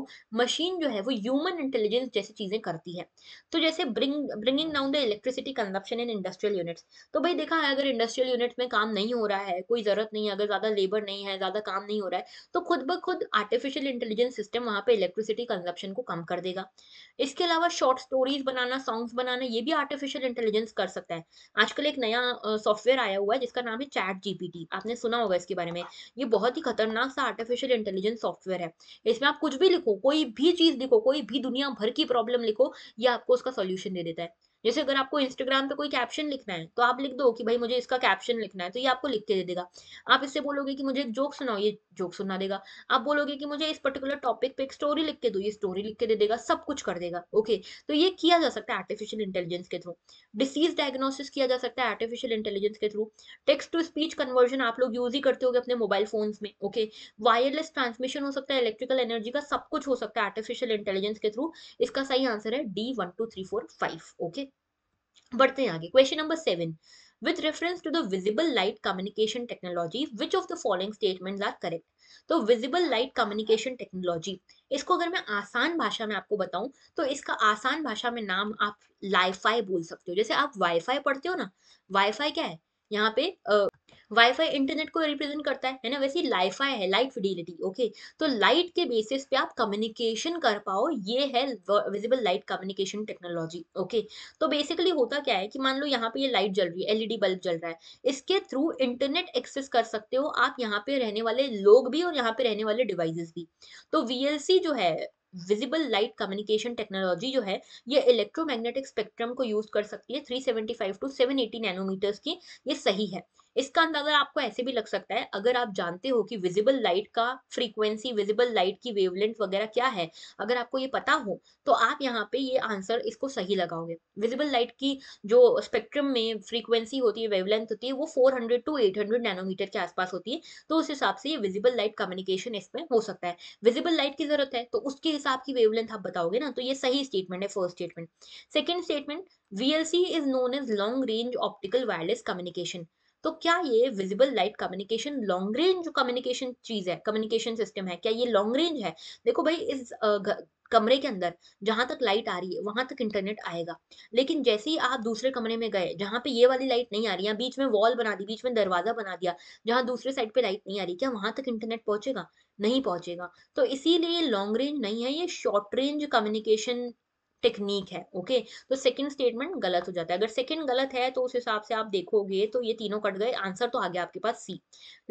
मशीन मशीन जो है वो ह्यूमन इंटेलिजेंस जैसी चीज़ें करती है तो जैसे bring bringing down the electricity consumption in industrial units तो भाई देखा है अगर इंडस्ट्रियल यूनिट में काम नहीं हो रहा है कोई ज़रूरत नहीं है अगर ज़्यादा लेबर नहीं है ज़्यादा काम नहीं हो रहा है तो खुद ब खुद आर्टिफिशियल इंटेलिजेंस सिस्टम वहां पर इलेक्ट्रिसिटी कंजप्शन को कम कर देगा इसके अलावा शॉर्ट स्टोरीज बनाना सॉन्ग्स बनाना ये भी आर्टिफिशियल इंटेलिजेंस कर सकता है आजकल एक नया सॉफ्टवेयर आया हुआ है जिसका नाम है चैट जीपीटी आपने सुना होगा इसके बारे में ये बहुत ही खतरनाक सा आर्टिफिशियल इंटेलिजेंस सॉफ्टवेयर है इसमें आप कुछ भी लिखो कोई भी चीज लिखो कोई भी दुनिया भर की प्रॉब्लम लिखो ये आपको उसका सोल्यूशन दे देता है जैसे अगर आपको इंस्टाग्राम पे कोई कैप्शन लिखना है तो आप लिख दो कि भाई मुझे इसका कैप्शन लिखना है तो ये आपको लिख के दे देगा आप इससे बोलोगे कि मुझे एक जोक सुनाओ ये जोक सुना देगा आप बोलोगे कि मुझे इस पर्टिकुलर टॉपिक पे एक स्टोरी लिख के दो ये स्टोरी लिख के दे देगा सब कुछ कर देगा ओके तो ये किया जा सकता है आर्टिफिशियल इंटेलिजेंस के थ्रू डिसीज डायग्नोसिस किया जा सकता है आर्टिफिशियल इंटेलिजेंस के through text to speech conversion आप लोग यूज ही करते हो अपने मोबाइल फोन में ओके वायरलेस ट्रांसमिशन हो सकता है इलेक्ट्रिकल एनर्जी का सब कुछ हो सकता है आर्टिफिशियल इंटेलिजेंस के थ्रू इसका सही आंसर है D one two three four five okay बढ़ते हैं आगे question number seven with reference to the visible light communication technology which of the following statement are correct तो विजिबल लाइट कम्युनिकेशन टेक्नोलॉजी इसको अगर मैं आसान भाषा में आपको बताऊं तो इसका आसान भाषा में नाम आप लाइफाई बोल सकते हो जैसे आप वाईफाई पढ़ते हो ना वाईफाई क्या है यहाँ पे वाईफाई इंटरनेट को रिप्रेजेंट करता है है ना वैसे लाइफाई है लाइट फिडिलिटी ओके तो लाइट के बेसिस पे आप कम्युनिकेशन कर पाओ ये है visible light communication technology okay तो बेसिकली होता क्या है कि मान लो यहाँ पे ये लाइट जल रही है एलईडी बल्ब e जल रहा है इसके थ्रू इंटरनेट एक्सेस कर सकते हो आप यहाँ पे रहने वाले लोग भी और यहाँ पे रहने वाले डिवाइसेस भी तो वीएलसी जो है विजिबल लाइट कम्युनिकेशन टेक्नोलॉजी जो है ये इलेक्ट्रोमैग्नेटिक स्पेक्ट्रम को यूज कर सकती है 375 टू 780 नैनोमीटर्स की ये सही है इसका अंदाजा आपको ऐसे भी लग सकता है अगर आप जानते हो कि विजिबल लाइट का फ्रीक्वेंसी विजिबल लाइट की वेवलेंथ वगैरह क्या है अगर आपको ये पता हो तो आप यहाँ पे ये आंसर इसको सही लगाओगे विजिबल लाइट की जो स्पेक्ट्रम में फ्रीक्वेंसी होती है वेवलेंथ होती है वो 400 टू एट नैनोमीटर के आसपास होती है तो उस हिसाब से ये विजिबल लाइट कम्युनिकेशन इसमें हो सकता है विजिबल लाइट की जरूरत है तो उसके हिसाब की वेवलेंथ आप बताओगे ना तो ये सही स्टेटमेंट है first statement second statement VLC is known as long range optical wireless communication. तो क्या ये visible light communication long range communication चीज है कम्युनिकेशन सिस्टम है क्या ये लॉन्ग रेंज है देखो भाई इस uh, कमरे के अंदर जहां तक लाइट आ रही है वहां तक इंटरनेट आएगा लेकिन जैसे ही आप दूसरे कमरे में गए जहां पे ये वाली लाइट नहीं आ रही है बीच में वॉल बना दी बीच में दरवाजा बना दिया जहां दूसरे साइड पे लाइट नहीं आ रही क्या वहां तक इंटरनेट पहुंचेगा नहीं पहुंचेगा तो इसीलिए लॉन्ग रेंज नहीं है ये शॉर्ट रेंज कम्युनिकेशन टेक्निक है ओके तो सेकंड स्टेटमेंट गलत हो जाता है अगर सेकंड गलत है तो उस हिसाब से आप देखोगे तो ये तीनों कट गए आंसर तो आ गया आपके पास सी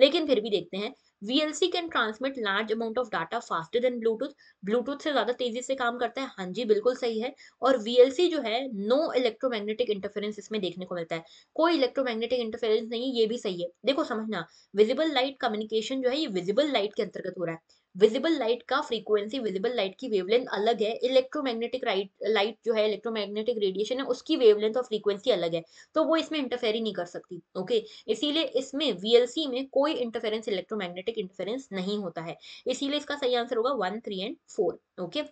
लेकिन फिर भी देखते हैं VLC can transmit large amount of data faster than Bluetooth Bluetooth से ज्यादा तेजी से काम करता है हाँ जी बिल्कुल सही है और वीएलसी जो है नो इलेक्ट्रोमैग्नेटिक इंटरफेरेंस इसमें देखने को मिलता है कोई इलेक्ट्रोमैग्नेटिक इंटरफेरेंस नहीं है ये भी सही है देखो समझना विजिबल लाइट कम्युनिकेशन जो है ये विजिबल लाइट के अंतर्गत हो रहा है विजिबल लाइट का फ्रीक्वेंसी विजिबल लाइट की वेवलेंथ अलग है इलेक्ट्रोमैग्नेटिक लाइट जो है इलेक्ट्रोमैग्नेटिक रेडिएशन है उसकी वेवलेंथ और फ्रीक्वेंसी अलग है तो वो इसमें इंटरफेयर ही नहीं कर सकती ओके इसीलिए इसमें वीएलसी में कोई इंटरफेरेंस इलेक्ट्रोमैग्नेटिक इंटरफेरेंस नहीं होता है इसीलिए इसका सही आंसर होगा one three and four okay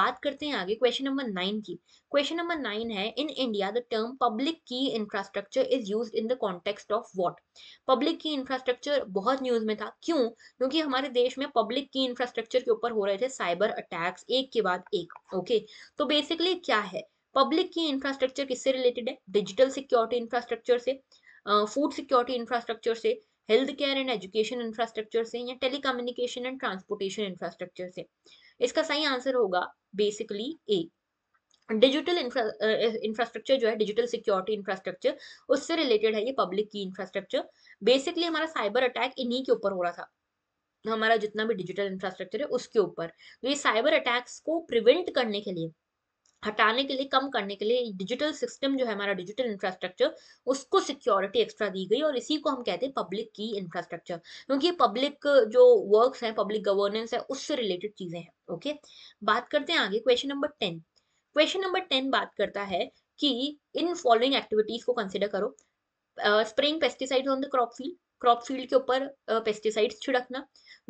बात करते हैं आगे क्वेश्चन नंबर नाइन की क्वेश्चन नंबर नाइन है in India the term public key infrastructure is use in the context of what public key infrastructure बहुत न्यूज में था क्यों क्योंकि हमारे देश में पब्लिक की इंफ्रास्ट्रक्चर के ऊपर हो रहे थे साइबर अटैक्स एक के बाद एक ओके तो बेसिकली क्या है पब्लिक की इंफ्रास्ट्रक्चर किससे रिलेटेड है डिजिटल सिक्योरिटी इंफ्रास्ट्रक्चर से फूड सिक्योरिटी इंफ्रास्ट्रक्चर से health care and education infrastructure से या टेलीकम्युनिकेशन एंड ट्रांसपोर्टेशन इंफ्रास्ट्रक्चर से इसका सही आंसर होगा बेसिकली ए डिजिटल इंफ्रास्ट्रक्चर जो है डिजिटल सिक्योरिटी इंफ्रास्ट्रक्चर उससे रिलेटेड है ये पब्लिक की इंफ्रास्ट्रक्चर बेसिकली हमारा साइबर अटैक इन्हीं के ऊपर हो रहा था हमारा जितना भी डिजिटल इंफ्रास्ट्रक्चर है उसके ऊपर तो ये साइबर अटैक्स को प्रिवेंट करने के लिए हटाने के लिए कम करने के लिए डिजिटल सिस्टम जो है हमारा डिजिटल इंफ्रास्ट्रक्चर उसको सिक्योरिटी एक्स्ट्रा दी गई और इसी को हम कहते हैं पब्लिक की इंफ्रास्ट्रक्चर क्योंकि पब्लिक जो वर्क्स हैं पब्लिक गवर्नेंस है उससे रिलेटेड चीज़ें हैं ओके बात करते हैं आगे question number ten question number ten बात करता है कि इन फॉलोइंग एक्टिविटीज को कंसिडर करो spraying pesticides on the crop field crop field के ऊपर पेस्टिसाइड्स छिड़कना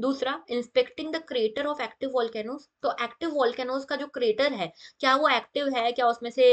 दूसरा inspecting the crater of active volcanoes तो एक्टिव वॉल्केनोज का जो क्रेटर है क्या वो एक्टिव है क्या उसमें से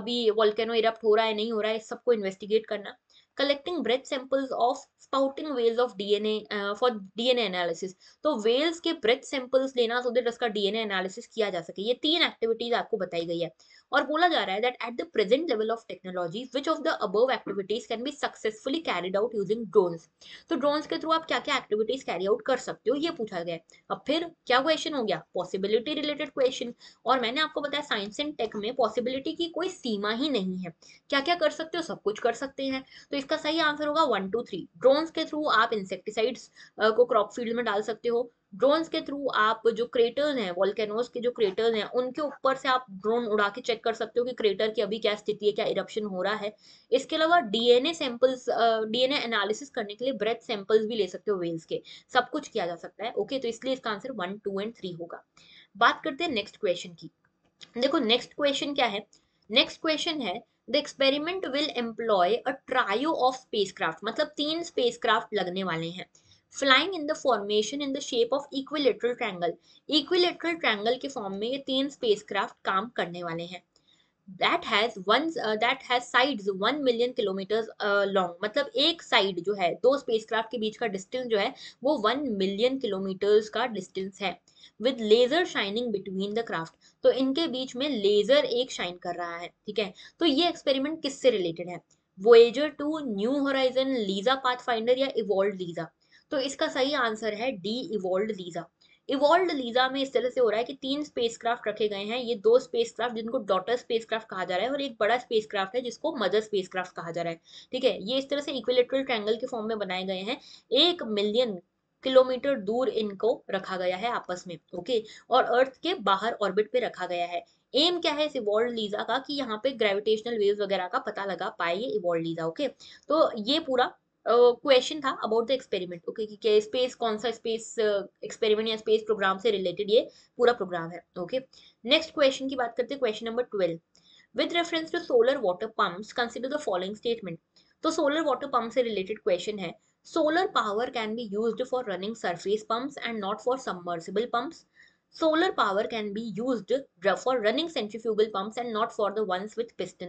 अभी वॉल्केनो इरप्ट हो रहा है नहीं हो रहा है इस सबको इन्वेस्टिगेट करना collecting breath samples of spouting whales of DNA uh, for DNA analysis. तो whales के breath samples लेना so that उसका DNA analysis किया जा सके ये तीन activities आपको बताई गई है और बोला जा रहा है that at the present level of technology which of the above activities can be successfully carried out using drones तो ड्रोन्स के थ्रू आप क्या क्या एक्टिविटीज कैरी आउट कर सकते हो ये पूछा गया अब फिर क्या क्वेश्चन हो गया पॉसिबिलिटी रिलेटेड क्वेश्चन और मैंने आपको बताया साइंस एंड टेक में पॉसिबिलिटी की कोई सीमा ही नहीं है क्या क्या कर सकते हो सब कुछ कर सकते हैं तो इसका सही आंसर होगा वन टू थ्री ड्रोन्स के थ्रू आप इंसेक्टिसाइड्स को क्रॉप फील्ड में डाल सकते हो ड्रोन्स के थ्रू आप जो क्रेटर्स हैं वॉल्केनोज के जो क्रेटर्स हैं उनके ऊपर से आप ड्रोन उड़ा के चेक कर सकते हो कि क्रेटर की अभी क्या स्थिति है क्या इरप्शन हो रहा है इसके अलावा डीएनए सैंपल्स डीएनए एनालिसिस करने के लिए ब्रेथ सैंपल्स भी ले सकते हो वेल्स के सब कुछ किया जा सकता है ओके तो इसलिए इसका answer one two and three होगा बात करते हैं नेक्स्ट क्वेश्चन की देखो नेक्स्ट क्वेश्चन क्या है नेक्स्ट क्वेश्चन है the experiment will employ a trio of spacecraft मतलब तीन स्पेसक्राफ्ट लगने वाले हैं flying in the formation in the shape of equilateral triangle equilateral triangle के फॉर्म में ये तीन स्पेसक्राफ्ट काम करने वाले हैं That has one uh, that has sides one million kilometers uh, long. मतलब एक साइड जो है दो स्पेसक्राफ्ट के बीच का डिस्टेंस जो है वो वन मिलियन किलोमीटर्स का डिस्टेंस है with laser shining between the craft तो इनके बीच में लेजर एक शाइन कर रहा है ठीक है तो ये एक्सपेरिमेंट किससे रिलेटेड है Voyager two New Horizon LISA Pathfinder या इवॉल्व लीजा तो इसका सही आंसर है D Evolve LISA Evolve LISA में इस तरह से हो रहा है कि तीन स्पेसक्राफ्ट रखे गए हैं ये दो स्पेसक्राफ्ट जिनको डॉटर स्पेसक्राफ्ट कहा जा रहा है और एक बड़ा स्पेसक्राफ्ट है जिसको मदर स्पेसक्राफ्ट कहा जा रहा है ठीक है ये इस तरह से इक्विलेट्रल ट्रैंगल के फॉर्म में बनाए गए हैं एक मिलियन किलोमीटर दूर इनको रखा गया है आपस में ओके और अर्थ के बाहर ऑर्बिट पे रखा गया है एम क्या है इस इवॉल्व लीजा का कि यहाँ पे ग्रेविटेशनल वेव वगैरह का पता लगा पाए ये इवॉल्व लीजा ओके तो ये पूरा क्वेश्चन था अबाउट द एक्सपेरिमेंट ओके कि क्या स्पेस कौन सा स्पेस एक्सपेरिमेंट uh, या स्पेस प्रोग्राम से रिलेटेड ये पूरा प्रोग्राम है ओके नेक्स्ट क्वेश्चन की बात करते हैं question number twelve with reference to solar water pumps consider the following statement तो सोलर वाटर पंप से रिलेटेड क्वेश्चन है solar power can be use for running surface pumps and not for submersible pumps solar power can be use for running centrifugal pumps and not for the ones with piston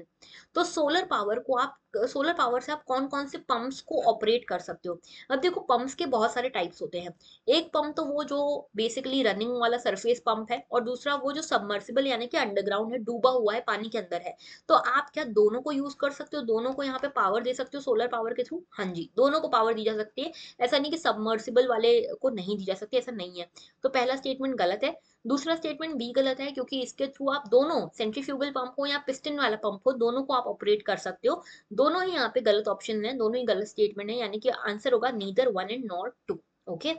तो सोलर पावर को आप सोलर पावर से आप कौन कौन से पंप्स को ऑपरेट कर सकते हो अब देखो पंप्स के बहुत सारे टाइप्स होते हैं एक पंप तो वो जो बेसिकली रनिंग वाला सरफेस पंप है और दूसरा वो जो सबमर्सिबल यानी कि अंडरग्राउंड है डूबा हुआ है पानी के अंदर है तो आप क्या दोनों को यूज कर सकते हो दोनों को यहाँ पे पावर दे सकते हो सोलर पावर के थ्रू हाँ जी दोनों को पावर दी जा सकती है ऐसा नहीं कि सबमर्सिबल वाले को नहीं दी जा सकती ऐसा नहीं है तो पहला स्टेटमेंट गलत है दूसरा स्टेटमेंट बी गलत है क्योंकि इसके थ्रू आप दोनों सेंट्रीफ्यूगल पंप हो या पिस्टन वाला पंप हो दोनों को आप ऑपरेट कर सकते हो दोनों ही यहाँ पे गलत ऑप्शन है दोनों ही गलत स्टेटमेंट है यानी कि आंसर होगा neither one and not two okay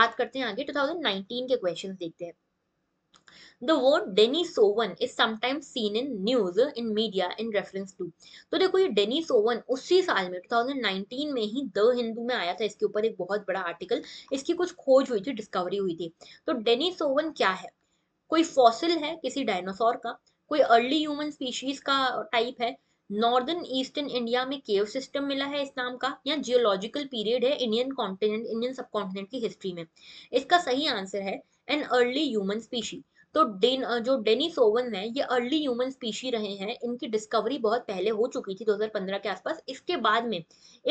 बात करते हैं आगे 2019 के क्वेश्चन देखते हैं the word Denisovan is sometimes seen in news in media in reference to तो देखो ये डेनी सोवन उसी साल में 2019 में ही द हिंदू में आया था इसके ऊपर एक बहुत बड़ा आर्टिकल इसकी कुछ खोज हुई थी डिस्कवरी हुई थी तो डेनी सोवन क्या है कोई फॉसिल है किसी डायनासोर का कोई अर्ली ह्यूमन स्पीशीज का टाइप है नॉर्दर्न ईस्टर्न इंडिया में केव सिस्टम मिला है इस नाम का या जियोलॉजिकल पीरियड है Indian continent Indian subcontinent की हिस्ट्री में इसका सही आंसर है एन अर्ली ह्यूमन स्पीशी तो डेन जो डेनिस ओवन है ये अर्ली ह्यूमन स्पीशी रहे हैं इनकी डिस्कवरी बहुत पहले हो चुकी थी 2015 के आसपास इसके बाद में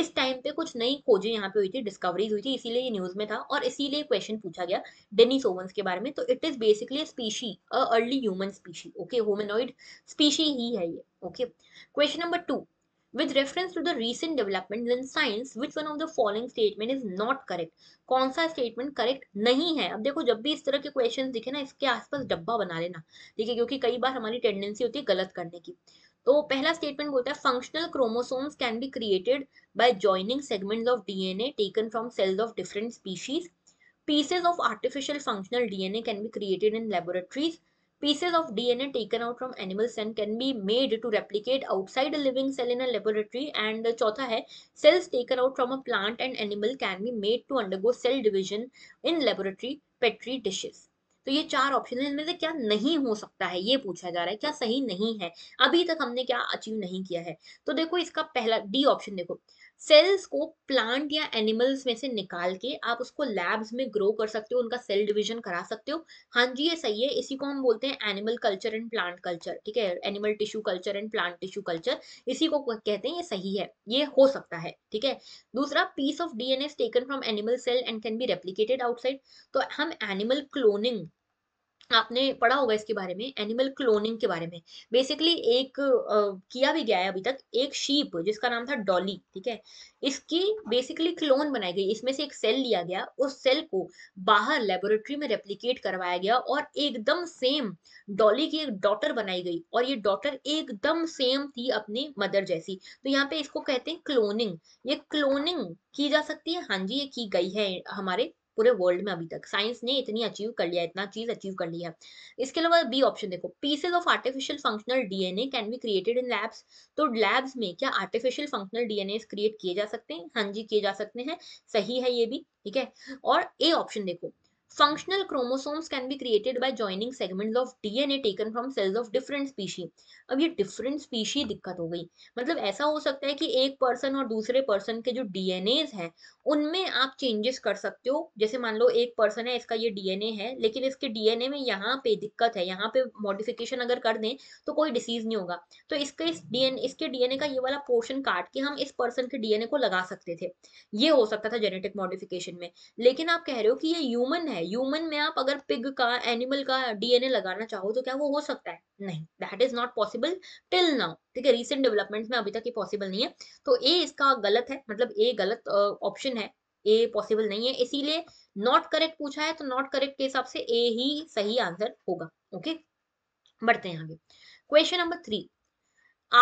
इस टाइम पे कुछ नई खोजें यहाँ पे हुई थी डिस्कवरीज हुई थी इसीलिए ये न्यूज में था और इसीलिए क्वेश्चन पूछा गया डेनिस ओवंस के बारे में तो it is basically species early human species okay hominoid species ही है ये okay question number two with reference to the recent developments in science which one of the following statement is not correct कौन सा स्टेटमेंट करेक्ट नहीं है अब देखो जब भी इस तरह के क्वेश्चन दिखे ना इसके आसपास डब्बा बना लेना ठीक है क्योंकि कई बार हमारी टेंडेंसी होती है गलत करने की तो पहला स्टेटमेंट बोलता है functional chromosomes can be created by joining segments of DNA taken from cells of different species pieces of artificial functional DNA can be created in laboratories Pieces of DNA taken out from animal cell can be made to replicate outside a living cell in a laboratory. And the fourth hai cells taken out from a plant and animal can be made to undergo cell division in laboratory petri dishes. तो ये चार ऑप्शन है इनमें से क्या नहीं हो सकता है ये पूछा जा रहा है क्या सही नहीं है अभी तक हमने क्या अचीव नहीं किया है तो देखो इसका पहला डी ऑप्शन देखो सेल्स को प्लांट या एनिमल्स में से निकाल के आप उसको लैब्स में ग्रो कर सकते हो उनका सेल डिवीजन करा सकते हो हाँ जी ये सही है इसी को हम बोलते हैं animal culture and plant culture ठीक है animal tissue culture and plant tissue culture इसी को कहते हैं ये सही है ये हो सकता है ठीक है दूसरा piece of DNA taken from animal cell and can be replicated outside तो हम एनिमल क्लोनिंग आपने पढ़ा होगा इसके बारे में एनिमल क्लोनिंग के बारे में बेसिकली एक आ, किया भी गया है अभी तक एक शीप जिसका नाम था डॉली ठीक है इसकी बेसिकली क्लोन बनाई गई इसमें से एक सेल लिया गया उस सेल को बाहर लेबोरेटरी में रेप्लीकेट करवाया गया और एकदम सेम डॉली की एक डॉटर बनाई गई और ये डॉटर एकदम सेम थी अपनी मदर जैसी तो यहाँ पे इसको कहते हैं क्लोनिंग ये क्लोनिंग की जा सकती है हाँ जी ये की गई है हमारे पूरे वर्ल्ड में अभी तक साइंस ने इतनी अचीव कर लिया इतना चीज अचीव कर लिया इसके अलावा बी ऑप्शन देखो pieces of artificial functional DNA can be created in labs तो लैब्स में क्या आर्टिफिशियल फंक्शनल डीएनए क्रिएट किए जा सकते हैं हाँ जी किए जा सकते हैं सही है ये भी ठीक है और ए ऑप्शन देखो functional chromosomes can be created by joining segments of DNA taken from cells of different species. अब ये डिफरेंट स्पीशी दिक्कत हो गई मतलब ऐसा हो सकता है कि एक पर्सन और दूसरे पर्सन के जो डीएनए हैं उनमें आप चेंजेस कर सकते हो जैसे मान लो एक पर्सन है इसका ये डीएनए है लेकिन इसके डीएनए में यहाँ पे दिक्कत है यहाँ पे मॉडिफिकेशन अगर कर दें तो कोई डिसीज नहीं होगा तो इसके इस डीएनए इसके डीएनए का ये वाला पोर्शन काट के हम इस पर्सन के डीएनए को लगा सकते थे ये हो सकता था जेनेटिक मॉडिफिकेशन में लेकिन आप कह रहे हो कि ये ह्यूमन है ह्यूमन में आप अगर पिग का एनिमल का डीएनए लगाना चाहो तो क्या वो हो सकता है नहीं that is not possible till now ठीक है रिसेंट डेवलपमेंट में अभी तक ये पॉसिबल नहीं है तो ए इसका गलत है मतलब ए गलत ऑप्शन है ए पॉसिबल नहीं है इसीलिए नॉट करेक्ट पूछा है तो नॉट करेक्ट के हिसाब से ए ही सही आंसर होगा ओके बढ़ते हैं आगे question number three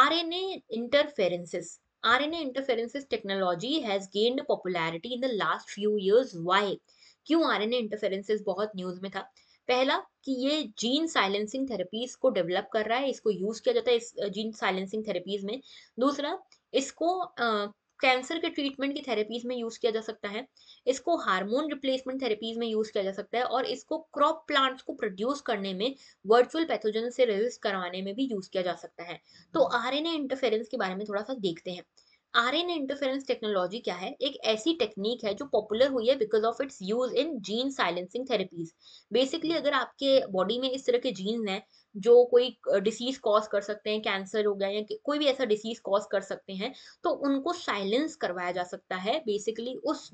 RNA interferences RNA interferences technology has gained popularity in the last few years why क्यों एन इंटरफेरेंसेज बहुत न्यूज में था पहला कि ये जीन साइलेंसिंग थेरेपीज को डेवलप कर रहा है इसको यूज किया जाता है इस जीन साइलेंसिंग थेरेपीज में दूसरा इसको कैंसर के ट्रीटमेंट की थेरेपीज में यूज किया जा सकता है इसको हार्मोन रिप्लेसमेंट थेरेपीज में यूज किया जा सकता है और इसको क्रॉप प्लांट्स को प्रोड्यूस करने में वर्चुअल पैथोजन से रेजिस्ट करवाने में भी यूज किया जा सकता है तो आरएनए इंटरफेरेंस के बारे में थोड़ा सा देखते हैं आरएनए इंटरफेरेंस टेक्नोलॉजी क्या है एक ऐसी टेक्निक है जो पॉपुलर हुई है because of its use in gene silencing therapies basically अगर आपके बॉडी में इस तरह के जीन हैं जो कोई डिसीज कॉज कर सकते हैं कैंसर हो गया या कोई भी ऐसा डिसीज कॉज कर सकते हैं तो उनको साइलेंस करवाया जा सकता है बेसिकली उस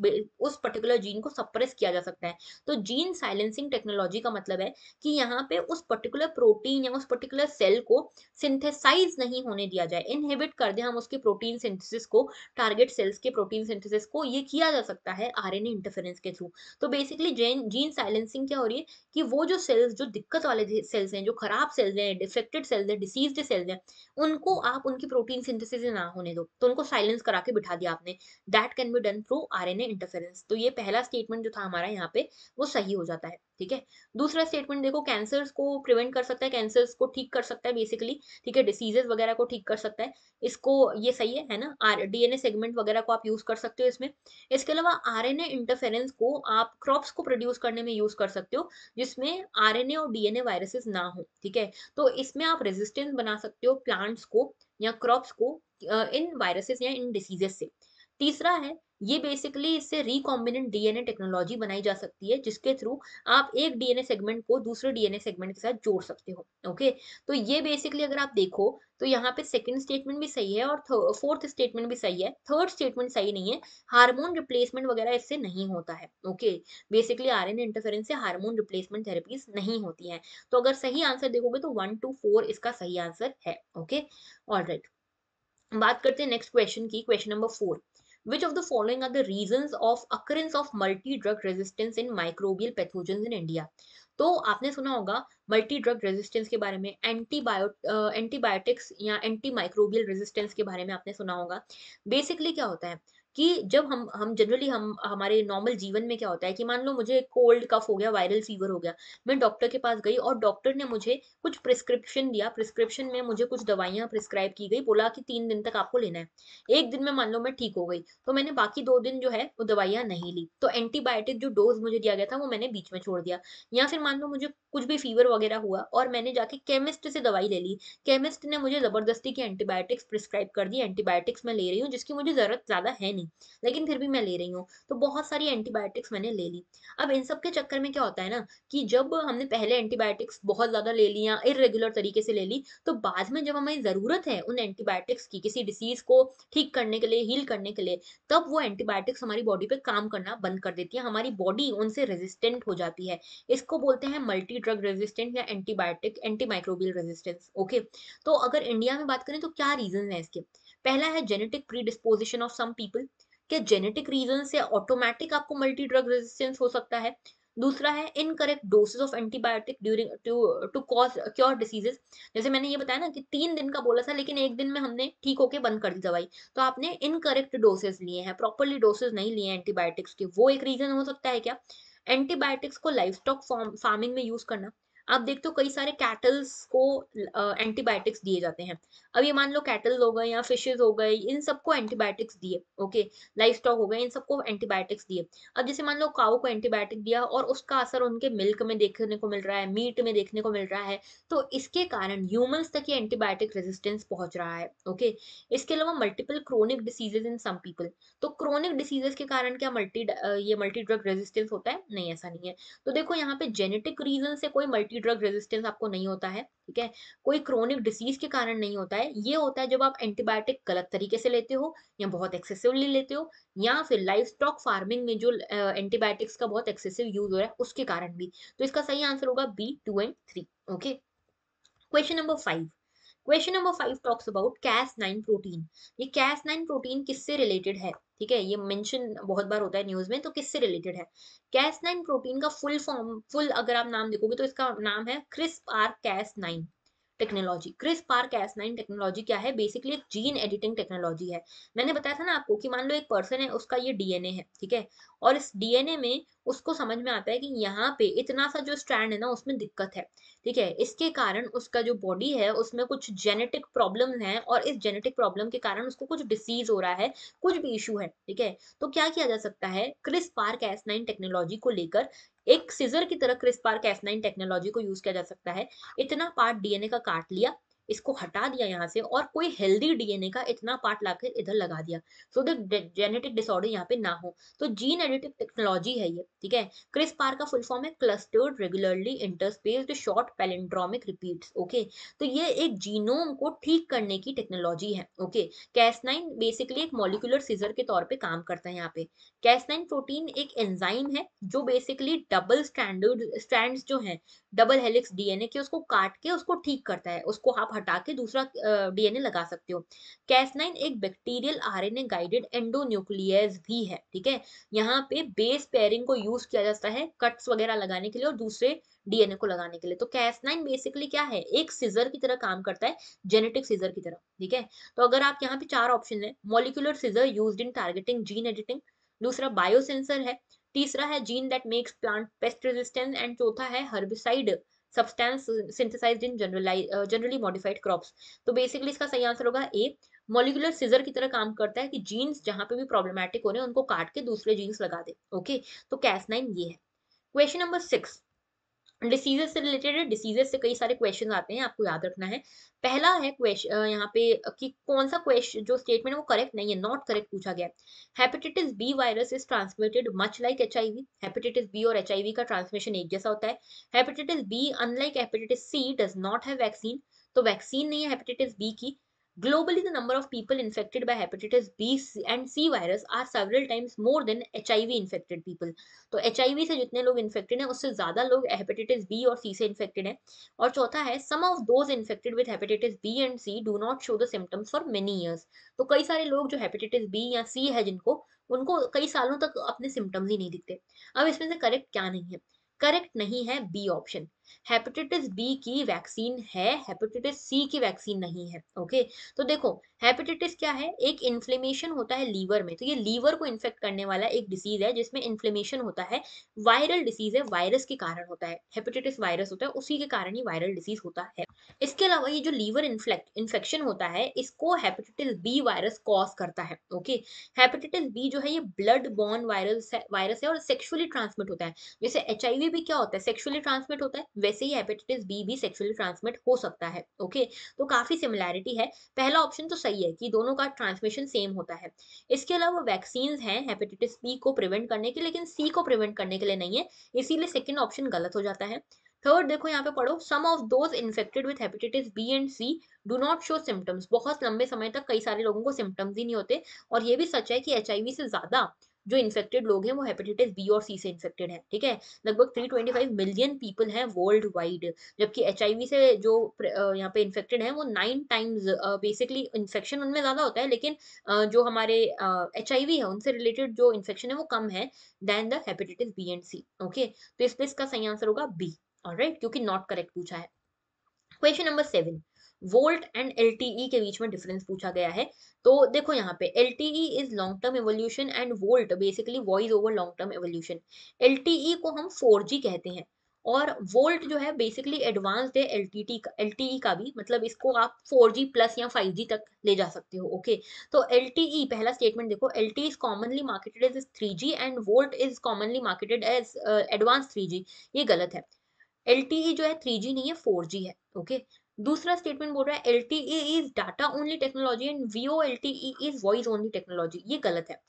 उस पर्टिकुलर जीन को सप्रेस किया जा सकता है तो जीन साइलेंसिंग टेक्नोलॉजी का मतलब है कि यहाँ पे उस पर्टिकुलर प्रोटीन या उस पर्टिकुलर सेल को सिंथेसाइज नहीं होने दिया जाए इनहेबिट कर दे हम उसके प्रोटीन सिंथेसिस को टारगेट सेल्स के प्रोटीन सिंथेसिस को ये किया जा सकता है एन इंटरफेरेंस के थ्रू तो बेसिकली जीन साइलेंसिंग क्या हो रही है कि वो जो सेल्स जो दिक्कत वाले सेल्स हैं जो खराब खराब सेल्स हैं डिफेक्टेड सेल्स हैं डिसीज सेल्स हैं उनको आप उनकी प्रोटीन सिंथेसिस ना होने दो तो उनको साइलेंस करा के बिठा दिया आपने that can be done through R N interference तो ये पहला स्टेटमेंट जो था हमारा यहाँ पे वो सही हो जाता है ठीक है दूसरा स्टेटमेंट देखो कैंसर को प्रिवेंट कर सकता है कैंसर को ठीक कर सकता है बेसिकली ठीक है डिसीजेस वगैरह को ठीक कर सकता है इसको ये सही है है ना आर डीएनए सेगमेंट वगैरह को आप यूज कर सकते हो इसमें इसके अलावा आरएनए इंटरफेरेंस को आप क्रॉप्स को प्रोड्यूस करने में यूज कर सकते हो जिसमें आर और डीएनए वायरसेस ना हो ठीक है तो इसमें आप रेजिस्टेंस बना सकते हो प्लांट्स को या क्रॉप्स को इन वायरसेस या इन डिसीजेस से तीसरा है ये बेसिकली इससे रिकॉम्बिनेंट डीएनए टेक्नोलॉजी बनाई जा सकती है जिसके थ्रू आप एक डीएनए सेगमेंट को दूसरे डीएनए सेगमेंट के साथ जोड़ सकते हो ओके तो ये बेसिकली अगर आप देखो तो यहाँ पे सेकंड स्टेटमेंट भी सही है और फोर्थ स्टेटमेंट भी सही है थर्ड स्टेटमेंट सही नहीं है हार्मोन रिप्लेसमेंट वगैरह इससे नहीं होता है okay basically R N interference से हार्मोन रिप्लेसमेंट थेरेपीज नहीं होती है तो अगर सही आंसर देखोगे तो वन टू फोर इसका सही आंसर है ओके ऑल बात करते हैं नेक्स्ट क्वेश्चन की question number four Which of the following are the reasons of occurrence of multi drug resistance in microbial pathogens in India तो आपने सुना होगा मल्टी ड्रग रेजिस्टेंस के बारे में एंटीबायो एंटीबायोटिक्स या एंटी माइक्रोबियल रेजिस्टेंस के बारे में आपने सुना होगा बेसिकली क्या होता है कि जब हम हम जनरली हम हमारे नॉर्मल जीवन में क्या होता है कि मान लो मुझे कोल्ड कफ हो गया वायरल फीवर हो गया मैं डॉक्टर के पास गई और डॉक्टर ने मुझे कुछ प्रिस्क्रिप्शन दिया प्रिस्क्रिप्शन में मुझे कुछ दवाइयाँ प्रिस्क्राइब की गई बोला कि तीन दिन तक आपको लेना है एक दिन में मान लो मैं ठीक हो गई तो मैंने बाकी दो दिन जो है वो दवाइयाँ नहीं ली तो एंटीबायोटिक जो डोज मुझे दिया गया था वो मैंने बीच में छोड़ दिया या फिर मान लो मुझे कुछ भी फीवर वगैरह हुआ और मैंने जाके केमिस्ट से दवाई ले ली केमिस्ट ने मुझे जबरदस्ती की एंटीबायोटिक्स प्रिस्क्राइब कर दी एंटीबायोटिक्स मैं ले रही हूँ जिसकी मुझे जरूरत ज्यादा है नहीं लेकिन फिर भी मैं ले रही हूँ तो बहुत सारी एंटीबायोटिक्स मैंने ले ली अब इन सब के चक्कर में क्या होता है ना कि जब हमने पहले एंटीबायोटिक्स बहुत ज़्यादा ले लिया इरेगुलर तरीके से ले ली तो बाद में जब हमें ज़रूरत है उन एंटीबायोटिक्स की किसी डिसीज़ को ठीक करने के लिए हील करने के लिए तब वो एंटीबायोटिक्स हमारी बॉडी पे काम करना बंद कर देती है हमारी बॉडी उनसे रेजिस्टेंट हो जाती है इसको बोलते हैं मल्टी ड्रग रेजिस्टेंट या एंटीबायोटिक एंटीमाइक्रोबियल रेजिस्टेंस ओके तो अगर इंडिया में बात करें तो क्या रीजन है इसके पहला है genetic predisposition of some people क्या जेनेटिक रीजन से ऑटोमेटिक आपको मल्टी ड्रग रेजिस्टेंस हो सकता है दूसरा है incorrect dosage of antibiotic during to cause cure diseases जैसे मैंने ये बताया ना कि तीन दिन का बोला था लेकिन एक दिन में हमने ठीक होके बंद कर दी दवाई तो आपने इनकरेक्ट डोसेज लिए हैं प्रॉपरली डोसेज नहीं लिए एंटीबायोटिक्स के वो एक रीजन हो सकता है क्या एंटीबायोटिक्स को लाइफ स्टॉक फार्मिंग में यूज करना आप देखते हो कई सारे कैटल्स को एंटीबायोटिक्स दिए जाते हैं अब ये मान लो कैटल हो गए या फिशेज हो गए इन सबको एंटीबायोटिक्स दिए ओके लाइफ स्टॉक हो गए इन सबको एंटीबायोटिक्स दिए अब जैसे मान लो काउ को एंटीबायोटिक दिया और उसका असर उनके मिल्क में देखने को मिल रहा है मीट में देखने को मिल रहा है तो इसके कारण ह्यूमन्स तक ये एंटीबायोटिक रेजिस्टेंस पहुंच रहा है ओके इसके अलावा multiple chronic diseases in some people तो क्रोनिक डिसीजेस के कारण क्या मल्टी ये मल्टी ड्रग रेजिस्टेंस होता है नहीं ऐसा नहीं है तो देखो यहाँ पे जेनेटिक रीजन से कोई मल्टी कि ड्रग रेजिस्टेंस आपको नहीं होता है ठीक है कोई क्रोनिक डिसीज के कारण नहीं होता है ये होता है जब आप एंटीबायोटिक गलत तरीके से लेते हो या बहुत एक्सेसिवली लेते हो या फिर लाइफ स्टॉक फार्मिंग में जो एंटीबायोटिक्स का बहुत एक्सेसिव यूज हो रहा है उसके कारण भी तो इसका सही आंसर होगा B two and three okay question number five question number five talks about Cas nine protein ये कैस नाइन प्रोटीन किससे रिलेटेड है ठीक है ये मेंशन बहुत बार होता है न्यूज में तो किससे रिलेटेड है कैस नाइन प्रोटीन का फुल फॉर्म फुल अगर आप नाम देखोगे तो इसका नाम है CRISPR Cas nine technology CRISPR Cas nine technology क्या है बेसिकली एक जीन एडिटिंग टेक्नोलॉजी है मैंने बताया था ना आपको कि मान लो एक पर्सन है उसका ये डीएनए है ठीक है और इस डीएनए में उसको समझ में आता है कि यहाँ पे इतना सा जो स्ट्रैंड है ना उसमें दिक्कत है ठीक है इसके कारण उसका जो बॉडी है उसमें कुछ जेनेटिक प्रॉब्लम है और इस जेनेटिक प्रॉब्लम के कारण उसको कुछ डिसीज हो रहा है कुछ भी इशू है ठीक है तो क्या किया जा सकता है CRISPR Cas nine technology को लेकर एक सीजर की तरह क्रिस्पार का नाइन टेक्नोलॉजी को यूज किया जा सकता है इतना पार्ट डीएनए का काट लिया इसको हटा दिया यहाँ से और कोई हेल्दी डीएनए का इतना पार्ट लाकर इधर लगा दिया सो दैट जेनेटिक डिसऑर्डर यहाँ पे ना हो तो जीन एडिटिव टेक्नोलॉजी है ये ठीक है क्रिस पार का फुल फॉर्म है clustered regularly interspaced short palindromic repeat okay तो ये एक जीनोम को ठीक करने की टेक्नोलॉजी है ओके कैसनाइन बेसिकली एक मॉलिकुलर सीजर के तौर पर काम करता है यहाँ पे कैसनाइन प्रोटीन एक एंजाइम है जो बेसिकली डबल स्टैंडर्ड स्टैंड जो है डबल हेलिक्स डीएनए के उसको काट के उसको ठीक करता है उसको आप हटा के दूसरा डीएनए लगा सकते हो कैसनाइन एक बैक्टीरियल आरएनए गाइडेड एंडोन्यूक्लियस भी है ठीक है यहाँ पे बेस पेयरिंग को यूज किया जाता है कट्स वगैरह लगाने के लिए और दूसरे डीएनए को लगाने के लिए तो कैसनाइन बेसिकली क्या है एक सीजर की तरह काम करता है जेनेटिक सीजर की तरह ठीक है तो अगर आप यहाँ पे चार ऑप्शन है molecular scissor use in targeting gene editing दूसरा बायोसेंसर है तीसरा है gene that makes plant pest resistance and चौथा है herbicide substance synthesized in generalize generally modified crops तो बेसिकली इसका सही आंसर होगा ए मोलिकुलर सीजर की तरह काम करता है कि जीन्स जहां पे भी प्रॉब्लमेटिक हो रहे हैं उनको काट के दूसरे जीन्स लगा दे ओके तो कैस नाइन ये है क्वेश्चन नंबर सिक्स डिसीजेज से रिलेटेड है डिसीजेज से कई सारे क्वेश्चन आते हैं आपको याद रखना है पहला है क्वेश्चन यहाँ पे कि कौन सा क्वेश्चन जो स्टेटमेंट है वो करेक्ट नहीं है नॉट करेक्ट पूछा गया है hepatitis B virus is transmitted much like H hepatitis B और एच का ट्रांसमिशन एक जैसा होता है hepatitis B unlike hepatitis C does not है वैक्सीन तो वैक्सीन नहीं है हेपेटाइटिस बी की Globally, the number of people infected by hepatitis B and C virus are several times more than HIV infected people. तो HIV se jitne log infected हैं usse zyada log hepatitis B aur C se infected हैं aur chautha hai some of those infected with hepatitis B and C do not show the symptoms for many years. तो kai sare log jo hepatitis B ya C hai jinko unko kai सालों tak apne symptoms hi nahi dikhte ab isme se correct kya nahi hai correct नहीं है बी ऑप्शन हेपेटाइटिस बी की वैक्सीन है हेपेटाइटिस सी की वैक्सीन नहीं है ओके तो देखो हेपेटाइटिस क्या है एक इन्फ्लेमेशन होता है लीवर में तो ये लीवर को इन्फेक्ट करने वाला एक डिसीज है जिसमें इन्फ्लेमेशन होता है वायरल डिसीज है वायरस के कारण होता है हेपेटाइटिस वायरस होता है उसी के कारण ही वायरल डिसीज होता है इसके अलावा ये जो लीवर इन्फेक्शन होता है इसको हेपेटाइटिस बी वायरस कॉज करता है ओके हेपेटाइटिस बी जो है ये ब्लड बॉर्न वायरस वायरस है और सेक्सुअली ट्रांसमिट होता है जैसे एच भी क्या होता है सेक्सुअली ट्रांसमिट होता है वैसे ही हेपेटाइटिस बी भी सेक्सुअली ट्रांसमिट हो सकता है ओके तो काफ़ी सिमिलैरिटी है पहला ऑप्शन तो सही है कि दोनों का ट्रांसमिशन सेम होता है इसके अलावा वैक्सीन हैं हेपेटाइटिस बी को प्रिवेंट करने के लेकिन सी को प्रिवेंट करने के लिए नहीं है इसीलिए सेकेंड ऑप्शन गलत हो जाता है थर्ड देखो यहाँ पे पढ़ो some of those infected with hepatitis B and C do not show symptoms बहुत लंबे समय तक कई सारे लोगों को सिम्टम्स ही नहीं होते और ये भी सच है कि एच से ज़्यादा जो इन्फेक्टेड लोग हैं वो हेपेटाइटिस बी और सी से इन्फेक्टेड है ठीक है लगभग 325 मिलियन पीपल हैं वर्ल्ड वाइड जबकि एच से जो यहाँ पे इन्फेक्टेड हैं वो नाइन टाइम्स बेसिकली इन्फेक्शन उनमें ज़्यादा होता है लेकिन uh, जो हमारे एच uh, है उनसे रिलेटेड जो इन्फेक्शन है वो कम है than the hepatitis B and C okay तो इसमें इसका सही आंसर होगा बी और क्योंकि नॉट करेक्ट पूछा है question number seven VoLTE and L के बीच में डिफरेंस पूछा गया है तो देखो यहाँ पे L is long term evolution and VoLTE basically voice over long term evolution L को हम फोर कहते हैं और वोल्ट जो है बेसिकली एडवांस्ड है एल टी का एल का भी मतलब इसको आप 4G प्लस या 5G तक ले जा सकते हो ओके तो एल पहला स्टेटमेंट देखो L T is commonly marketed as three G and VoLTE is commonly marketed as advance three ये गलत है एल जो है थ्री नहीं है फोर है ओके okay? दूसरा स्टेटमेंट बोल रहा है L T E is data only technology and V O L T E is voice only technology ये गलत है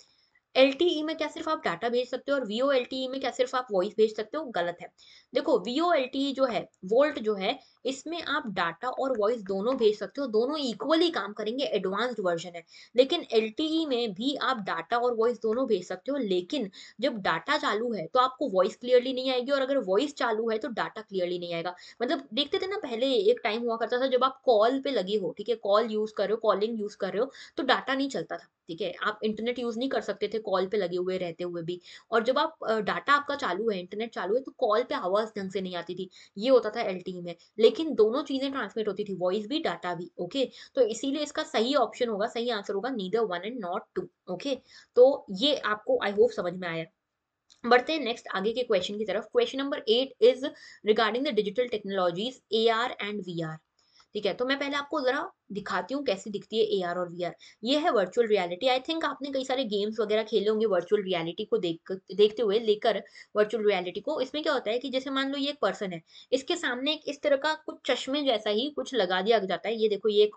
एल टी ई में क्या सिर्फ आप डाटा भेज सकते हो और V O L T E में क्या सिर्फ आप वॉइस भेज सकते हो गलत है देखो V O L T E जो है वोल्ट जो है इसमें आप डाटा और वॉइस दोनों भेज सकते हो दोनों इक्वली काम करेंगे एडवांस्ड वर्जन है लेकिन एल में भी आप डाटा और वॉइस दोनों भेज सकते हो लेकिन जब डाटा चालू है तो आपको वॉइस क्लियरली नहीं आएगी और अगर वॉइस चालू है तो डाटा क्लियरली नहीं आएगा मतलब देखते थे ना पहले एक टाइम हुआ करता था जब आप कॉल पे लगे हो ठीक है कॉल यूज कर रहे हो कॉलिंग यूज कर रहे हो तो डाटा नहीं चलता था ठीक है आप इंटरनेट यूज नहीं कर सकते थे कॉल पे लगे हुए रहते हुए भी और जब आप डाटा आपका चालू है इंटरनेट चालू है तो कॉल पे आवाज ढंग से नहीं आती थी ये होता था एल में लेकिन दोनों चीजें ट्रांसमिट होती थी वॉइस भी डाटा भी ओके तो इसीलिए इसका सही ऑप्शन होगा सही आंसर होगा neither one and not two okay तो ये आपको आई होप समझ में आया बढ़ते हैं नेक्स्ट आगे के क्वेश्चन की तरफ question number eight is regarding the digital technologies A R and V R ठीक है तो मैं पहले आपको जरा दिखाती हूँ कैसे दिखती है ए आर और वी आर ये है वर्चुअल रियलिटी आई थिंक आपने कई सारे गेम्स वगैरह खेले होंगे वर्चुअल रियलिटी को देख देखते हुए लेकर वर्चुअल रियलिटी को इसमें क्या होता है कि जैसे मान लो ये एक पर्सन है इसके सामने एक इस तरह का कुछ चश्मे जैसा ही कुछ लगा दिया जाता है ये देखो ये एक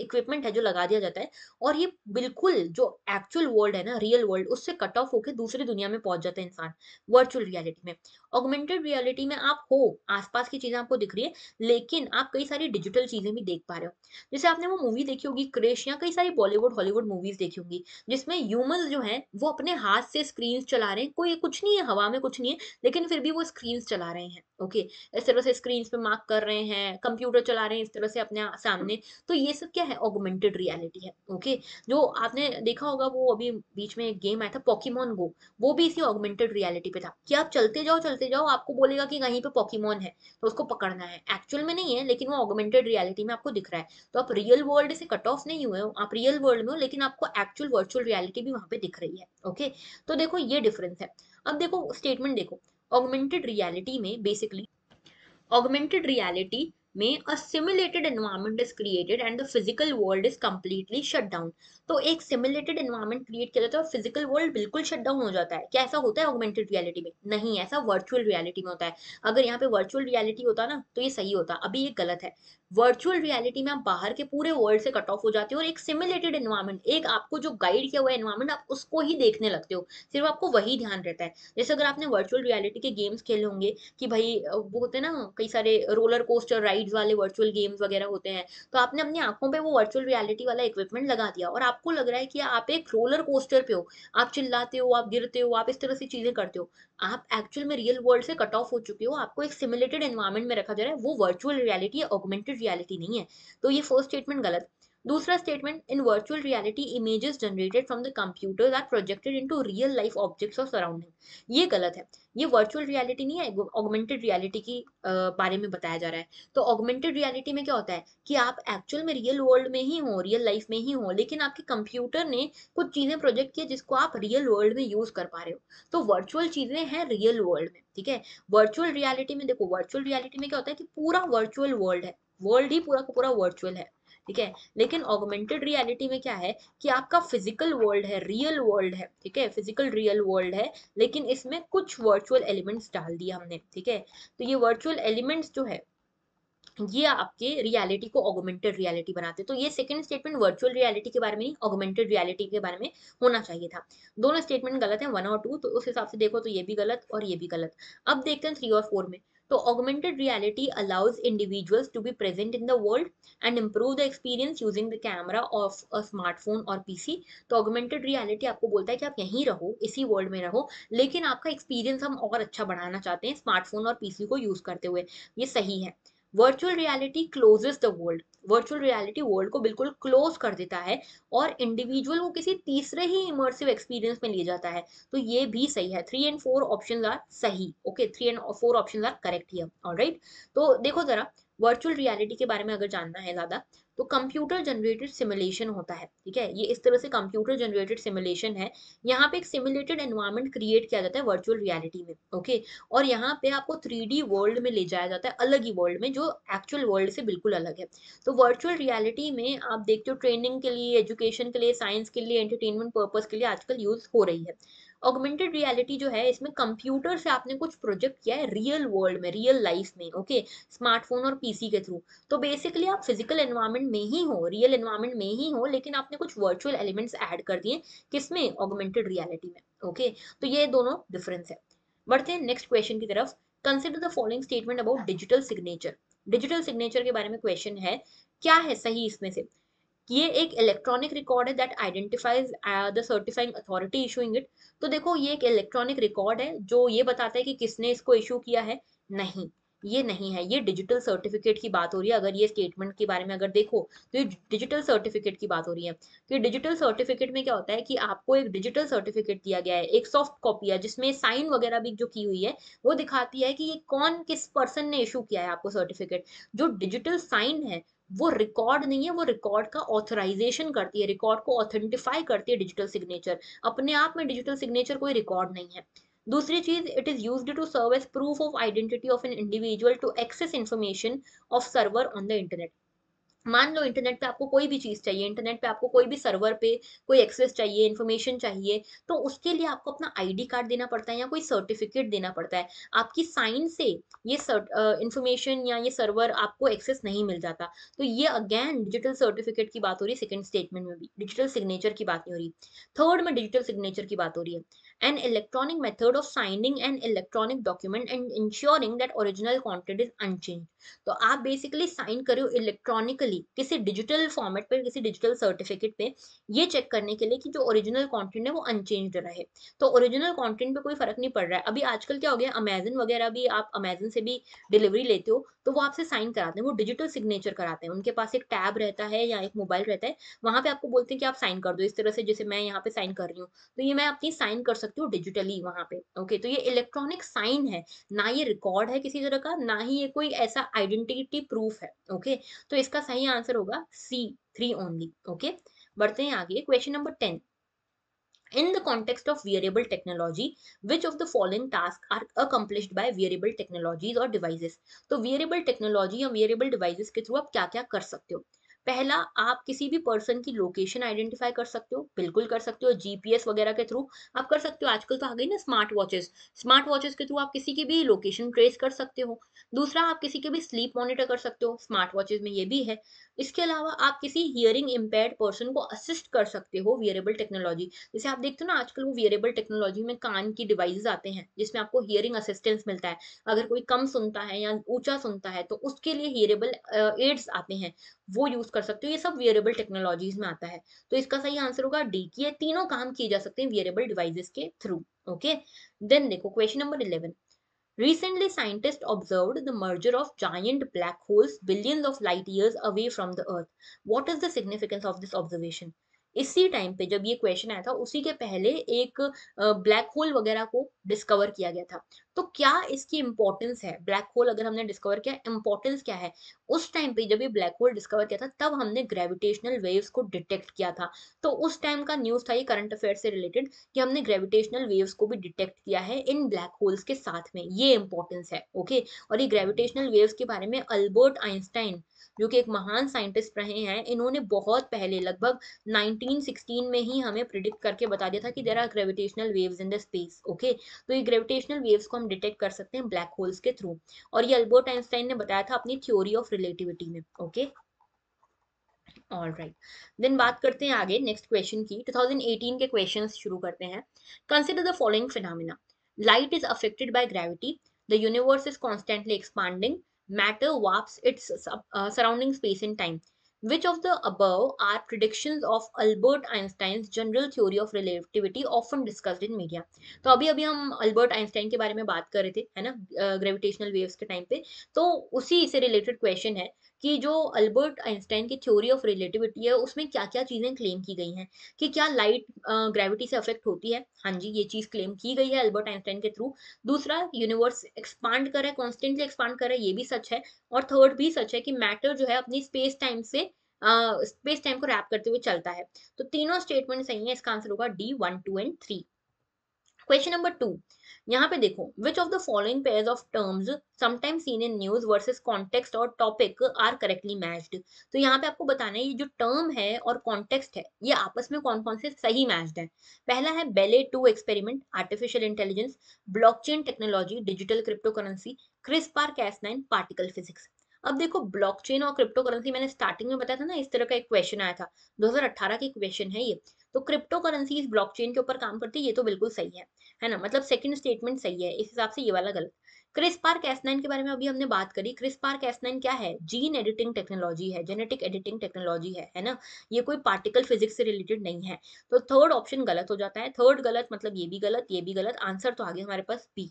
इक्विपमेंट है जो लगा दिया जाता है और ये बिल्कुल जो एक्चुअल वर्ल्ड है ना रियल वर्ल्ड उससे कट ऑफ होकर दूसरी दुनिया में पहुंच जाता है इंसान वर्चुअल रियलिटी में ऑगमेंटेड रियलिटी में आप हो आसपास की चीजें आपको दिख रही है लेकिन आप कई सारी डिजिटल चीजें भी देख पा रहे हो जैसे आपने वो मूवी देखी होगी क्रेश या कई सारी बॉलीवुड हॉलीवुड मूवीज देखी होंगी जिसमें ह्यूमन जो है वो अपने हाथ से स्क्रीन चला रहे हैं कोई कुछ नहीं है हवा में कुछ नहीं है लेकिन फिर भी वो स्क्रीन चला रहे हैं ओके इस तरह से स्क्रीन पे मार्क कर रहे हैं कंप्यूटर चला रहे हैं इस तरह से अपने सामने तो ये सब क्या है ऑगमेंटेड रियलिटी है ओके जो आपने देखा होगा वो अभी बीच में एक गेम आया था पॉकीमोन गो वो भी इसी ऑगमेंटेड रियलिटी पे था कि आप चलते जाओ चलते जाओ आपको बोलेगा कि कहीं पे पॉकीमोन है तो उसको पकड़ना है एक्चुअल में नहीं है लेकिन वो ऑगमेंटेड रियलिटी में आपको दिख रहा है तो आप रियल वर्ल्ड से कट ऑफ नहीं हुए हो आप रियल वर्ल्ड में हो लेकिन आपको एक्चुअल वर्चुअल रियलिटी भी वहां पे दिख रही है ओके तो देखो ये डिफरेंस है अब देखो स्टेटमेंट देखो ऑगमेंटेड रियालिटी में बेसिकली ऑगमेंटेड रियालिटी में a simulated environment is created and the physical world is completely shut down तो एक सिमुलेटेड एनवायरमेंट क्रिएट किया जाता है और फिजिकल वर्ल्ड बिल्कुल शट डाउन हो जाता है क्या ऐसा होता है ऑगमेंटेड रियलिटी में नहीं ऐसा वर्चुअल रियलिटी में होता है अगर यहाँ पे वर्चुअल रियलिटी होता ना तो ये सही होता अभी ये गलत है वर्चुअल रियलिटी में आप बाहर के पूरे वर्ल्ड से कट ऑफ हो जाते हो और एक सिमुलेटेड इन्वायरमेंट एक आपको जो गाइड किया हुआ इन्वायरमेंट आप उसको ही देखने लगते हो सिर्फ आपको वही ध्यान रहता है जैसे अगर आपने वर्चुअल रियलिटी के गेम्स खेले होंगे कि भाई वो होते हैं ना कई सारे रोलर कोस्टर राइड्स वाले वर्चुअल गेम्स वगैरह होते हैं तो आपने अपनी आंखों पर वो वर्चुअल रियलिटी वाला इक्विपमेंट लगा दिया और आपको लग रहा है कि आप एक रोलर कोस्टर पे हो आप चिल्लाते हो आप गिरते हो आप इस तरह से चीजें करते हो आप एक्चुअल में रियल वर्ल्ड से कट ऑफ हो चुके हो आपको एक सिमुलेटेड एनवायरमेंट में रखा जा रहा है वो वर्चुअल रियलिटी है ऑगमेंटेड रियलिटी नहीं है तो ये फर्स्ट स्टेटमेंट गलत दूसरा statement in virtual reality images generated from the computers are projected into real life objects और सराउंडिंग ये गलत है ये वर्चुअल रियलिटी नहीं है ऑगमेंटेड रियलिटी की बारे में बताया जा रहा है तो ऑगमेंटेड रियलिटी में क्या होता है कि आप एक्चुअल में रियल वर्ल्ड में ही हो रियल लाइफ में ही हो लेकिन आपके कंप्यूटर ने कुछ चीज़ें प्रोजेक्ट किया जिसको आप रियल वर्ल्ड में यूज़ कर पा रहे हो तो वर्चुअल चीज़ें हैं रियल वर्ल्ड में ठीक है वर्चुअल रियलिटी में देखो वर्चुअल रियलिटी में क्या होता है कि पूरा वर्चुअल वर्ल्ड है वर्ल्ड ही पूरा का पूरा वर्चुअल है ठीक है लेकिन ऑगमेंटेड रियलिटी में क्या है कि आपका फिजिकल वर्ल्ड है रियल वर्ल्ड है ठीक है फिजिकल रियल वर्ल्ड है लेकिन इसमें कुछ वर्चुअल एलिमेंट्स डाल दिया हमने ठीक है तो ये वर्चुअल एलिमेंट्स जो है ये आपके रियलिटी को ऑगमेंटेड रियलिटी बनाते तो ये सेकंड स्टेटमेंट वर्चुअल रियलिटी के बारे में नहीं ऑगमेंटेड रियलिटी के बारे में होना चाहिए था दोनों स्टेटमेंट गलत है वन और टू तो उस हिसाब से देखो तो ये भी गलत और ये भी गलत अब देखते हैं थ्री और फोर में तो augmented reality allows individuals to be present in the world and improve the experience using the camera of a smartphone और पीसी तो ऑगमेंटेड रियालिटी आपको बोलता है कि आप यहीं रहो इसी वर्ल्ड में रहो लेकिन आपका एक्सपीरियंस हम और अच्छा बढ़ाना चाहते हैं स्मार्टफोन और पीसी को यूज करते हुए ये सही है virtual reality closes the world virtual reality world को बिल्कुल क्लोज कर देता है और इंडिविजुअल को किसी तीसरे ही इमर्सिव एक्सपीरियंस में ले जाता है तो ये भी सही है three and four option are सही ओके three and four option are correct ही राइट तो देखो जरा वर्चुअल रियलिटी के बारे में अगर जानना है ज़्यादा तो कंप्यूटर जनरेटेड सिमुलेशन होता है ठीक है ये इस तरह से कंप्यूटर जनरेटेड सिमुलेशन है यहाँ पे एक सिमुलेटेड एनवायरमेंट क्रिएट किया जाता है वर्चुअल रियलिटी में ओके और यहाँ पे आपको थ्री वर्ल्ड में ले जाया जाता है अलग ही वर्ल्ड में जो एक्चुअल वर्ल्ड से बिल्कुल अलग है तो वर्चुअल रियालिटी में आप देखते हो ट्रेनिंग के लिए एजुकेशन के लिए साइंस के लिए एंटरटेनमेंट पर्पज़ के लिए आजकल यूज़ हो रही है ऑगमेंटेड रियलिटी जो है इसमें कंप्यूटर से आपने कुछ प्रोजेक्ट किया है रियल वर्ल्ड में रियल लाइफ में ओके स्मार्टफोन और पीसी के थ्रू तो बेसिकली आप फिजिकल एनवायरमेंट में ही हो रियल एनवायरमेंट में ही हो लेकिन आपने कुछ वर्चुअल एलिमेंट्स ऐड कर दिए किसमें ऑगमेंटेड रियलिटी में ओके तो ये दोनों डिफरेंस है बढ़ते हैं नेक्स्ट क्वेश्चन की तरफ consider the following statement about digital signature digital signature के बारे में क्वेश्चन है क्या है सही इसमें से ये एक इलेक्ट्रॉनिक रिकॉर्ड है that identifies the certifying authority issuing it तो देखो ये एक इलेक्ट्रॉनिक रिकॉर्ड है जो ये बताता है कि किसने इसको इशू किया है नहीं ये नहीं है ये डिजिटल सर्टिफिकेट की बात हो रही है अगर ये स्टेटमेंट के बारे में अगर देखो तो ये डिजिटल सर्टिफिकेट की बात हो रही है तो डिजिटल सर्टिफिकेट में क्या होता है कि आपको एक डिजिटल सर्टिफिकेट दिया गया है एक सॉफ्ट कॉपी है जिसमें साइन वगैरह भी जो की हुई है वो दिखाती है कि ये कौन किस पर्सन ने इशू किया है आपको सर्टिफिकेट जो डिजिटल साइन है वो रिकॉर्ड नहीं है वो रिकॉर्ड का ऑथराइजेशन करती है रिकॉर्ड को ऑथेंटिफाई करती है डिजिटल सिग्नेचर अपने आप में डिजिटल सिग्नेचर कोई रिकॉर्ड नहीं है दूसरी चीज it is use to serve as proof of identity of an individual to access information of server on the internet मान लो इंटरनेट पे आपको कोई भी चीज़ चाहिए इंटरनेट पे आपको कोई भी सर्वर पे कोई एक्सेस चाहिए इन्फॉर्मेशन चाहिए तो उसके लिए आपको अपना आईडी कार्ड देना पड़ता है या कोई सर्टिफिकेट देना पड़ता है आपकी साइन से ये इन्फॉर्मेशन या ये सर्वर आपको एक्सेस नहीं मिल जाता तो ये अगेन डिजिटल सर्टिफिकेट की बात हो रही है सेकेंड स्टेटमेंट में भी डिजिटल सिग्नेचर की बात नहीं हो रही थर्ड में डिजिटल सिग्नेचर की बात हो रही है an electronic method of signing an electronic document and ensuring that original content is unchanged. तो आप बेसिकली साइन करे हो इलेक्ट्रॉनिकली किसी डिजिटल फॉर्मेट पे किसी डिजिटल सर्टिफिकेट पे ये चेक करने के लिए कि जो ओरिजिनल कंटेंट है वो अनचेंज रहे तो ओरिजिनल कंटेंट पे कोई फर्क नहीं पड़ रहा है अभी आजकल क्या हो गया अमेजन वगैरह भी आप अमेजन से भी डिलीवरी लेते हो तो वो आपसे साइन कराते हैं वो डिजिटल सिग्नेचर कराते हैं उनके पास एक टैब रहता है या एक मोबाइल रहता है वहाँ पे आपको बोलते हैं कि आप साइन कर दो इस तरह से जैसे मैं यहाँ पे साइन कर रही हूँ तो ये मैं अपनी साइन कर सकती सकते हो डिजिटली वहां पे ओके तो ये इलेक्ट्रॉनिक साइन है ना ये रिकॉर्ड है किसी तरह का ना ही ये कोई ऐसा आइडेंटिटी प्रूफ है ओके तो इसका सही आंसर होगा सी थ्री ओनली ओके बढ़ते हैं आगे question number ten In the context of wearable technology, which of the following tasks are accomplished by wearable technologies or devices? तो wearable technology या wearable devices के थ्रू आप क्या क्या कर सकते हो पहला आप किसी भी पर्सन की लोकेशन आइडेंटिफाई कर सकते हो बिल्कुल कर सकते हो जीपीएस वगैरह के थ्रू आप कर सकते हो आजकल तो आ गई ना स्मार्ट वॉचेस स्मार्ट वॉचेस के थ्रू आप किसी की भी लोकेशन ट्रेस कर सकते हो दूसरा आप किसी के भी स्लीप मॉनिटर कर सकते हो स्मार्ट वॉचेज में ये भी है इसके अलावा आप किसी हियरिंग इम्पेयर पर्सन को असिस्ट कर सकते हो वियरेबल टेक्नोलॉजी जैसे आप देखते हो ना आजकल वो वियरेबल टेक्नोलॉजी में कान की डिवाइस आते हैं जिसमें आपको हियरिंग असिस्टेंस मिलता है अगर कोई कम सुनता है या ऊंचा सुनता है तो उसके लिए हियरेबल एड्स आते हैं वो यूज कर सकते हो ये सब वेरिएबल टेक्नोलॉजीज में आता है तो इसका सही आंसर होगा डी की ये तीनों काम किए जा सकते हैं वेरिएबल डिवाइसेस के थ्रू ओके देन देखो question number eleven Recently, scientists observed the merger of giant black holes billions of light years away from the Earth. What is the significance of this observation? इसी टाइम पे जब ये क्वेश्चन आया था उसी के पहले एक ब्लैक होल वगैरह को डिस्कवर किया गया था तो क्या इसकी इंपॉर्टेंस है ब्लैक होल अगर हमने डिस्कवर किया इंपॉर्टेंस क्या है उस टाइम पे जब ये ब्लैक होल डिस्कवर किया था तब हमने ग्रेविटेशनल वेव्स को डिटेक्ट किया था तो उस टाइम का न्यूज था ये करंट अफेयर से रिलेटेड कि हमने ग्रेविटेशनल वेव्स को भी डिटेक्ट किया है इन ब्लैक होल्स के साथ में ये इंपॉर्टेंस है ओके और ये ग्रेविटेशनल वेव्स के बारे में अल्बर्ट आइंस्टाइन जो कि एक महान साइंटिस्ट रहे हैं इन्होंने बहुत पहले लगभग 1916 में ही हमें प्रिडिक्ट करके बता दिया था कि there are gravitational waves in the space okay तो ये ग्रेविटेशनल वेव्स को हम डिटेक्ट कर सकते हैं ब्लैक होल्स के थ्रू और ये अल्बर्ट आइंस्टाइन ने बताया था अपनी थ्योरी ऑफ रिलेटिविटी में ओके ऑल राइट देन बात करते हैं आगे नेक्स्ट क्वेश्चन की 2018 के क्वेश्चन शुरू करते हैं consider the following phenomena light is affected by gravity the universe is constantly expanding matter warps its surrounding space space and Which of the above are predictions of Albert Einstein's general theory of relativity often discussed in media? तो अभी अभी हम अल्बर्ट आइंस्टाइन के बारे में बात कर रहे थे है ना ग्रेविटेशनल वेव्स के टाइम पे तो उसी से रिलेटेड क्वेश्चन है कि जो अल्बर्ट आइंस्टाइन की थ्योरी ऑफ रिलेटिविटी है उसमें क्या क्या चीज़ें क्लेम की गई हैं कि क्या लाइट ग्रेविटी से अफेक्ट होती है हाँ जी ये चीज़ क्लेम की गई है अल्बर्ट आइंस्टाइन के थ्रू दूसरा यूनिवर्स एक्सपांड करे कॉन्स्टेंटली एक्सपांड करे ये भी सच है और थर्ड भी सच है कि मैटर जो है अपनी स्पेस टाइम से स्पेस uh, टाइम को रैप करते हुए चलता है तो तीनों स्टेटमेंट सही है इसका आंसर होगा D one two and three question number two यहाँ पे देखो which of the following pairs of terms sometimes seen in news versus context और टॉपिक आर करेक्टली मैच्ड तो यहाँ पे आपको बताना है ये जो टर्म है और कॉन्टेक्स्ट है ये आपस में कौन कौन से सही मैच्ड है पहला है Belle two experiment artificial intelligence blockchain technology digital crypto currency CRISPR cas nine particle physics अब देखो ब्लॉकचेन और क्रिप्टो करेंसी मैंने स्टार्टिंग में बताया था ना इस तरह का एक क्वेश्चन आया था 2018 की क्वेश्चन है ये तो क्रिप्टो करेंसी इस ब्लॉकचेन के ऊपर काम करती है ये तो बिल्कुल सही है है ना मतलब सेकंड स्टेटमेंट सही है इस हिसाब से ये वाला गलत क्रिस कैस नाइन के बारे में अभी हमने बात करी क्रिस कैस नाइन क्या है जीन एडिटिंग टेक्नोलॉजी है जेनेटिक एडिटिंग टेक्नोलॉजी है है ना ये कोई पार्टिकल फिजिक्स से रिलेटेड नहीं है तो थर्ड ऑप्शन गलत हो जाता है थर्ड गलत मतलब ये भी गलत ये भी गलत आंसर तो आगे हमारे पास बी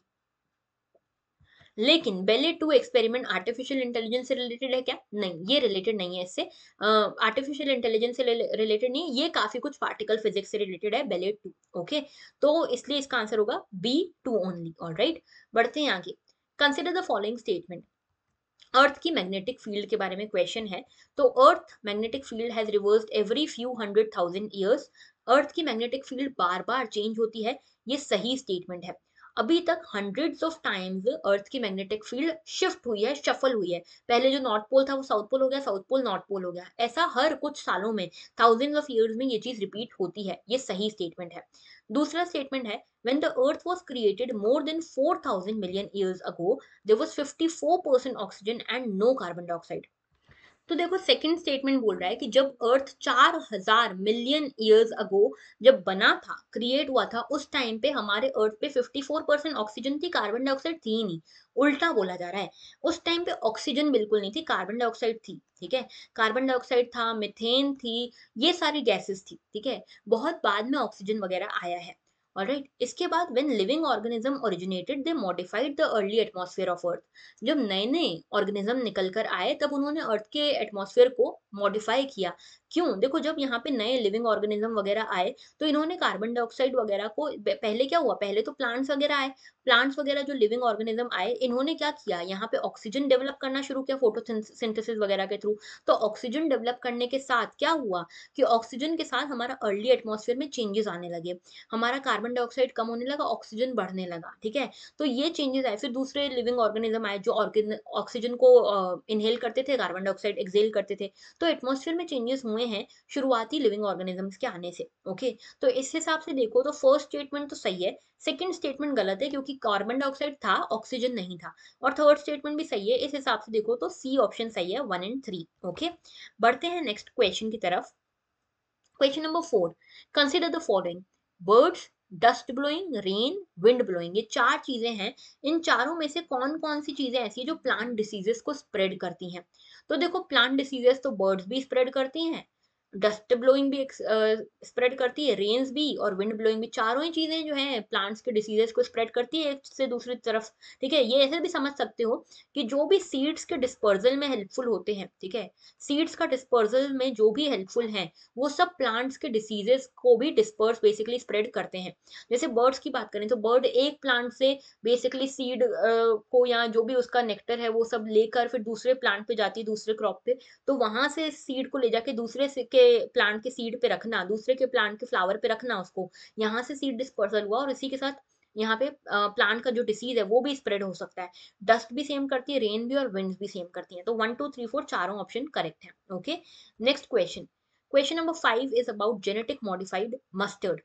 लेकिन Belle two experiment artificial intelligence से रिलेटेड है क्या नहीं ये रिलेटेड नहीं है इससे आर्टिफिशियल इंटेलिजेंस से रिलेटेड नहीं ये काफी कुछ पार्टिकल फिजिक्स से रिलेटेड है बेले टू ओके तो इसलिए इसका आंसर होगा B two only all right बढ़ते हैं आगे consider the following statement earth की मैग्नेटिक फील्ड के बारे में क्वेश्चन है तो earth magnetic field has reverse every few hundred thousand years earth की मैग्नेटिक फील्ड बार बार चेंज होती है ये सही स्टेटमेंट है अभी तक हंड्रेड्स ऑफ टाइम्स अर्थ की मैग्नेटिक फील्ड शिफ्ट हुई है शफल हुई है पहले जो नॉर्थ पोल था वो साउथ पोल हो गया साउथ पोल नॉर्थ पोल हो गया ऐसा हर कुछ सालों में थाउजेंड ऑफ ईयर्स में ये चीज रिपीट होती है ये सही स्टेटमेंट है दूसरा स्टेटमेंट है when the earth was created more than 4000 million years ago there was 54% oxygen and no carbon dioxide तो देखो सेकंड स्टेटमेंट बोल रहा है कि जब अर्थ चार हजार मिलियन ईयर्स अगो जब बना था क्रिएट हुआ था उस टाइम पे हमारे अर्थ पे 54 परसेंट ऑक्सीजन थी कार्बन डाइऑक्साइड थी ही नहीं उल्टा बोला जा रहा है उस टाइम पे ऑक्सीजन बिल्कुल नहीं थी कार्बन डाइऑक्साइड थी ठीक है कार्बन डाइऑक्साइड था मिथेन थी ये सारी गैसेस थी ठीक है बहुत बाद में ऑक्सीजन वगैरह आया है ऑलराइट इसके बाद when living organism originated they modified the early atmosphere of earth जब नए नए ऑर्गेनिज्म निकल कर आए तब उन्होंने अर्थ के एटमॉस्फेयर को मॉडिफाई किया क्यों देखो जब यहाँ पे नए लिविंग ऑर्गेनिज्म वगैरह आए तो इन्होंने कार्बन डाइऑक्साइड वगैरह को पहले क्या हुआ पहले तो प्लांट्स वगैरह आए प्लांट्स वगैरह जो लिविंग ऑर्गेनिज्म आए इन्होंने क्या किया यहाँ पे ऑक्सीजन डेवलप करना शुरू किया फोटोसिंथेसिस वगैरह के थ्रू तो ऑक्सीजन डेवलप करने के साथ क्या हुआ कि ऑक्सीजन के साथ हमारा अर्ली एटमोसफेयर में चेंजेस आने लगे हमारा कार्बन कार्बन डाइऑक्साइड कम होने लगा ऑक्सीजन बढ़ने लगा ठीक है तो ये चेंजेस आए फिर दूसरे लिविंग ऑर्गेनिज्म आए जो ऑक्सीजन को इनहेल करते थे कार्बन डाइऑक्साइड एक्सेल करते थे तो एटमोसफेयर में चेंजेस हुए हैं शुरुआती लिविंग ऑर्गेनिजम्स के आने से ओके तो इस हिसाब से देखो तो फर्स्ट स्टेटमेंट तो सही है सेकेंड स्टेटमेंट गलत है क्योंकि कार्बन डाइऑक्साइड था ऑक्सीजन नहीं था और थर्ड स्टेटमेंट भी सही है इस हिसाब से देखो तो सी ऑप्शन सही है वन एंड थ्री ओके बढ़ते हैं नेक्स्ट क्वेश्चन की तरफ question number four Consider the following birds dust blowing rain wind blowing ये चार चीज़ें हैं इन चारों में से कौन कौन सी चीज़ें ऐसी है जो प्लांट डिसीजेस को स्प्रेड करती हैं तो देखो प्लांट डिसीजेस तो बर्ड्स भी स्प्रेड करती हैं डस्ट ब्लोइंग भी स्प्रेड uh, करती है रेन्स भी और विंड ब्लोइंग भी चारों ही चीज़ें जो है प्लांट्स के डिसीजेस को स्प्रेड करती है एक से दूसरी तरफ ठीक है ये ऐसे भी समझ सकते हो कि जो भी सीड्स के डिस्पर्जल में हेल्पफुल होते हैं ठीक है सीड्स का डिस्पर्जल में जो भी हेल्पफुल है वो सब प्लांट्स के डिसीजेस को भी डिस्पर्स बेसिकली स्प्रेड करते हैं जैसे बर्ड्स की बात करें तो बर्ड एक प्लांट से बेसिकली सीड uh, को या जो भी उसका नेक्टर है वो सब लेकर फिर दूसरे प्लांट पे जाती है दूसरे क्रॉप पे तो वहां से सीड को ले जाके दूसरे के प्लांट के सीड पे रखना दूसरे के प्लांट के फ्लावर पे रखना उसको यहाँ से सीड डिस्पर्सल हुआ और इसी के साथ यहाँ पे प्लांट का जो डिसीज है वो भी स्प्रेड हो सकता है डस्ट भी सेम करती है रेन भी और विंड भी सेम करती है तो वन टू थ्री फोर चारों ऑप्शन करेक्ट है okay next question question number five is about genetic modified mustard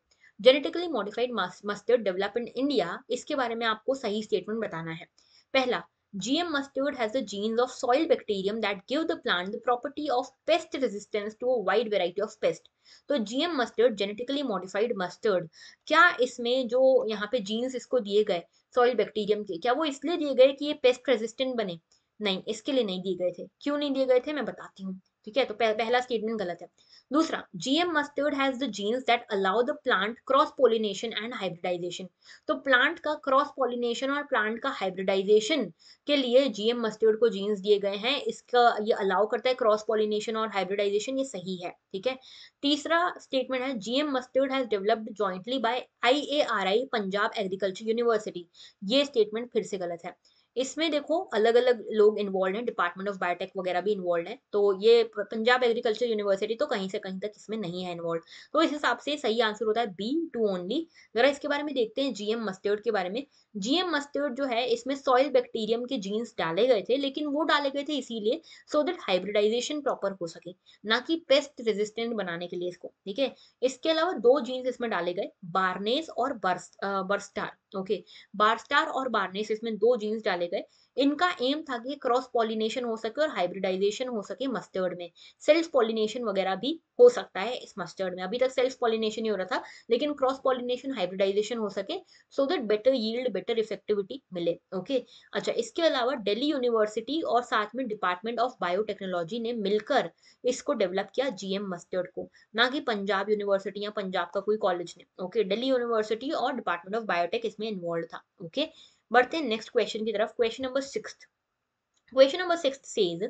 genetically modified mustard develop in India इसके बारे में आपको सही स्टेटमेंट बताना है पहला GM mustard has the genes of soil bacterium that give the plant the property of pest resistance to a wide variety of pest. तो GM mustard genetically modified mustard क्या इसमें जो यहाँ पे genes इसको दिए गए soil bacterium के क्या वो इसलिए दिए गए कि ये pest resistant बने नहीं इसके लिए नहीं दिए गए थे क्यों नहीं दिए गए थे मैं बताती हूँ ठीक है तो पह, पहला स्टेटमेंट गलत है दूसरा GM mustard has the genes that allow the plant cross pollination and hybridization तो प्लांट का क्रॉस पोलिनेशन और प्लांट का हाइब्रिडाइजेशन के लिए जीएम मस्टर्ड को जीन्स दिए गए हैं इसका ये अलाउ करता है क्रॉस पोलिनेशन और हाइब्रिडाइजेशन ये सही है ठीक है तीसरा स्टेटमेंट है GM mustard has developed jointly by I Punjab agriculture university ये स्टेटमेंट फिर से गलत है इसमें देखो अलग अलग लोग इन्वॉल्व हैं डिपार्टमेंट ऑफ बायोटेक वगैरह भी इन्वॉल्व है तो ये पंजाब एग्रीकल्चर यूनिवर्सिटी तो कहीं से कहीं तक इसमें नहीं है इन्वॉल्व तो इस हिसाब से सही आंसर होता है बी टू ओनली जरा इसके बारे में देखते हैं जीएम मस्टर्ड के बारे में जीएम मस्टर्ड जो है इसमें सॉइल बैक्टीरियम के जीन्स डाले गए थे लेकिन वो डाले गए थे इसीलिए सो देट हाइब्रिडाइजेशन प्रॉपर हो सके ना कि पेस्ट रेजिस्टेंट बनाने के लिए इसको ठीक है इसके अलावा दो जीन्स इसमें डाले गए बार्नेस और बर्स बर्स्टार ओके बार्स्टार और बार्नेस इसमें दो जीन्स डाले निकाले गए इनका एम था कि क्रॉस पॉलिनेशन हो सके और हाइब्रिडाइजेशन हो सके मस्टर्ड में सेल्फ पॉलिनेशन वगैरह भी हो सकता है इस मस्टर्ड में अभी तक सेल्फ पॉलिनेशन ही हो रहा था लेकिन क्रॉस पॉलिनेशन हाइब्रिडाइजेशन हो सके so that better yield better effectivity मिले ओके okay? अच्छा इसके अलावा डेली यूनिवर्सिटी और साथ में डिपार्टमेंट ऑफ बायोटेक्नोलॉजी ने मिलकर इसको डेवलप किया जीएम मस्टर्ड को ना कि पंजाब यूनिवर्सिटी या पंजाब का कोई कॉलेज ने ओके okay? दिल्ली यूनिवर्सिटी और डिपार्टमेंट ऑफ बायोटेक इसमें इन्वॉल्व था ओके okay? बढ़ते हैं नेक्स्ट क्वेश्चन की तरफ question number six question number six says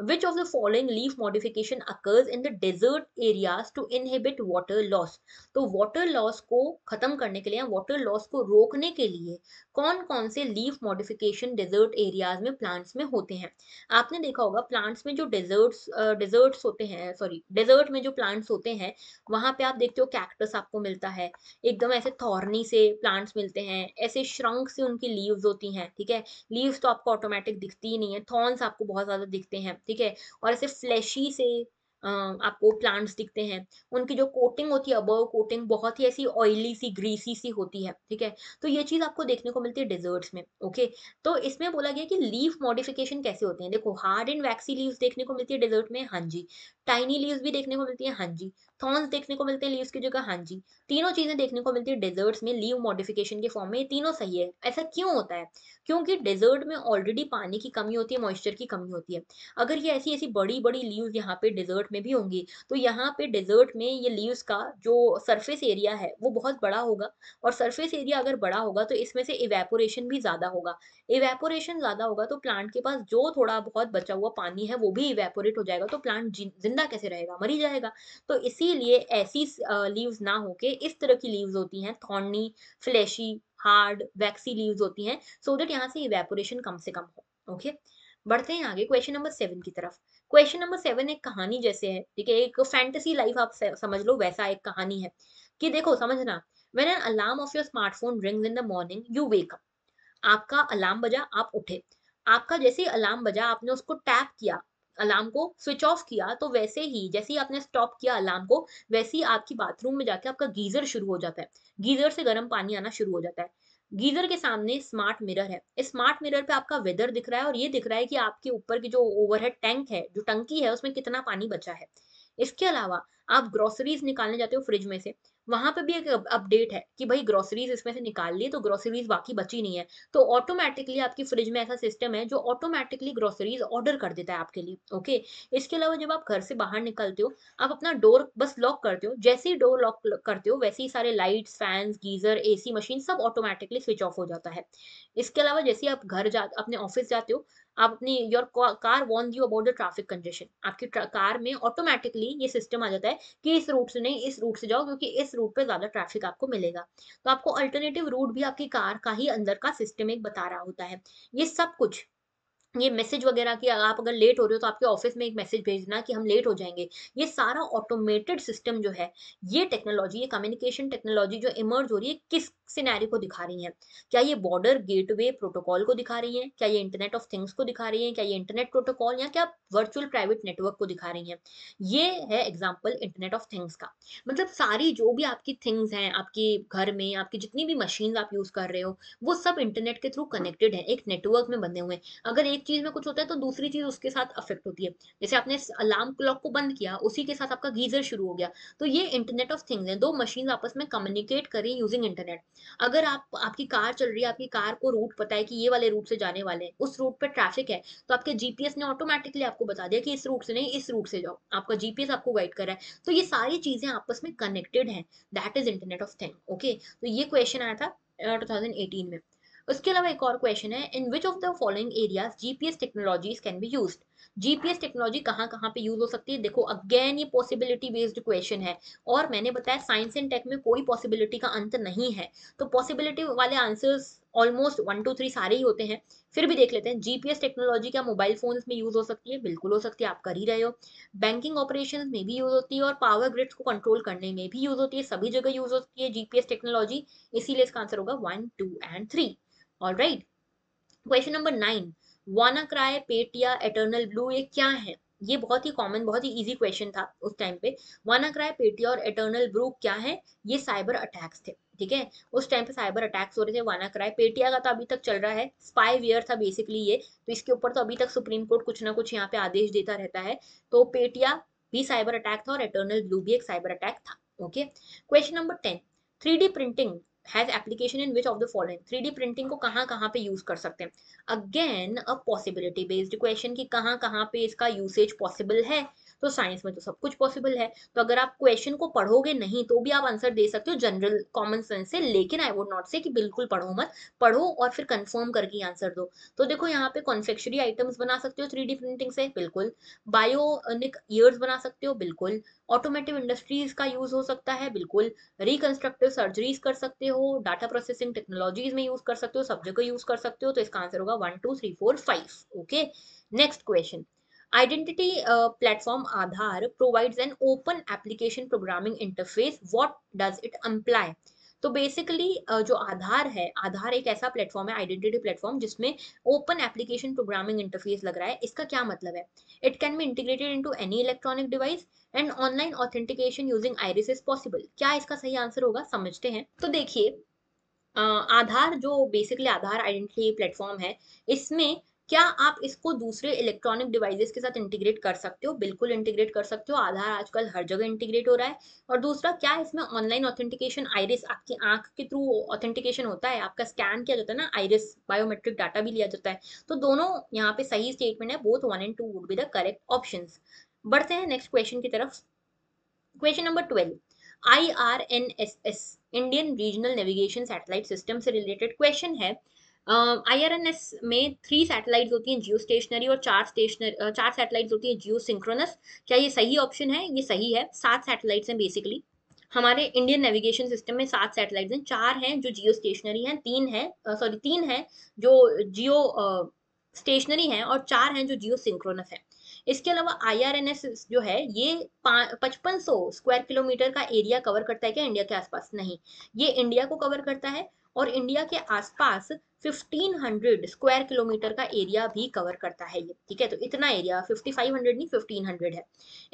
which of the following leaf modification occurs in the desert area to inhabit water loss तो वॉटर लॉस को खत्म करने के लिए वॉटर लॉस को रोकने के लिए कौन कौन से लीव मॉडिफिकेशन डेजर्ट एरियाज में प्लांट्स में होते हैं आपने देखा होगा प्लांट्स में जो डेजर्ट्स डेजर्ट्स uh, होते हैं सॉरी डेजर्ट में जो प्लांट्स होते हैं वहां पे आप देखते हो कैक्टस आपको मिलता है एकदम ऐसे थॉर्नी से प्लांट्स मिलते हैं ऐसे श्रंक से उनकी लीव्स होती हैं ठीक है लीव्स तो आपको ऑटोमेटिक दिखती ही नहीं है थॉर्न्स आपको बहुत ज़्यादा दिखते हैं ठीक है और ऐसे फ्लैशी से आपको प्लांट्स दिखते हैं उनकी जो कोटिंग होती है अबव कोटिंग बहुत ही ऐसी ऑयली सी ग्रीसी सी होती है ठीक है तो ये चीज़ आपको देखने को मिलती है डिजर्ट्स में ओके तो इसमें बोला गया कि लीव मॉडिफिकेशन कैसे होते हैं देखो हार्ड एंड वैक्सी लीव्स देखने को मिलती है डिजर्ट में हांजी टाइनी लीव्स भी देखने को मिलती है हाँ जी थॉर्न्स देखने को मिलते हैं लीव्स की जगह हाँ जी तीनों चीजें देखने को मिलती है डेजर्ट्स में लीव मॉडिफिकेशन के फॉर्म में ये तीनों सही है ऐसा क्यों होता है क्योंकि डेजर्ट में ऑलरेडी पानी की कमी होती है मॉइस्चर की कमी होती है अगर ये ऐसी ऐसी बड़ी बड़ी लीव्स यहाँ पे डेजर्ट में भी होंगी तो यहाँ पे डेजर्ट में ये लीव्स का जो सरफेस एरिया है वो बहुत बड़ा होगा और सरफेस एरिया अगर बड़ा होगा तो इसमें से इवेपोरेशन भी ज्यादा होगा इवेपोरेशन ज्यादा होगा तो प्लांट के पास जो थोड़ा बहुत बचा हुआ पानी है वो भी इवेपोरेट हो जाएगा तो प्लांट जिंदा कैसे रहेगा मरी जाएगा तो इसी इसीलिए ऐसी लीव्स ना होके इस तरह की लीव्स होती हैं thorny fleshy hard waxy leaves होती हैं सो देट यहाँ से इवेपोरेशन कम से कम हो ओके बढ़ते हैं आगे क्वेश्चन नंबर सेवन की तरफ क्वेश्चन नंबर सेवन एक कहानी जैसे है ठीक है एक फैंटेसी लाइफ आप समझ लो वैसा एक कहानी है कि देखो समझना when an alarm of your smartphone ring in the morning you wake up आपका अलार्म बजा आप उठे आपका जैसे ही अलार्म बजा आपने उसको टैप किया अलार्म को स्विच ऑफ किया तो वैसे ही जैसे ही आपने स्टॉप किया अलार्म को वैसे ही आपकी बाथरूम में जाके आपका गीजर शुरू हो जाता है गीजर से गर्म पानी आना शुरू हो जाता है गीजर के सामने स्मार्ट मिरर है इस स्मार्ट मिरर पे आपका वेदर दिख रहा है और ये दिख रहा है कि आपके ऊपर की जो ओवरहेड टैंक है जो टंकी है उसमें कितना पानी बचा है इसके अलावा आप ग्रोसरीज निकालने जाते हो फ्रिज में से वहां पे भी एक अपडेट है कि भाई ग्रोसरीज इसमें से निकाल ली तो ग्रोसरीज बाकी बची नहीं है तो ऑटोमेटिकली आपकी फ्रिज में ऐसा सिस्टम है जो ऑटोमेटिकली ग्रोसरीज ऑर्डर कर देता है आपके लिए ओके इसके अलावा जब आप घर से बाहर निकलते हो आप अपना डोर बस लॉक करते हो जैसे ही डोर लॉक करते हो वैसे ही सारे lights fans geyser AC machine सब ऑटोमेटिकली स्विच ऑफ हो जाता है इसके अलावा जैसे आप घर जा अपने ऑफिस जाते हो आप अपनी your car warn you about the traffic congestion आपकी कार में ऑटोमेटिकली ये सिस्टम आ जाता है कि इस रूट से नहीं इस रूट से जाओ क्योंकि इस रूट पे ज़्यादा ट्रैफिक आपको मिलेगा तो आपको अल्टरनेटिव रूट भी आपकी कार का ही अंदर का सिस्टम एक बता रहा होता है ये सब कुछ ये मैसेज वगैरह कि आप अगर लेट हो रहे हो तो आपके ऑफिस में एक मैसेज भेजना कि हम लेट हो जाएंगे ये सारा ऑटोमेटेड सिस्टम जो है ये टेक्नोलॉजी ये कम्युनिकेशन टेक्नोलॉजी जो इमर्ज हो रही है किस सिनेरियो को दिखा रही है क्या ये बॉर्डर गेटवे प्रोटोकॉल को दिखा रही है क्या ये इंटरनेट ऑफ थिंग्स को दिखा रही है क्या ये इंटरनेट प्रोटोकॉल या क्या वर्चुअल प्राइवेट नेटवर्क को दिखा रही है ये है एग्जाम्पल इंटरनेट ऑफ थिंग्स का मतलब सारी जो भी आपकी थिंग्स हैं आपके घर में आपकी जितनी भी मशीन आप यूज कर रहे हो वो सब इंटरनेट के थ्रू कनेक्टेड है एक नेटवर्क में बने हुए हैं अगर एक चीज में कुछ होता है तो दूसरी चीज उसके साथ अफेक्ट होती है जैसे आपने अलार्म क्लॉक को बंद किया उसी के साथ आपका गीजर शुरू हो गया तो ये इंटरनेट ऑफ थिंग्स है दो मशीन आपस में कम्युनिकेट करें यूजिंग इंटरनेट अगर आप आपकी कार चल रही है आपकी कार को रूट पता है कि ये वाले रूट से जाने वाले हैं उस रूट पर ट्रैफिक है तो आपके जीपीएस ने ऑटोमेटिकली आपको बता दिया कि इस रूट से नहीं इस रूट से जाओ आपका जीपीएस आपको गाइड कर रहा है तो ये सारी चीजें आपस में कनेक्टेड है that is internet of thing okay तो ये क्वेश्चन आया था टू थाउजेंड एटीन में उसके अलावा एक और क्वेश्चन है in which of the following area GPS technologies can be used GPS technology कहाँ कहाँ पे यूज हो सकती है देखो अगेन ये पॉसिबिलिटी बेस्ड क्वेश्चन है और मैंने बताया साइंस एंड टेक में कोई पॉसिबिलिटी का अंत नहीं है तो पॉसिबिलिटी वाले answers almost one two three सारे ही होते हैं फिर भी देख लेते हैं जीपीएस टेक्नोलॉजी क्या मोबाइल फोन में यूज हो सकती है बिल्कुल हो सकती है आप कर ही रहे हो बैंकिंग ऑपरेशन में भी यूज होती है और पावर ग्रिड्स को कंट्रोल करने में भी यूज होती है सभी जगह यूज होती है जीपीएस टेक्नोलॉजी इसीलिए इसका आंसर होगा one two and three all right question number nine WannaCry Petya या एटर्नल ब्लू ये क्या है ये बहुत ही कॉमन बहुत ही इजी क्वेश्चन था उस टाइम पे वाना क्राय पेटिया और एटर्नल ब्रू क्या है ये साइबर अटैक्स थे ठीक है उस टाइम पे साइबर अटैक्स हो रहे थे वाना क्राय पेटिया का तो अभी तक चल रहा है स्पाईवियर था बेसिकली ये तो इसके ऊपर तो अभी तक सुप्रीम कोर्ट कुछ ना कुछ यहाँ पे आदेश देता रहता है तो पेटिया भी साइबर अटैक था और एटर्नल ब्लू भी एक साइबर अटैक था okay question number ten three printing has application in which of the following three D printing को कहाँ कहाँ पे यूज कर सकते हैं again a possibility based question की कहाँ कहाँ पे इसका यूसेज पॉसिबल है तो साइंस में तो सब कुछ पॉसिबल है तो अगर आप क्वेश्चन को पढ़ोगे नहीं तो भी आप आंसर दे सकते हो जनरल कॉमन सेंस से लेकिन आई वुड नॉट से कि बिल्कुल पढ़ो मत पढ़ो और फिर कंफर्म करके आंसर दो तो देखो यहाँ पे कॉन्फेक्शनरी आइटम्स बना सकते हो थ्री प्रिंटिंग से बिल्कुल बायोनिक ईयर्स बना सकते हो बिल्कुल ऑटोमेटिव इंडस्ट्रीज का यूज हो सकता है बिल्कुल रिकंस्ट्रक्टिव सर्जरीज कर सकते हो डाटा प्रोसेसिंग टेक्नोलॉजीज में यूज कर सकते हो सब जगह यूज कर सकते हो तो इसका आंसर होगा one two three four five okay next question Identity uh, platform Aadhaar provides an open application programming interface. What does it imply? तो बेसिकली uh, जो आधार है आधार एक ऐसा प्लेटफॉर्म है आइडेंटिटी प्लेटफॉर्म जिसमें ओपन एप्लीकेशन प्रोग्रामिंग इंटरफेस लग रहा है इसका क्या मतलब है it can be integrated into any electronic device and online authentication using iris is possible क्या इसका सही आंसर होगा समझते हैं तो देखिए आधार uh, जो बेसिकली आधार आइडेंटिटी प्लेटफॉर्म है इसमें क्या आप इसको दूसरे इलेक्ट्रॉनिक डिवाइसेस के साथ इंटीग्रेट कर सकते हो बिल्कुल इंटीग्रेट कर सकते हो आधार आजकल हर जगह इंटीग्रेट हो रहा है और दूसरा क्या इसमें ऑनलाइन ऑथेंटिकेशन आइरिस आपकी आंख के थ्रू ऑथेंटिकेशन होता है आपका स्कैन किया जाता है ना आइरिस बायोमेट्रिक डाटा भी लिया जाता है तो दोनों यहाँ पे सही स्टेटमेंट है both one and two would be the correct option बढ़ते हैं नेक्स्ट क्वेश्चन की तरफ question number twelve I R N S S Indian regional navigation satellite system से रिलेटेड क्वेश्चन है आई आर एन एस में थ्री सैटेलाइट होती हैं जियो स्टेशनरी और चार स्टेशनरी चार सैटेलाइट होती हैं जियो सिंक्रोनस क्या ये सही ऑप्शन है ये सही है सात सैटेलाइट्स हैं बेसिकली हमारे इंडियन नेविगेशन सिस्टम में सात सैटेलाइट हैं चार हैं जो जियो स्टेशनरी हैं तीन हैं सॉरी तीन हैं जो जियो स्टेशनरी हैं और चार हैं जो जियो सिंक्रोनस हैं इसके अलावा आईआरएनएस जो है ये पचपन सौ स्क्वायर किलोमीटर का एरिया कवर करता है क्या इंडिया के आसपास नहीं ये इंडिया को कवर करता है और इंडिया के आसपास 1500 स्क्वायर किलोमीटर का एरिया भी कवर करता है ये ठीक है तो इतना एरिया 5500 नहीं 1500 है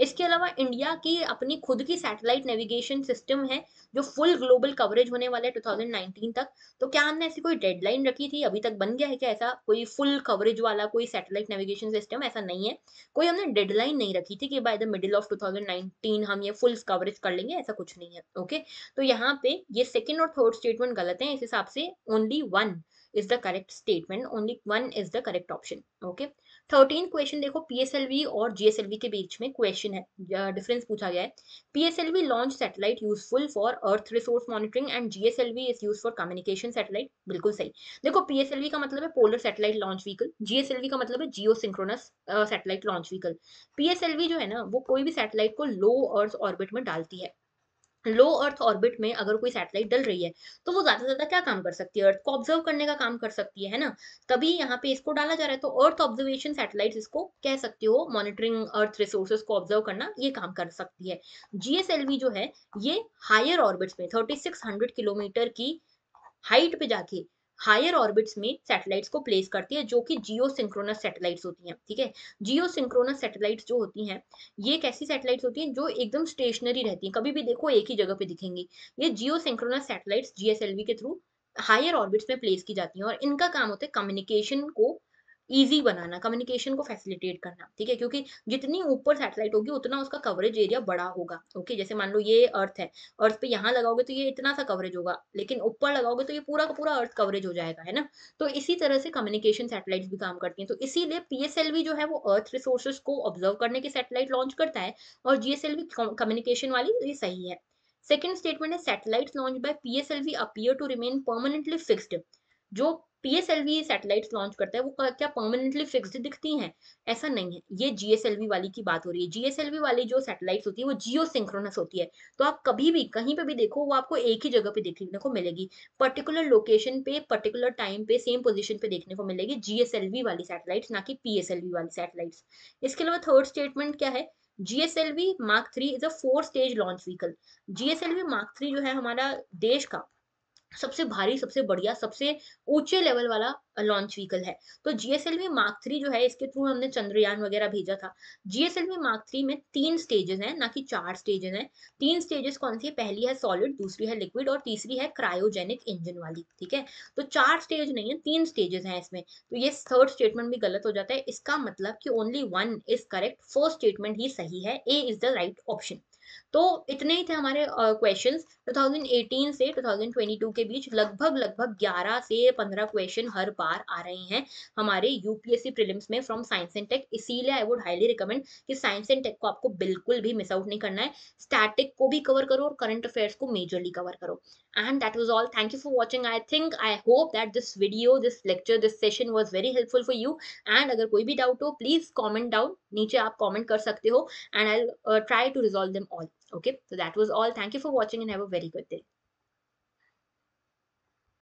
इसके अलावा इंडिया की अपनी खुद की सैटेलाइट नेविगेशन सिस्टम है जो फुल ग्लोबल कवरेज होने वाला है 2019 तक तो क्या हमने ऐसी कोई डेडलाइन रखी थी अभी तक बन गया है क्या ऐसा कोई फुल कवरेज वाला कोई सैटेलाइट नेविगेशन सिस्टम ऐसा नहीं है कोई हमने डेडलाइन नहीं रखी थी कि बाय द मिडिल ऑफ 2019 हम ये फुल कवरेज कर लेंगे ऐसा कुछ नहीं है ओके तो यहाँ पे ये सेकेंड और थर्ड स्टेटमेंट गलत है इस हिसाब से only one is the correct statement only one is the correct option okay thirteen question देखो पीएसएलवी और जीएसएलवी के बीच में क्वेश्चन है डिफरेंस पूछा गया है PSLV launch satellite useful for earth resource monitoring and GSLV is use for communication satellite बिल्कुल सही देखो पीएसएलवी का मतलब है polar satellite launch vehicle GSLV का मतलब है geosynchronous satellite launch vehicle PSLV जो है ना वो कोई भी सैटेलाइट को लो अर्थ ऑर्बिट में डालती है लो अर्थ ऑर्बिट में अगर कोई सैटेलाइट डल रही है तो वो ज्यादा से ज्यादा क्या काम कर सकती है अर्थ को ऑब्जर्व करने का काम कर सकती है ना तभी यहाँ पे इसको डाला जा रहा है तो अर्थ ऑब्जर्वेशन सैटेलाइट इसको कह सकते हो मॉनिटरिंग अर्थ रिसोर्सेज को ऑब्जर्व करना ये काम कर सकती है जीएसएलवी जो है ये हायर ऑर्बिट्स में थर्टी किलोमीटर की हाइट पे जाके हायर ऑर्बिट्स में सैटेलाइट्स को प्लेस करती है जो कि जियो सिंक्रोनस सैटेलाइट्स होती हैं ठीक है जियो सिंक्रोनस सैटेलाइट्स जो होती हैं ये कैसी सैटेलाइट्स होती हैं जो एकदम स्टेशनरी रहती हैं कभी भी देखो एक ही जगह पे दिखेंगी ये जियो सिंक्रोनस सैटेलाइट्स जीएसएलवी के थ्रू हायर ऑर्बिट्स में प्लेस की जाती हैं और इनका काम होता है कम्युनिकेशन को ईजी बनाना कम्युनिकेशन को फैसिलिटेट करना ठीक है क्योंकि जितनी ऊपर सैटेलाइट होगी उतना उसका कवरेज एरिया बड़ा होगा ओके जैसे मान लो ये अर्थ है अर्थ पे यहाँ लगाओगे तो ये इतना सा कवरेज होगा लेकिन ऊपर लगाओगे तो ये पूरा का पूरा अर्थ कवरेज हो जाएगा है ना तो इसी तरह से कम्युनिकेशन सैटेलाइट भी काम करती है तो इसीलिए पीएसएलवी जो है वो अर्थ रिसोर्सेस को ऑब्जर्व करने के सैटेलाइट लॉन्च करता है और जीएसएलवी कम्युनिकेशन वाली ये सही है सेकेंड स्टेटमेंट है satellite launch by PSLV appear to remain permanently fixed जो पीएसएलवी सैटेलाइट लॉन्च करता है वो क्या परमानेंटली फिक्स्ड दिखती हैं ऐसा नहीं है ये जीएसएलवी वाली की बात हो रही है जीएसएलवी वाली जो सैटेलाइट्स होती है वो जियो सिंक्रोनस होती है तो आप कभी भी कहीं पे भी देखो वो आपको एक ही जगह पे देखने को मिलेगी पर्टिकुलर लोकेशन पे पर्टिकुलर टाइम पे सेम पोजिशन पे देखने को मिलेगी जीएसएलवी वाली सैटेलाइट ना कि पीएसएलवी वाली सैटेलाइट्स इसके अलावा थर्ड स्टेटमेंट क्या है GSLV mark three is a four stage launch vehicle GSLV mark three जो है हमारा देश का सबसे भारी सबसे बढ़िया सबसे ऊंचे लेवल वाला लॉन्च व्हीकल है तो जीएसएलवी मार्क थ्री जो है इसके थ्रू हमने चंद्रयान वगैरह भेजा था जीएसएलवी मार्क थ्री में तीन स्टेजेस हैं ना कि चार स्टेजेस हैं तीन स्टेजेस कौन सी है पहली है सॉलिड दूसरी है लिक्विड और तीसरी है क्रायोजेनिक इंजन वाली ठीक है तो चार स्टेज नहीं है तीन स्टेजेस हैं इसमें तो ये थर्ड स्टेटमेंट भी गलत हो जाता है इसका मतलब कि only one is correct first statement ही सही है A is the right option तो इतने ही थे हमारे क्वेश्चन uh, 2018 से 2022 के बीच लगभग लगभग 11 से 15 क्वेश्चन हर बार आ रहे हैं हमारे यूपीएससी प्रीलिम्स में फ्रॉम साइंस एंड टेक इसीलिए आई वुड हाईली रिकमेंड कि साइंस एंड टेक को आपको बिल्कुल भी मिस आउट नहीं करना है स्टैटिक को भी कवर करो और करंट अफेयर्स को मेजरली कवर करो and that was all thank you for watching I think I hope that this video this lecture this session was very helpful for you and अगर कोई भी डाउट हो प्लीज कॉमेंट डाउन नीचे आप कॉमेंट कर सकते हो and I try to resolve them all Okay, so that was all. Thank you for watching and have a very good day.